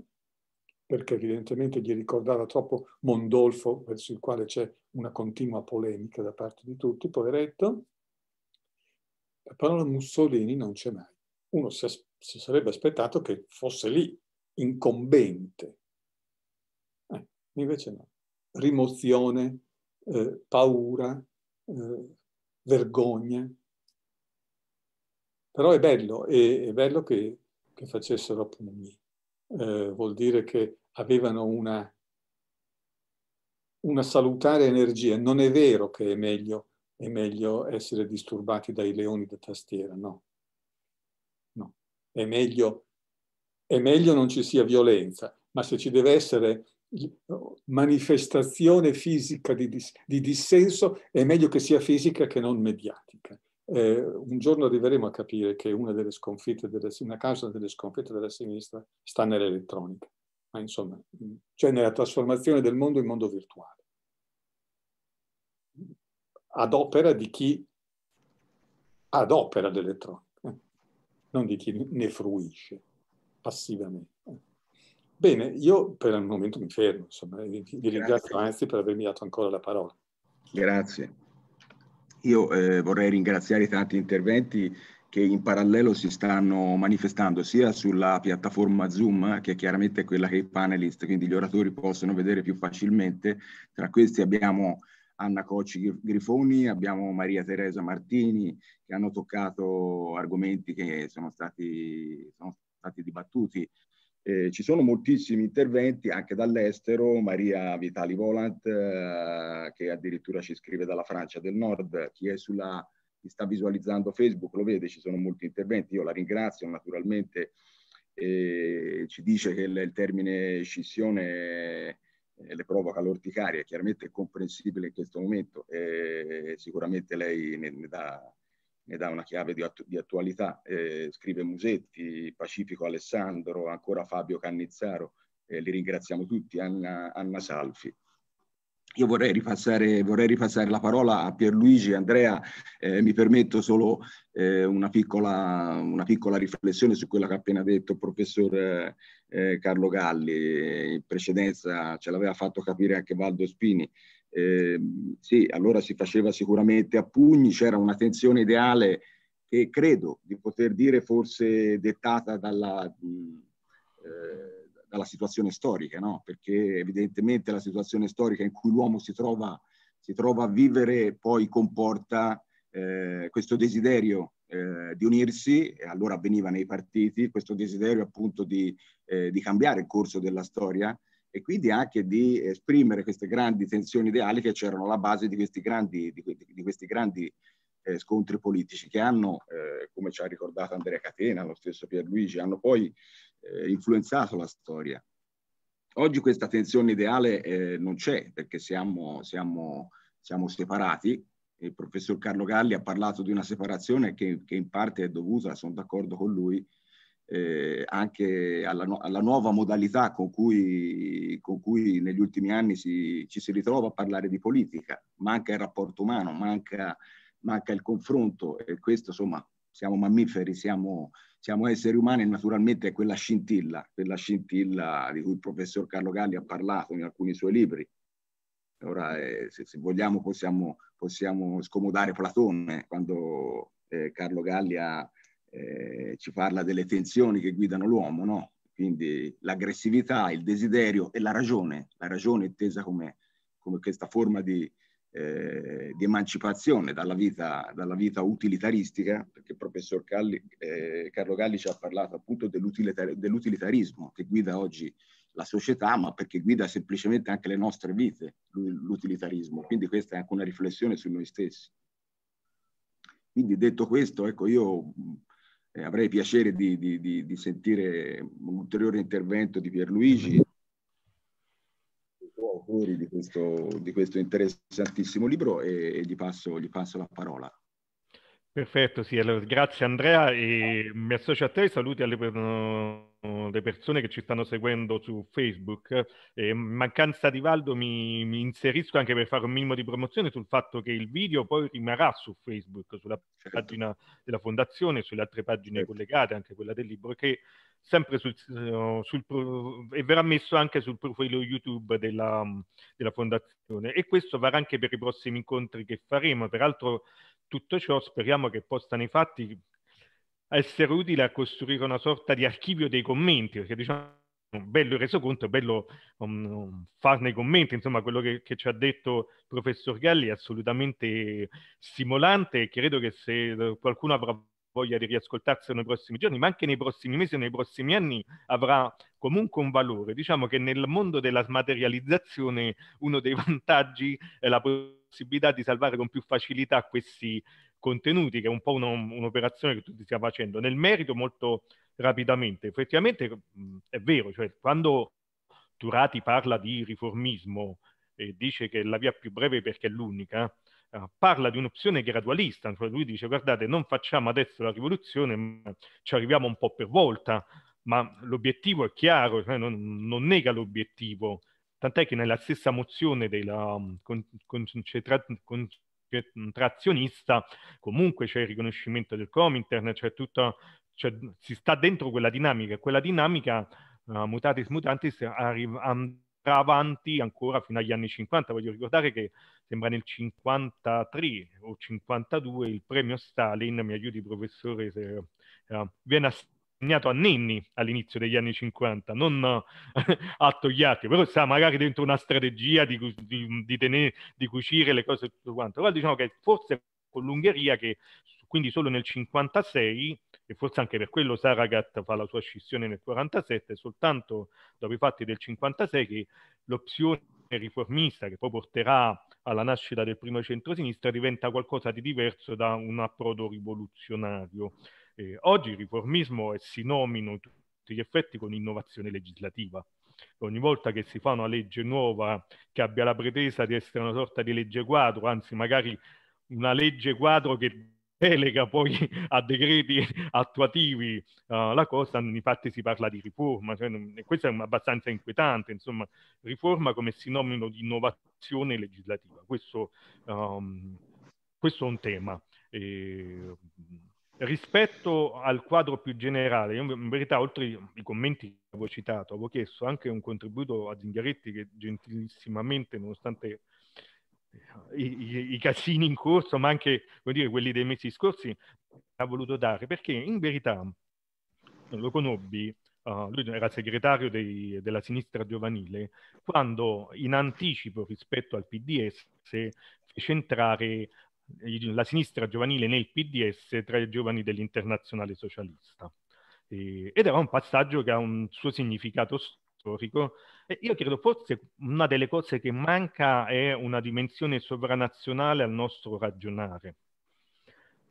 perché evidentemente gli ricordava troppo Mondolfo, verso il quale c'è una continua polemica da parte di tutti, poveretto. La parola Mussolini non c'è mai. Uno si, si sarebbe aspettato che fosse lì, incombente. Eh, invece no. Rimozione, eh, paura, eh, vergogna, però è bello, è, è bello che, che, facessero pugni. Eh, vuol dire che avevano una, una salutare energia. Non è vero che è meglio, è meglio essere disturbati dai leoni da tastiera, no. no. È, meglio, è meglio non ci sia violenza, ma se ci deve essere manifestazione fisica di, di dissenso, è meglio che sia fisica che non mediatica. Eh, un giorno arriveremo a capire che una delle sconfitte, della, una causa delle sconfitte della sinistra sta nell'elettronica, ma insomma, mm, cioè nella trasformazione del mondo in mondo virtuale, ad opera di chi ad opera dell'elettronica, eh, non di chi ne fruisce passivamente. Bene, io per il momento mi fermo, insomma, vi ringrazio anzi per avermi dato ancora la parola. Grazie. Io eh, vorrei ringraziare i tanti interventi che in parallelo si stanno manifestando sia sulla piattaforma Zoom, eh, che chiaramente è quella che i panelist, quindi gli oratori possono vedere più facilmente. Tra questi abbiamo Anna Cocci Grifoni, abbiamo Maria Teresa Martini, che hanno toccato argomenti che sono stati, sono stati dibattuti eh, ci sono moltissimi interventi anche dall'estero, Maria Vitali Volant, eh, che addirittura ci scrive dalla Francia del Nord, chi, è sulla, chi sta visualizzando Facebook lo vede, ci sono molti interventi, io la ringrazio naturalmente, eh, ci dice che il, il termine scissione eh, le provoca l'orticaria, chiaramente è comprensibile in questo momento, eh, sicuramente lei ne, ne dà ne dà una chiave di, attu- di attualità, eh, scrive Musetti, Pacifico Alessandro, ancora Fabio Cannizzaro, eh, li ringraziamo tutti, Anna, Anna Salfi. Io vorrei ripassare, vorrei ripassare, la parola a Pierluigi. Andrea, eh, mi permetto solo eh, una, piccola, una, piccola, riflessione su quello che ha appena detto il professor eh, Carlo Galli. In precedenza ce l'aveva fatto capire anche Valdo Spini. Eh, sì, allora si faceva sicuramente a pugni, c'era una tensione ideale che credo di poter dire forse dettata dalla, eh, dalla situazione storica, no? perché evidentemente la situazione storica in cui l'uomo si trova, si trova a vivere poi comporta eh, questo desiderio eh, di unirsi, e allora avveniva nei partiti, questo desiderio appunto di, eh, di cambiare il corso della storia e quindi anche di esprimere queste grandi tensioni ideali che c'erano alla base di questi grandi, di, di questi grandi eh, scontri politici che hanno, eh, come ci ha ricordato Andrea Catena, lo stesso Pierluigi, hanno poi eh, influenzato la storia. Oggi questa tensione ideale eh, non c'è perché siamo, siamo, siamo separati. Il professor Carlo Galli ha parlato di una separazione che, che in parte è dovuta, sono d'accordo con lui, eh, anche alla, nu- alla, nuova modalità con cui, con cui negli ultimi anni si, ci si ritrova a parlare di politica. Manca il rapporto umano, manca, manca il confronto e questo insomma siamo mammiferi, siamo, siamo esseri umani e naturalmente è quella scintilla, quella scintilla di cui il professor Carlo Galli ha parlato in alcuni suoi libri. Ora, eh, se, se, vogliamo, possiamo, possiamo scomodare Platone quando eh, Carlo Galli ha, eh, ci parla delle tensioni che guidano l'uomo, no? quindi l'aggressività, il desiderio e la ragione, la ragione intesa come, come questa forma di, eh, di emancipazione dalla vita, dalla vita, utilitaristica, perché il professor Calli, eh, Carlo Galli ci ha parlato appunto dell'utilitar- dell'utilitarismo che guida oggi la società, ma perché guida semplicemente anche le nostre vite, l'utilitarismo. Quindi questa è anche una riflessione su noi stessi. Quindi detto questo, ecco, io eh, avrei piacere di, di, di, di, sentire un ulteriore intervento di Pierluigi di questo, di questo interessantissimo libro e, e gli, passo, gli passo la parola. Perfetto, sì, allora, grazie Andrea e mi associo a te, saluti alle le persone che ci stanno seguendo su Facebook. in mancanza di Valdo mi, mi, inserisco anche per fare un minimo di promozione sul fatto che il video poi rimarrà su Facebook, sulla certo. pagina della Fondazione, sulle altre pagine certo. collegate, anche quella del libro, che sempre sul, eh, sul, e verrà messo anche sul profilo YouTube della, della fondazione e questo varrà anche per i prossimi incontri che faremo. Peraltro tutto ciò speriamo che possa nei fatti essere utile a costruire una sorta di archivio dei commenti, perché diciamo bello il resoconto, è bello um, um farne i commenti, insomma quello che, che, ci ha detto il professor Galli è assolutamente stimolante e credo che se qualcuno avrà voglia di riascoltarsi nei prossimi giorni, ma anche nei prossimi mesi e nei prossimi anni avrà comunque un valore. Diciamo che nel mondo della smaterializzazione uno dei vantaggi è la possibilità di salvare con più facilità questi contenuti, che è un po' uno, un'operazione che tutti stiamo facendo. Nel merito molto rapidamente, effettivamente è vero, cioè quando Turati parla di riformismo e dice che è la via più breve perché è l'unica, eh, parla di un'opzione gradualista, cioè lui dice guardate non facciamo adesso la rivoluzione, ma ci arriviamo un po' per volta, ma l'obiettivo è chiaro, cioè non, non, nega l'obiettivo, tant'è che nella stessa mozione della um, mm, concentrazionista comunque c'è il riconoscimento del Comintern, c'è tutta, c'è, si sta dentro quella dinamica, quella dinamica uh, mutatis mutantis arriva avanti ancora fino agli anni 50. Voglio ricordare che sembra nel 53 o 52 il premio Stalin, mi aiuti professore se, uh, viene assegnato a Nenni all'inizio degli anni 50, non a Togliatti, però sta magari dentro una strategia di, di, di, tenere, di cucire le cose e tutto quanto. Però diciamo che forse con l'Ungheria che quindi solo nel 1956, e forse anche per quello Saragat fa la sua scissione nel 1947, soltanto dopo i fatti del 1956 che l'opzione riformista che poi porterà alla nascita del primo centrosinistra diventa qualcosa di diverso da un approdo rivoluzionario. Eh, oggi il riformismo è sinonimo in tutti gli effetti con innovazione legislativa. Ogni volta che si fa una legge nuova che abbia la pretesa di essere una sorta di legge quadro, anzi magari una legge quadro che delega poi a decreti attuativi uh, la cosa, infatti si parla di riforma, cioè, e questo è abbastanza inquietante, insomma, riforma come sinonimo di innovazione legislativa, questo, um, questo è un tema. E, rispetto al quadro più generale, io in verità oltre ai commenti che avevo citato, avevo chiesto anche un contributo a Zingaretti che gentilissimamente, nonostante i, i, casini in corso, ma anche dire, quelli dei mesi scorsi, ha voluto dare, perché in verità lo conobbi, uh, lui era segretario dei, della sinistra giovanile, quando in anticipo rispetto al PDS fece entrare la sinistra giovanile nel PDS tra i giovani dell'internazionale socialista. ed era un passaggio che ha un suo significato storico storico. E io credo forse una delle cose che manca è una dimensione sovranazionale al nostro ragionare.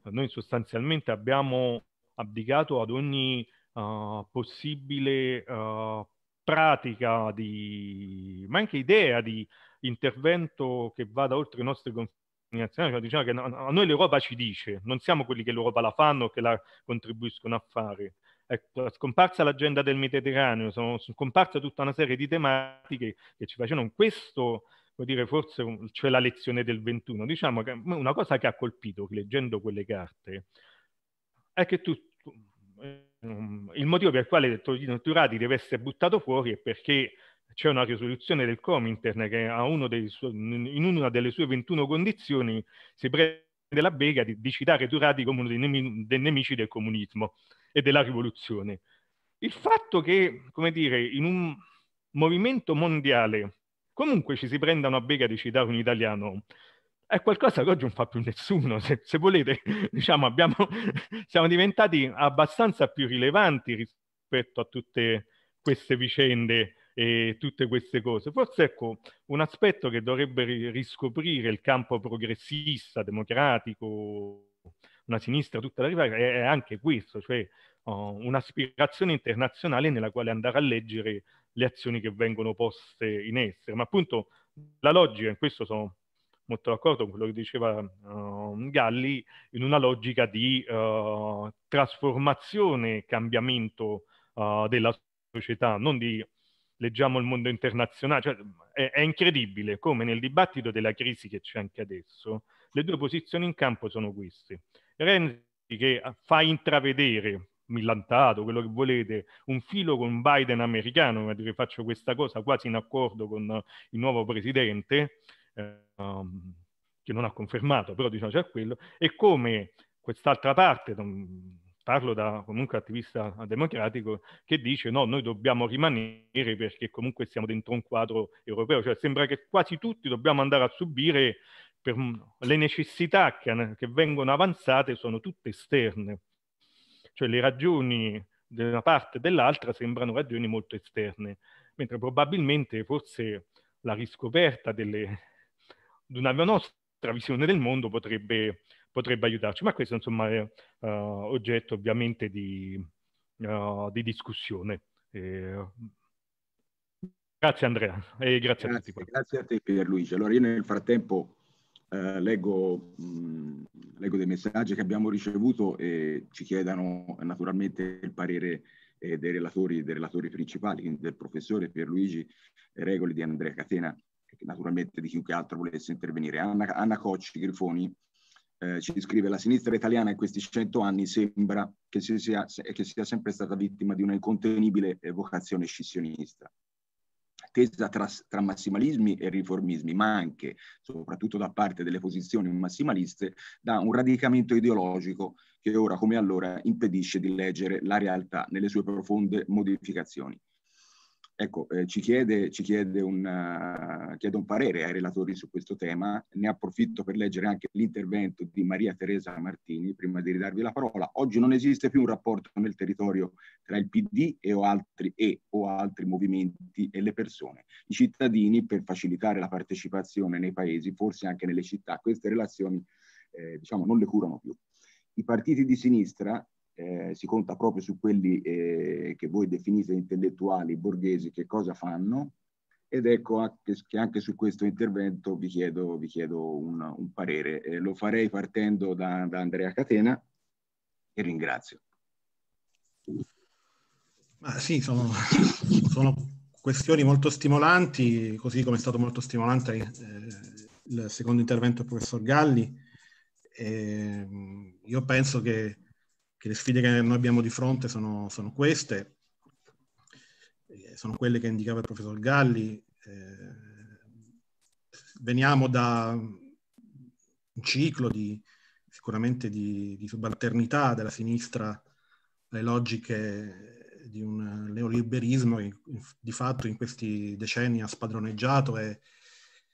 Noi sostanzialmente abbiamo abdicato ad ogni uh, possibile uh, pratica di, ma anche idea di intervento che vada oltre i nostri confini nazionali, cioè diciamo che a noi l'Europa ci dice, non siamo quelli che l'Europa la fanno o che la contribuiscono a fare. Ecco, è scomparsa l'agenda del Mediterraneo, sono scomparsa tutta una serie di tematiche che ci facevano questo, vuol dire forse cioè la lezione del 21. Diciamo che una cosa che ha colpito leggendo quelle carte è che tu, ehm, il motivo per il quale Torino Turati deve essere buttato fuori è perché c'è una risoluzione del Comintern che uno su- in una delle sue 21 condizioni si prende la bega di, di citare Turati come uno dei, nemici del comunismo e della rivoluzione. Il fatto che, come dire, in un movimento mondiale comunque ci si prenda una bega di citare un italiano è qualcosa che oggi non fa più nessuno. Se, se volete, diciamo, abbiamo, siamo diventati abbastanza più rilevanti rispetto a tutte queste vicende e tutte queste cose. Forse ecco un aspetto che dovrebbe riscoprire il campo progressista, democratico, una sinistra tutta da rifare, è anche questo, cioè oh, un'aspirazione internazionale nella quale andare a leggere le azioni che vengono poste in essere. Ma appunto la logica, in questo sono molto d'accordo con quello che diceva uh, Galli, in una logica di uh, trasformazione, cambiamento uh, della società, non di leggiamo il mondo internazionale. Cioè, è, è, incredibile come nel dibattito della crisi che c'è anche adesso, le due posizioni in campo sono queste. Renzi che fa intravedere, millantato, quello che volete, un filo con Biden americano, dire faccio questa cosa quasi in accordo con il nuovo presidente, eh, che non ha confermato, però diciamo c'è quello, e come quest'altra parte, parlo da comunque attivista democratico, che dice no, noi dobbiamo rimanere perché comunque siamo dentro un quadro europeo, cioè sembra che quasi tutti dobbiamo andare a subire per le necessità che, che vengono avanzate sono tutte esterne, cioè le ragioni di una parte e dell'altra sembrano ragioni molto esterne, mentre probabilmente forse la riscoperta delle, di una nostra visione del mondo potrebbe, potrebbe aiutarci, ma questo insomma è uh, oggetto ovviamente di, uh, di discussione. Eh, grazie Andrea e grazie, grazie, a tutti. Grazie a te Pierluigi. Allora io nel frattempo eh, leggo, mh, mm, leggo, dei messaggi che abbiamo ricevuto e ci chiedono naturalmente il parere eh, dei, relatori, dei relatori principali, del professore Pierluigi eh, Regoli, di Andrea Catena, naturalmente di chiunque altro volesse intervenire. Anna, Anna Cocci Grifoni eh, ci scrive la sinistra italiana in questi cento anni sembra che, si sia, che sia sempre stata vittima di una incontenibile vocazione scissionista tesa tra, tra massimalismi e riformismi, ma anche, soprattutto da parte delle posizioni massimaliste, da un radicamento ideologico che ora come allora impedisce di leggere la realtà nelle sue profonde modificazioni. Ecco, eh, ci, chiede, ci chiede, un, uh, chiede, un, parere ai relatori su questo tema, ne approfitto per leggere anche l'intervento di Maria Teresa Martini prima di ridarvi la parola. Oggi non esiste più un rapporto nel territorio tra il PD e o altri, e, o altri movimenti e le persone. I cittadini, per facilitare la partecipazione nei paesi, forse anche nelle città, queste relazioni eh, diciamo, non le curano più. I partiti di sinistra eh, si conta proprio su quelli eh, che voi definite intellettuali borghesi che cosa fanno ed ecco anche, che anche su questo intervento vi chiedo, vi chiedo un, un, parere. Eh, lo farei partendo da, da, Andrea Catena e ringrazio. Ma sì, sono, sono questioni molto stimolanti, così come è stato molto stimolante eh, il secondo intervento del professor Galli. Ehm, io penso che che le sfide che noi abbiamo di fronte sono, sono queste, eh, sono quelle che indicava il professor Galli. Eh, veniamo da un ciclo di, sicuramente di, di subalternità della sinistra alle logiche di un neoliberismo che di fatto in questi decenni ha spadroneggiato e,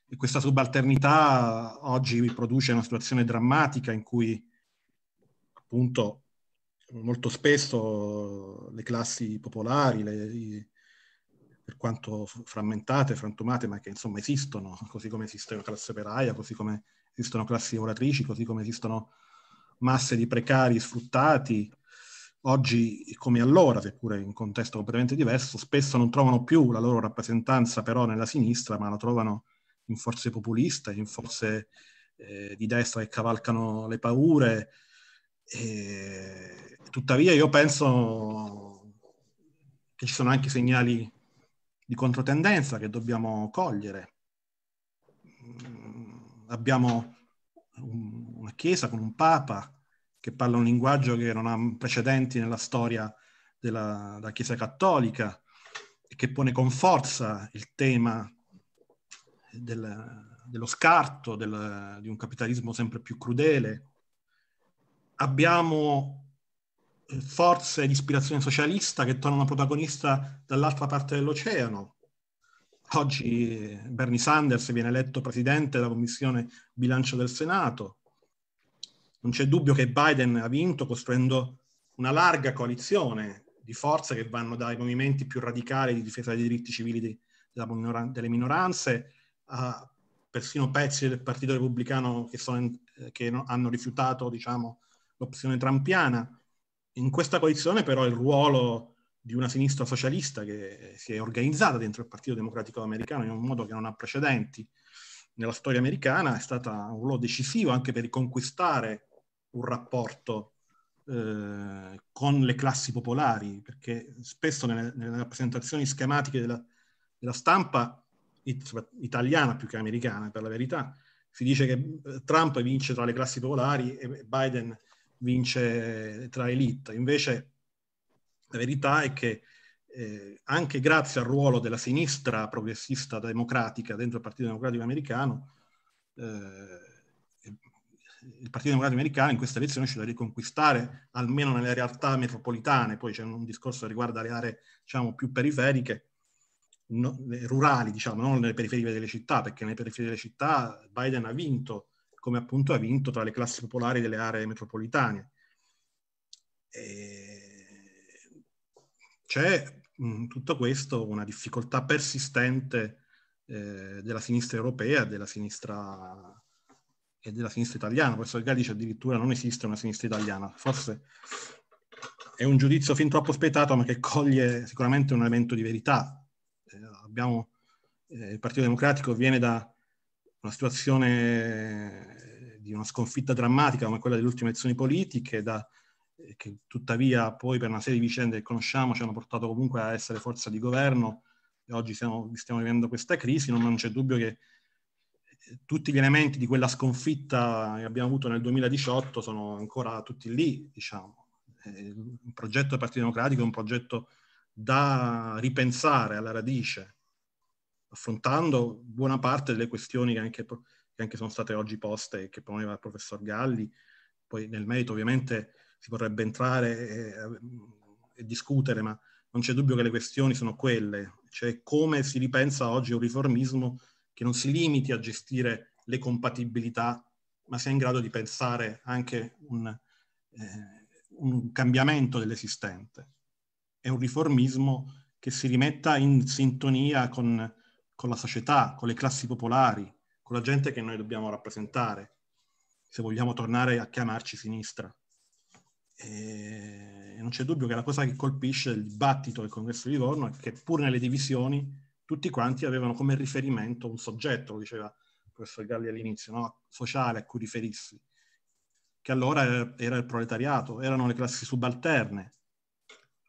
e questa subalternità oggi produce una situazione drammatica in cui appunto molto spesso le classi popolari, le, i, per quanto frammentate, frantumate, ma che insomma esistono, così come esiste la classe operaia, così come esistono classi lavoratrici, così come esistono masse di precari sfruttati, oggi come allora, seppure in un contesto completamente diverso, spesso non trovano più la loro rappresentanza però nella sinistra, ma la trovano in forze populiste, in forze eh, di destra che cavalcano le paure, e, tuttavia io penso che ci sono anche segnali di controtendenza che dobbiamo cogliere. Mm, abbiamo una Chiesa con un Papa che parla un linguaggio che non ha precedenti nella storia della, della Chiesa cattolica e che pone con forza il tema del, dello scarto del, di un capitalismo sempre più crudele abbiamo eh, forze di ispirazione socialista che tornano protagonista dall'altra parte dell'oceano. Oggi eh, Bernie Sanders viene eletto presidente della commissione bilancio del Senato. Non c'è dubbio che Biden ha vinto costruendo una larga coalizione di forze che vanno dai movimenti più radicali di difesa dei diritti civili di, minoran- delle minoranze a persino pezzi del Partito Repubblicano che, sono, eh, che hanno rifiutato diciamo, l'opzione trampiana. In questa coalizione però il ruolo di una sinistra socialista che si è organizzata dentro il Partito Democratico Americano in un modo che non ha precedenti nella storia americana è stato un ruolo decisivo anche per riconquistare un rapporto eh, con le classi popolari, perché spesso nelle, nelle rappresentazioni schematiche della, della stampa it, italiana più che americana, per la verità, si dice che eh, Trump vince tra le classi popolari e Biden vince tra elite. Invece la verità è che eh, anche grazie al ruolo della sinistra progressista democratica dentro il Partito Democratico Americano, eh, il Partito Democratico Americano in questa elezione ci da riconquistare, almeno nelle realtà metropolitane, poi c'è un discorso che riguarda le aree diciamo, più periferiche, no, eh, rurali, diciamo, non nelle periferie delle città, perché nelle periferie delle città Biden ha vinto come appunto ha vinto tra le classi popolari delle aree metropolitane. E c'è in mm, tutto questo una difficoltà persistente eh, della sinistra europea della sinistra, e della sinistra italiana. Questo Gali dice addirittura non esiste una sinistra italiana. Forse è un giudizio fin troppo spietato, ma che coglie sicuramente un elemento di verità. Eh, abbiamo, eh, il Partito Democratico viene da una situazione di una sconfitta drammatica come quella delle ultime elezioni politiche, da, eh, che tuttavia poi per una serie di vicende che conosciamo ci hanno portato comunque a essere forza di governo e oggi stiamo, stiamo vivendo questa crisi, non, non c'è dubbio che eh, tutti gli elementi di quella sconfitta che abbiamo avuto nel 2018 sono ancora tutti lì, diciamo. Il progetto del Partito Democratico è un progetto da ripensare alla radice, affrontando buona parte delle questioni che anche che anche sono state oggi poste e che proponeva il professor Galli, poi nel merito ovviamente si potrebbe entrare e, e discutere, ma non c'è dubbio che le questioni sono quelle, cioè come si ripensa oggi un riformismo che non si limiti a gestire le compatibilità, ma sia in grado di pensare anche un, eh, un cambiamento dell'esistente. È un riformismo che si rimetta in sintonia con, con la società, con le classi popolari, con la gente che noi dobbiamo rappresentare, se vogliamo tornare a chiamarci sinistra. E non c'è dubbio che la cosa che colpisce il dibattito del congresso di Livorno è che pur nelle divisioni tutti quanti avevano come riferimento un soggetto, lo diceva il professor Galli all'inizio, no? sociale a cui riferirsi, che allora era il proletariato, erano le classi subalterne.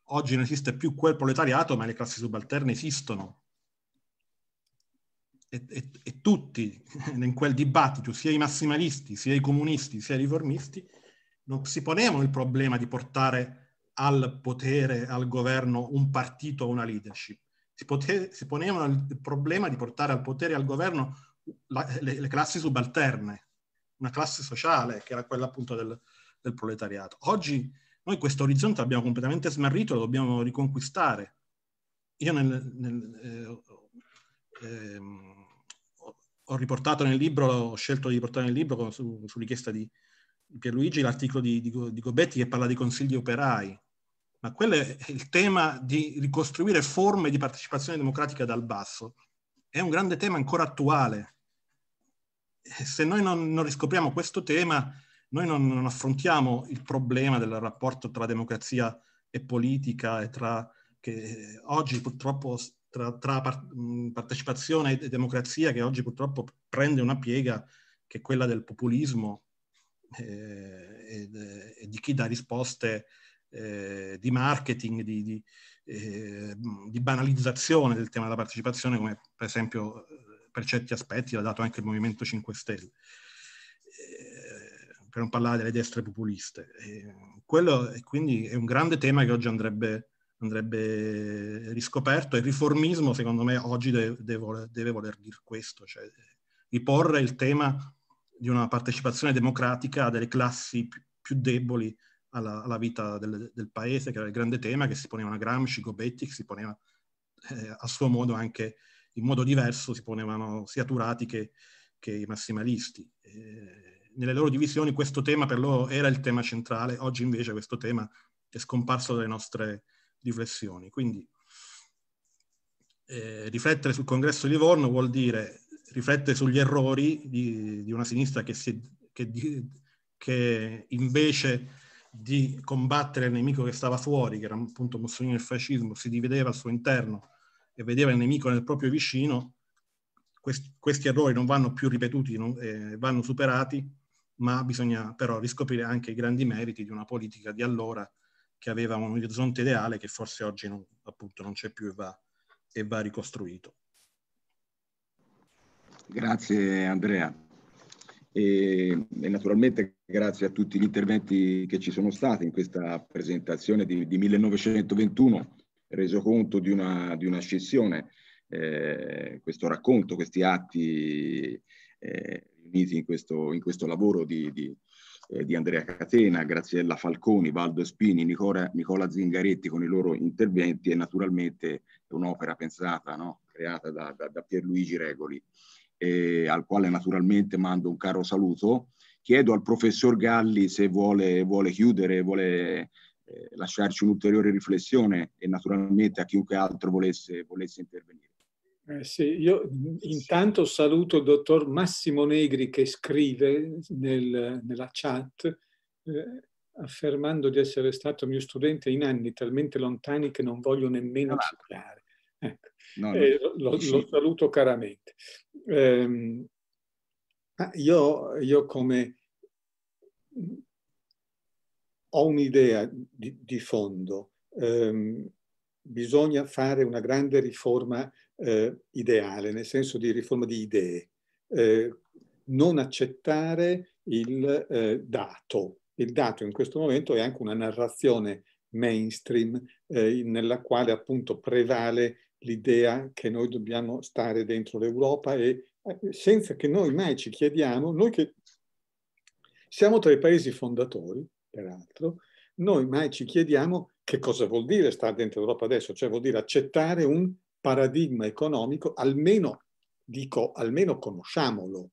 Oggi non esiste più quel proletariato, ma le classi subalterne esistono e, e, e tutti in quel dibattito, sia i massimalisti, sia i comunisti, sia i riformisti, non si ponevano il problema di portare al potere, al governo, un partito o una leadership. Si, pote- si, ponevano il problema di portare al potere e al governo la, le, le, classi subalterne, una classe sociale che era quella appunto del, del proletariato. Oggi noi questo orizzonte l'abbiamo completamente smarrito e lo dobbiamo riconquistare. Io nel, nel, eh, ehm, ho riportato nel libro, ho scelto di riportare nel libro su, su richiesta di Pierluigi l'articolo di, di, di Gobetti che parla dei consigli operai, ma quello è il tema di ricostruire forme di partecipazione democratica dal basso. È un grande tema ancora attuale. Eh, se noi non, non riscopriamo questo tema, noi non, non, affrontiamo il problema del rapporto tra democrazia e politica e tra, che oggi purtroppo tra, tra par- partecipazione e democrazia che oggi purtroppo prende una piega che è quella del populismo eh, e, eh, e, di chi dà risposte eh, di marketing, di, di, eh, di, banalizzazione del tema della partecipazione, come per esempio eh, per certi aspetti l'ha dato anche il Movimento 5 Stelle, eh, per non parlare delle destre populiste. quello quindi è un grande tema che oggi andrebbe andrebbe riscoperto Il riformismo secondo me oggi deve, deve, voler dire questo, cioè riporre il tema di una partecipazione democratica delle classi più, deboli alla, alla vita del, del, paese, che era il grande tema che si ponevano Gramsci, Gobetti, che si poneva eh, a suo modo anche in modo diverso, si ponevano sia Turati che, che i massimalisti. Eh, nelle loro divisioni questo tema per loro era il tema centrale, oggi invece questo tema è scomparso dalle nostre riflessioni. Quindi eh, riflettere sul congresso di Livorno vuol dire riflettere sugli errori di, di una sinistra che, si, che, di, che, invece di combattere il nemico che stava fuori, che era appunto Mussolini e il fascismo, si divideva al suo interno e vedeva il nemico nel proprio vicino, questi, questi errori non vanno più ripetuti, non, eh, vanno superati, ma bisogna però riscoprire anche i grandi meriti di una politica di allora che aveva un orizzonte ideale che forse oggi non, appunto non c'è più e va, e va ricostruito. Grazie Andrea. E, e, naturalmente grazie a tutti gli interventi che ci sono stati in questa presentazione di, di 1921, reso conto di una, di una scissione, eh, questo racconto, questi atti eh, riuniti in questo, in questo lavoro di, di, eh, di Andrea Catena, Graziella Falconi, Valdo Spini, Nicola, Nicola Zingaretti con i loro interventi e naturalmente un'opera pensata, no? creata da, da, da, Pierluigi Regoli, eh, al quale naturalmente mando un caro saluto. Chiedo al professor Galli se vuole, vuole chiudere, vuole eh, lasciarci un'ulteriore riflessione e naturalmente a chiunque altro volesse, volesse intervenire. Eh sì, io intanto saluto il dottor Massimo Negri che scrive nel, nella chat eh, affermando di essere stato mio studente in anni talmente lontani che non voglio nemmeno no, esatto. citare. No, ecco. no. Eh, lo, lo, saluto caramente. Ehm, io, io, come ho un'idea di, di, fondo. Ehm, bisogna fare una grande riforma eh, ideale, nel senso di riforma di idee. Eh, non accettare il eh, dato. Il dato in questo momento è anche una narrazione mainstream eh, nella quale appunto prevale l'idea che noi dobbiamo stare dentro l'Europa e eh, senza che noi mai ci chiediamo, noi che siamo tra i paesi fondatori, peraltro, noi mai ci chiediamo che cosa vuol dire stare dentro l'Europa adesso, cioè vuol dire accettare un paradigma economico, almeno, dico, almeno conosciamolo,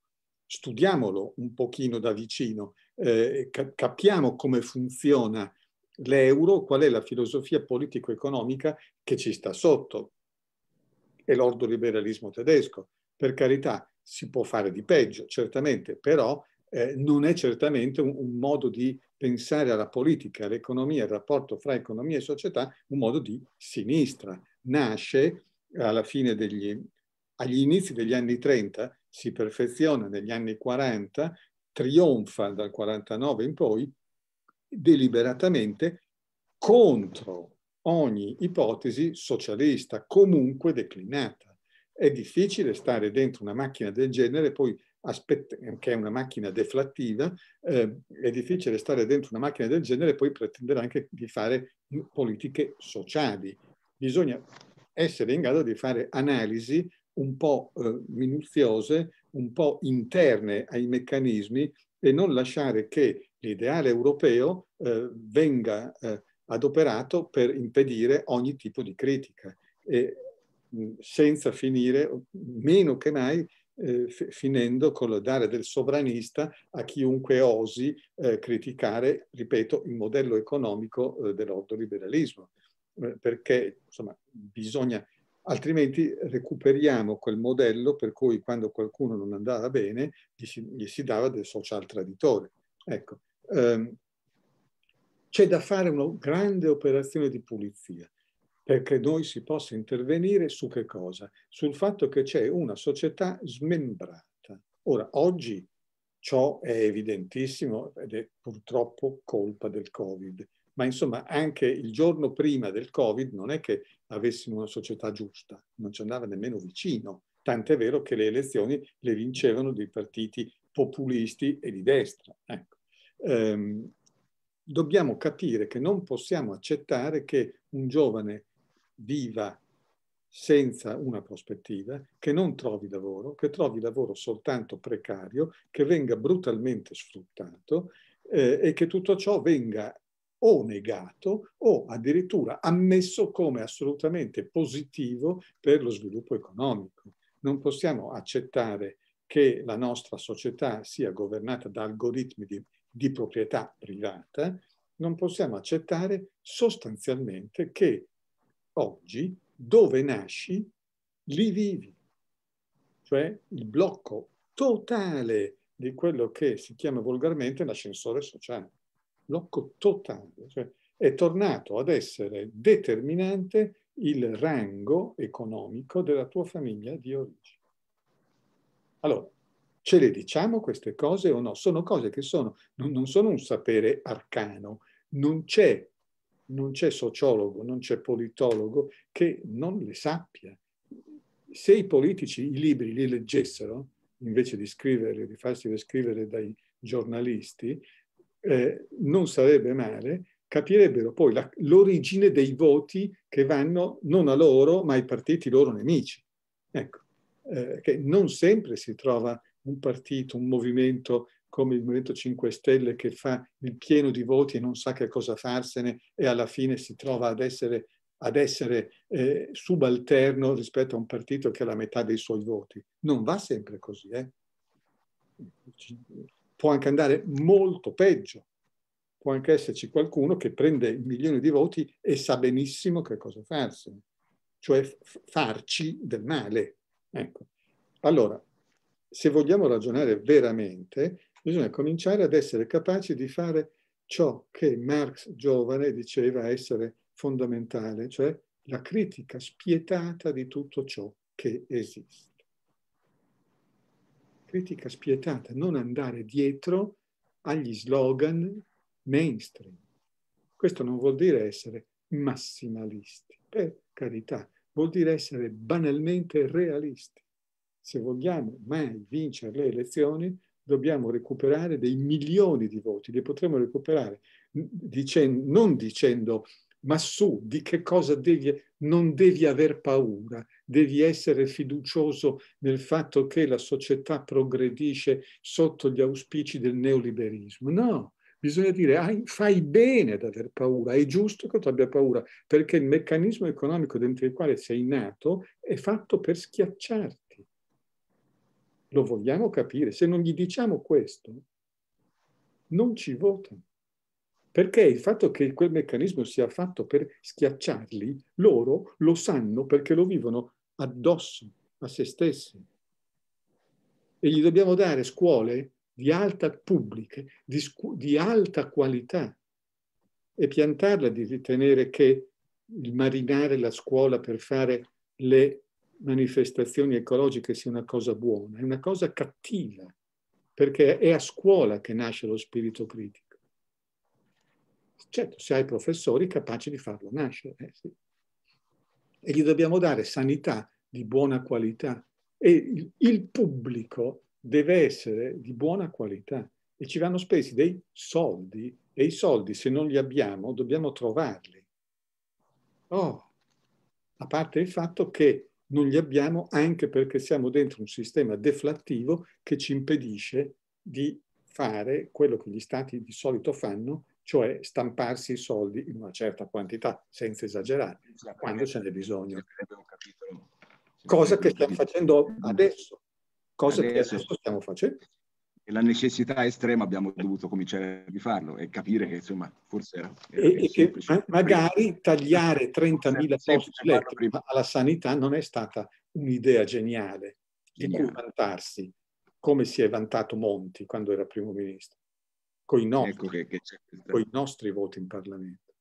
studiamolo un pochino da vicino, eh, capiamo come funziona l'euro, qual è la filosofia politico-economica che ci sta sotto. È l'ordoliberalismo tedesco. Per carità, si può fare di peggio, certamente, però eh, non è certamente un, un, modo di pensare alla politica, all'economia, al rapporto fra economia e società, un modo di sinistra. Nasce alla fine degli, agli inizi degli anni 30, si perfeziona negli anni 40, trionfa dal 49 in poi, deliberatamente contro ogni ipotesi socialista, comunque declinata. È difficile stare dentro una macchina del genere e poi che è una macchina deflattiva, eh, è difficile stare dentro una macchina del genere e poi pretendere anche di fare politiche sociali. Bisogna essere in grado di fare analisi un po' eh, minuziose, un po' interne ai meccanismi e non lasciare che l'ideale europeo eh, venga eh, adoperato per impedire ogni tipo di critica e senza finire meno che mai eh, finendo con il dare del sovranista a chiunque osi eh, criticare, ripeto, il modello economico eh, dell'ordoliberalismo, eh, perché insomma, bisogna, altrimenti recuperiamo quel modello per cui quando qualcuno non andava bene gli si, gli si dava del social traditore. Ecco, ehm, c'è da fare una grande operazione di pulizia perché noi si possa intervenire su che cosa? Sul fatto che c'è una società smembrata. Ora, oggi ciò è evidentissimo ed è purtroppo colpa del Covid, ma insomma anche il giorno prima del Covid non è che avessimo una società giusta, non ci andava nemmeno vicino, tant'è vero che le elezioni le vincevano dei partiti populisti e di destra. Ecco. Ehm, dobbiamo capire che non possiamo accettare che un giovane viva senza una prospettiva, che non trovi lavoro, che trovi lavoro soltanto precario, che venga brutalmente sfruttato eh, e che tutto ciò venga o negato o addirittura ammesso come assolutamente positivo per lo sviluppo economico. Non possiamo accettare che la nostra società sia governata da algoritmi di, di proprietà privata, non possiamo accettare sostanzialmente che oggi dove nasci, lì vivi. Cioè il blocco totale di quello che si chiama volgarmente l'ascensore sociale. Blocco totale. Cioè, è tornato ad essere determinante il rango economico della tua famiglia di origine. Allora, ce le diciamo queste cose o no? Sono cose che sono, non, non sono un sapere arcano, non c'è non c'è sociologo, non c'è politologo che non le sappia. Se i politici i libri li leggessero, invece di scriverli, di farsi descrivere dai giornalisti, eh, non sarebbe male, capirebbero poi la, l'origine dei voti che vanno non a loro, ma ai partiti loro nemici. Ecco, eh, che non sempre si trova un partito, un movimento come il Movimento 5 Stelle che fa il pieno di voti e non sa che cosa farsene e alla fine si trova ad essere, ad essere eh, subalterno rispetto a un partito che ha la metà dei suoi voti. Non va sempre così. Eh? Può anche andare molto peggio. Può anche esserci qualcuno che prende milioni di voti e sa benissimo che cosa farsene, cioè farci del male. Ecco. Allora, se vogliamo ragionare veramente, bisogna cominciare ad essere capaci di fare ciò che Marx giovane diceva essere fondamentale, cioè la critica spietata di tutto ciò che esiste. Critica spietata, non andare dietro agli slogan mainstream. Questo non vuol dire essere massimalisti, per carità, vuol dire essere banalmente realisti. Se vogliamo mai vincere le elezioni, dobbiamo recuperare dei milioni di voti, li potremo recuperare dicendo, non dicendo ma su di che cosa devi, non devi aver paura, devi essere fiducioso nel fatto che la società progredisce sotto gli auspici del neoliberismo. No, bisogna dire fai bene ad aver paura, è giusto che tu abbia paura, perché il meccanismo economico dentro il quale sei nato è fatto per schiacciarti lo vogliamo capire. Se non gli diciamo questo, non ci votano. Perché il fatto che quel meccanismo sia fatto per schiacciarli, loro lo sanno perché lo vivono addosso a se stessi. E gli dobbiamo dare scuole di alta pubbliche, di, di alta qualità, e piantarla di ritenere che il marinare la scuola per fare le manifestazioni ecologiche sia una cosa buona, è una cosa cattiva, perché è a scuola che nasce lo spirito critico. Certo, se hai professori capaci di farlo nascere. Eh, sì. E gli dobbiamo dare sanità di buona qualità. E il pubblico deve essere di buona qualità. E ci vanno spesi dei soldi, e i soldi, se non li abbiamo, dobbiamo trovarli. Oh, a parte il fatto che non li abbiamo anche perché siamo dentro un sistema deflattivo che ci impedisce di fare quello che gli stati di solito fanno, cioè stamparsi i soldi in una certa quantità, senza esagerare, sì, quando ce n'è bisogno. cosa che stiamo facendo adesso, cosa adesso. che adesso stiamo facendo e la necessità estrema abbiamo dovuto cominciare a rifarlo e capire che insomma forse era, era e, che magari tagliare 30.000 posti letto alla sanità non è stata un'idea geniale di cui vantarsi come si è vantato Monti quando era primo ministro con i ecco che, nostri voti in Parlamento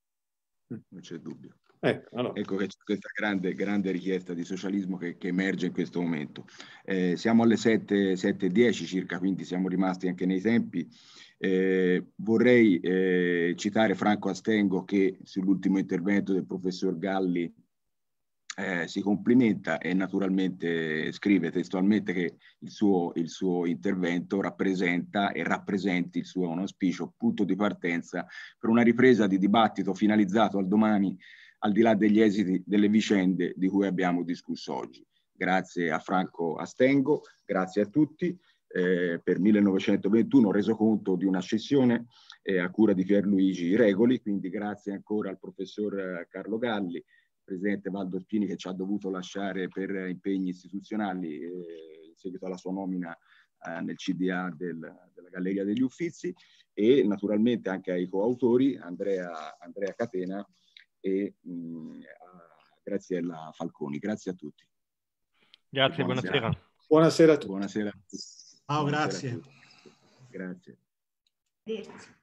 non c'è dubbio Ecco, allora. ecco che c'è questa grande, grande richiesta di socialismo che, che, emerge in questo momento. Eh, siamo alle 7.10 circa, quindi siamo rimasti anche nei tempi. Eh, vorrei eh, citare Franco Astengo che sull'ultimo intervento del professor Galli eh, si complimenta e naturalmente scrive testualmente che il suo, il suo intervento rappresenta e rappresenti il suo auspicio, punto di partenza per una ripresa di dibattito finalizzato al domani al di là degli esiti delle vicende di cui abbiamo discusso oggi. Grazie a Franco Astengo, grazie a tutti. Eh, per 1921 ho reso conto di una scissione eh, a cura di Pierluigi Regoli, quindi grazie ancora al professor eh, Carlo Galli, presidente Valdo che ci ha dovuto lasciare per impegni istituzionali eh, in seguito alla sua nomina eh, nel CDA del, della Galleria degli Uffizi e naturalmente anche ai coautori Andrea, Andrea Catena e mh, mm, a Graziella Falconi. Grazie a tutti. Grazie, buonasera. Buonasera, a tutti. Buonasera. Ciao, buonasera grazie. Grazie. grazie.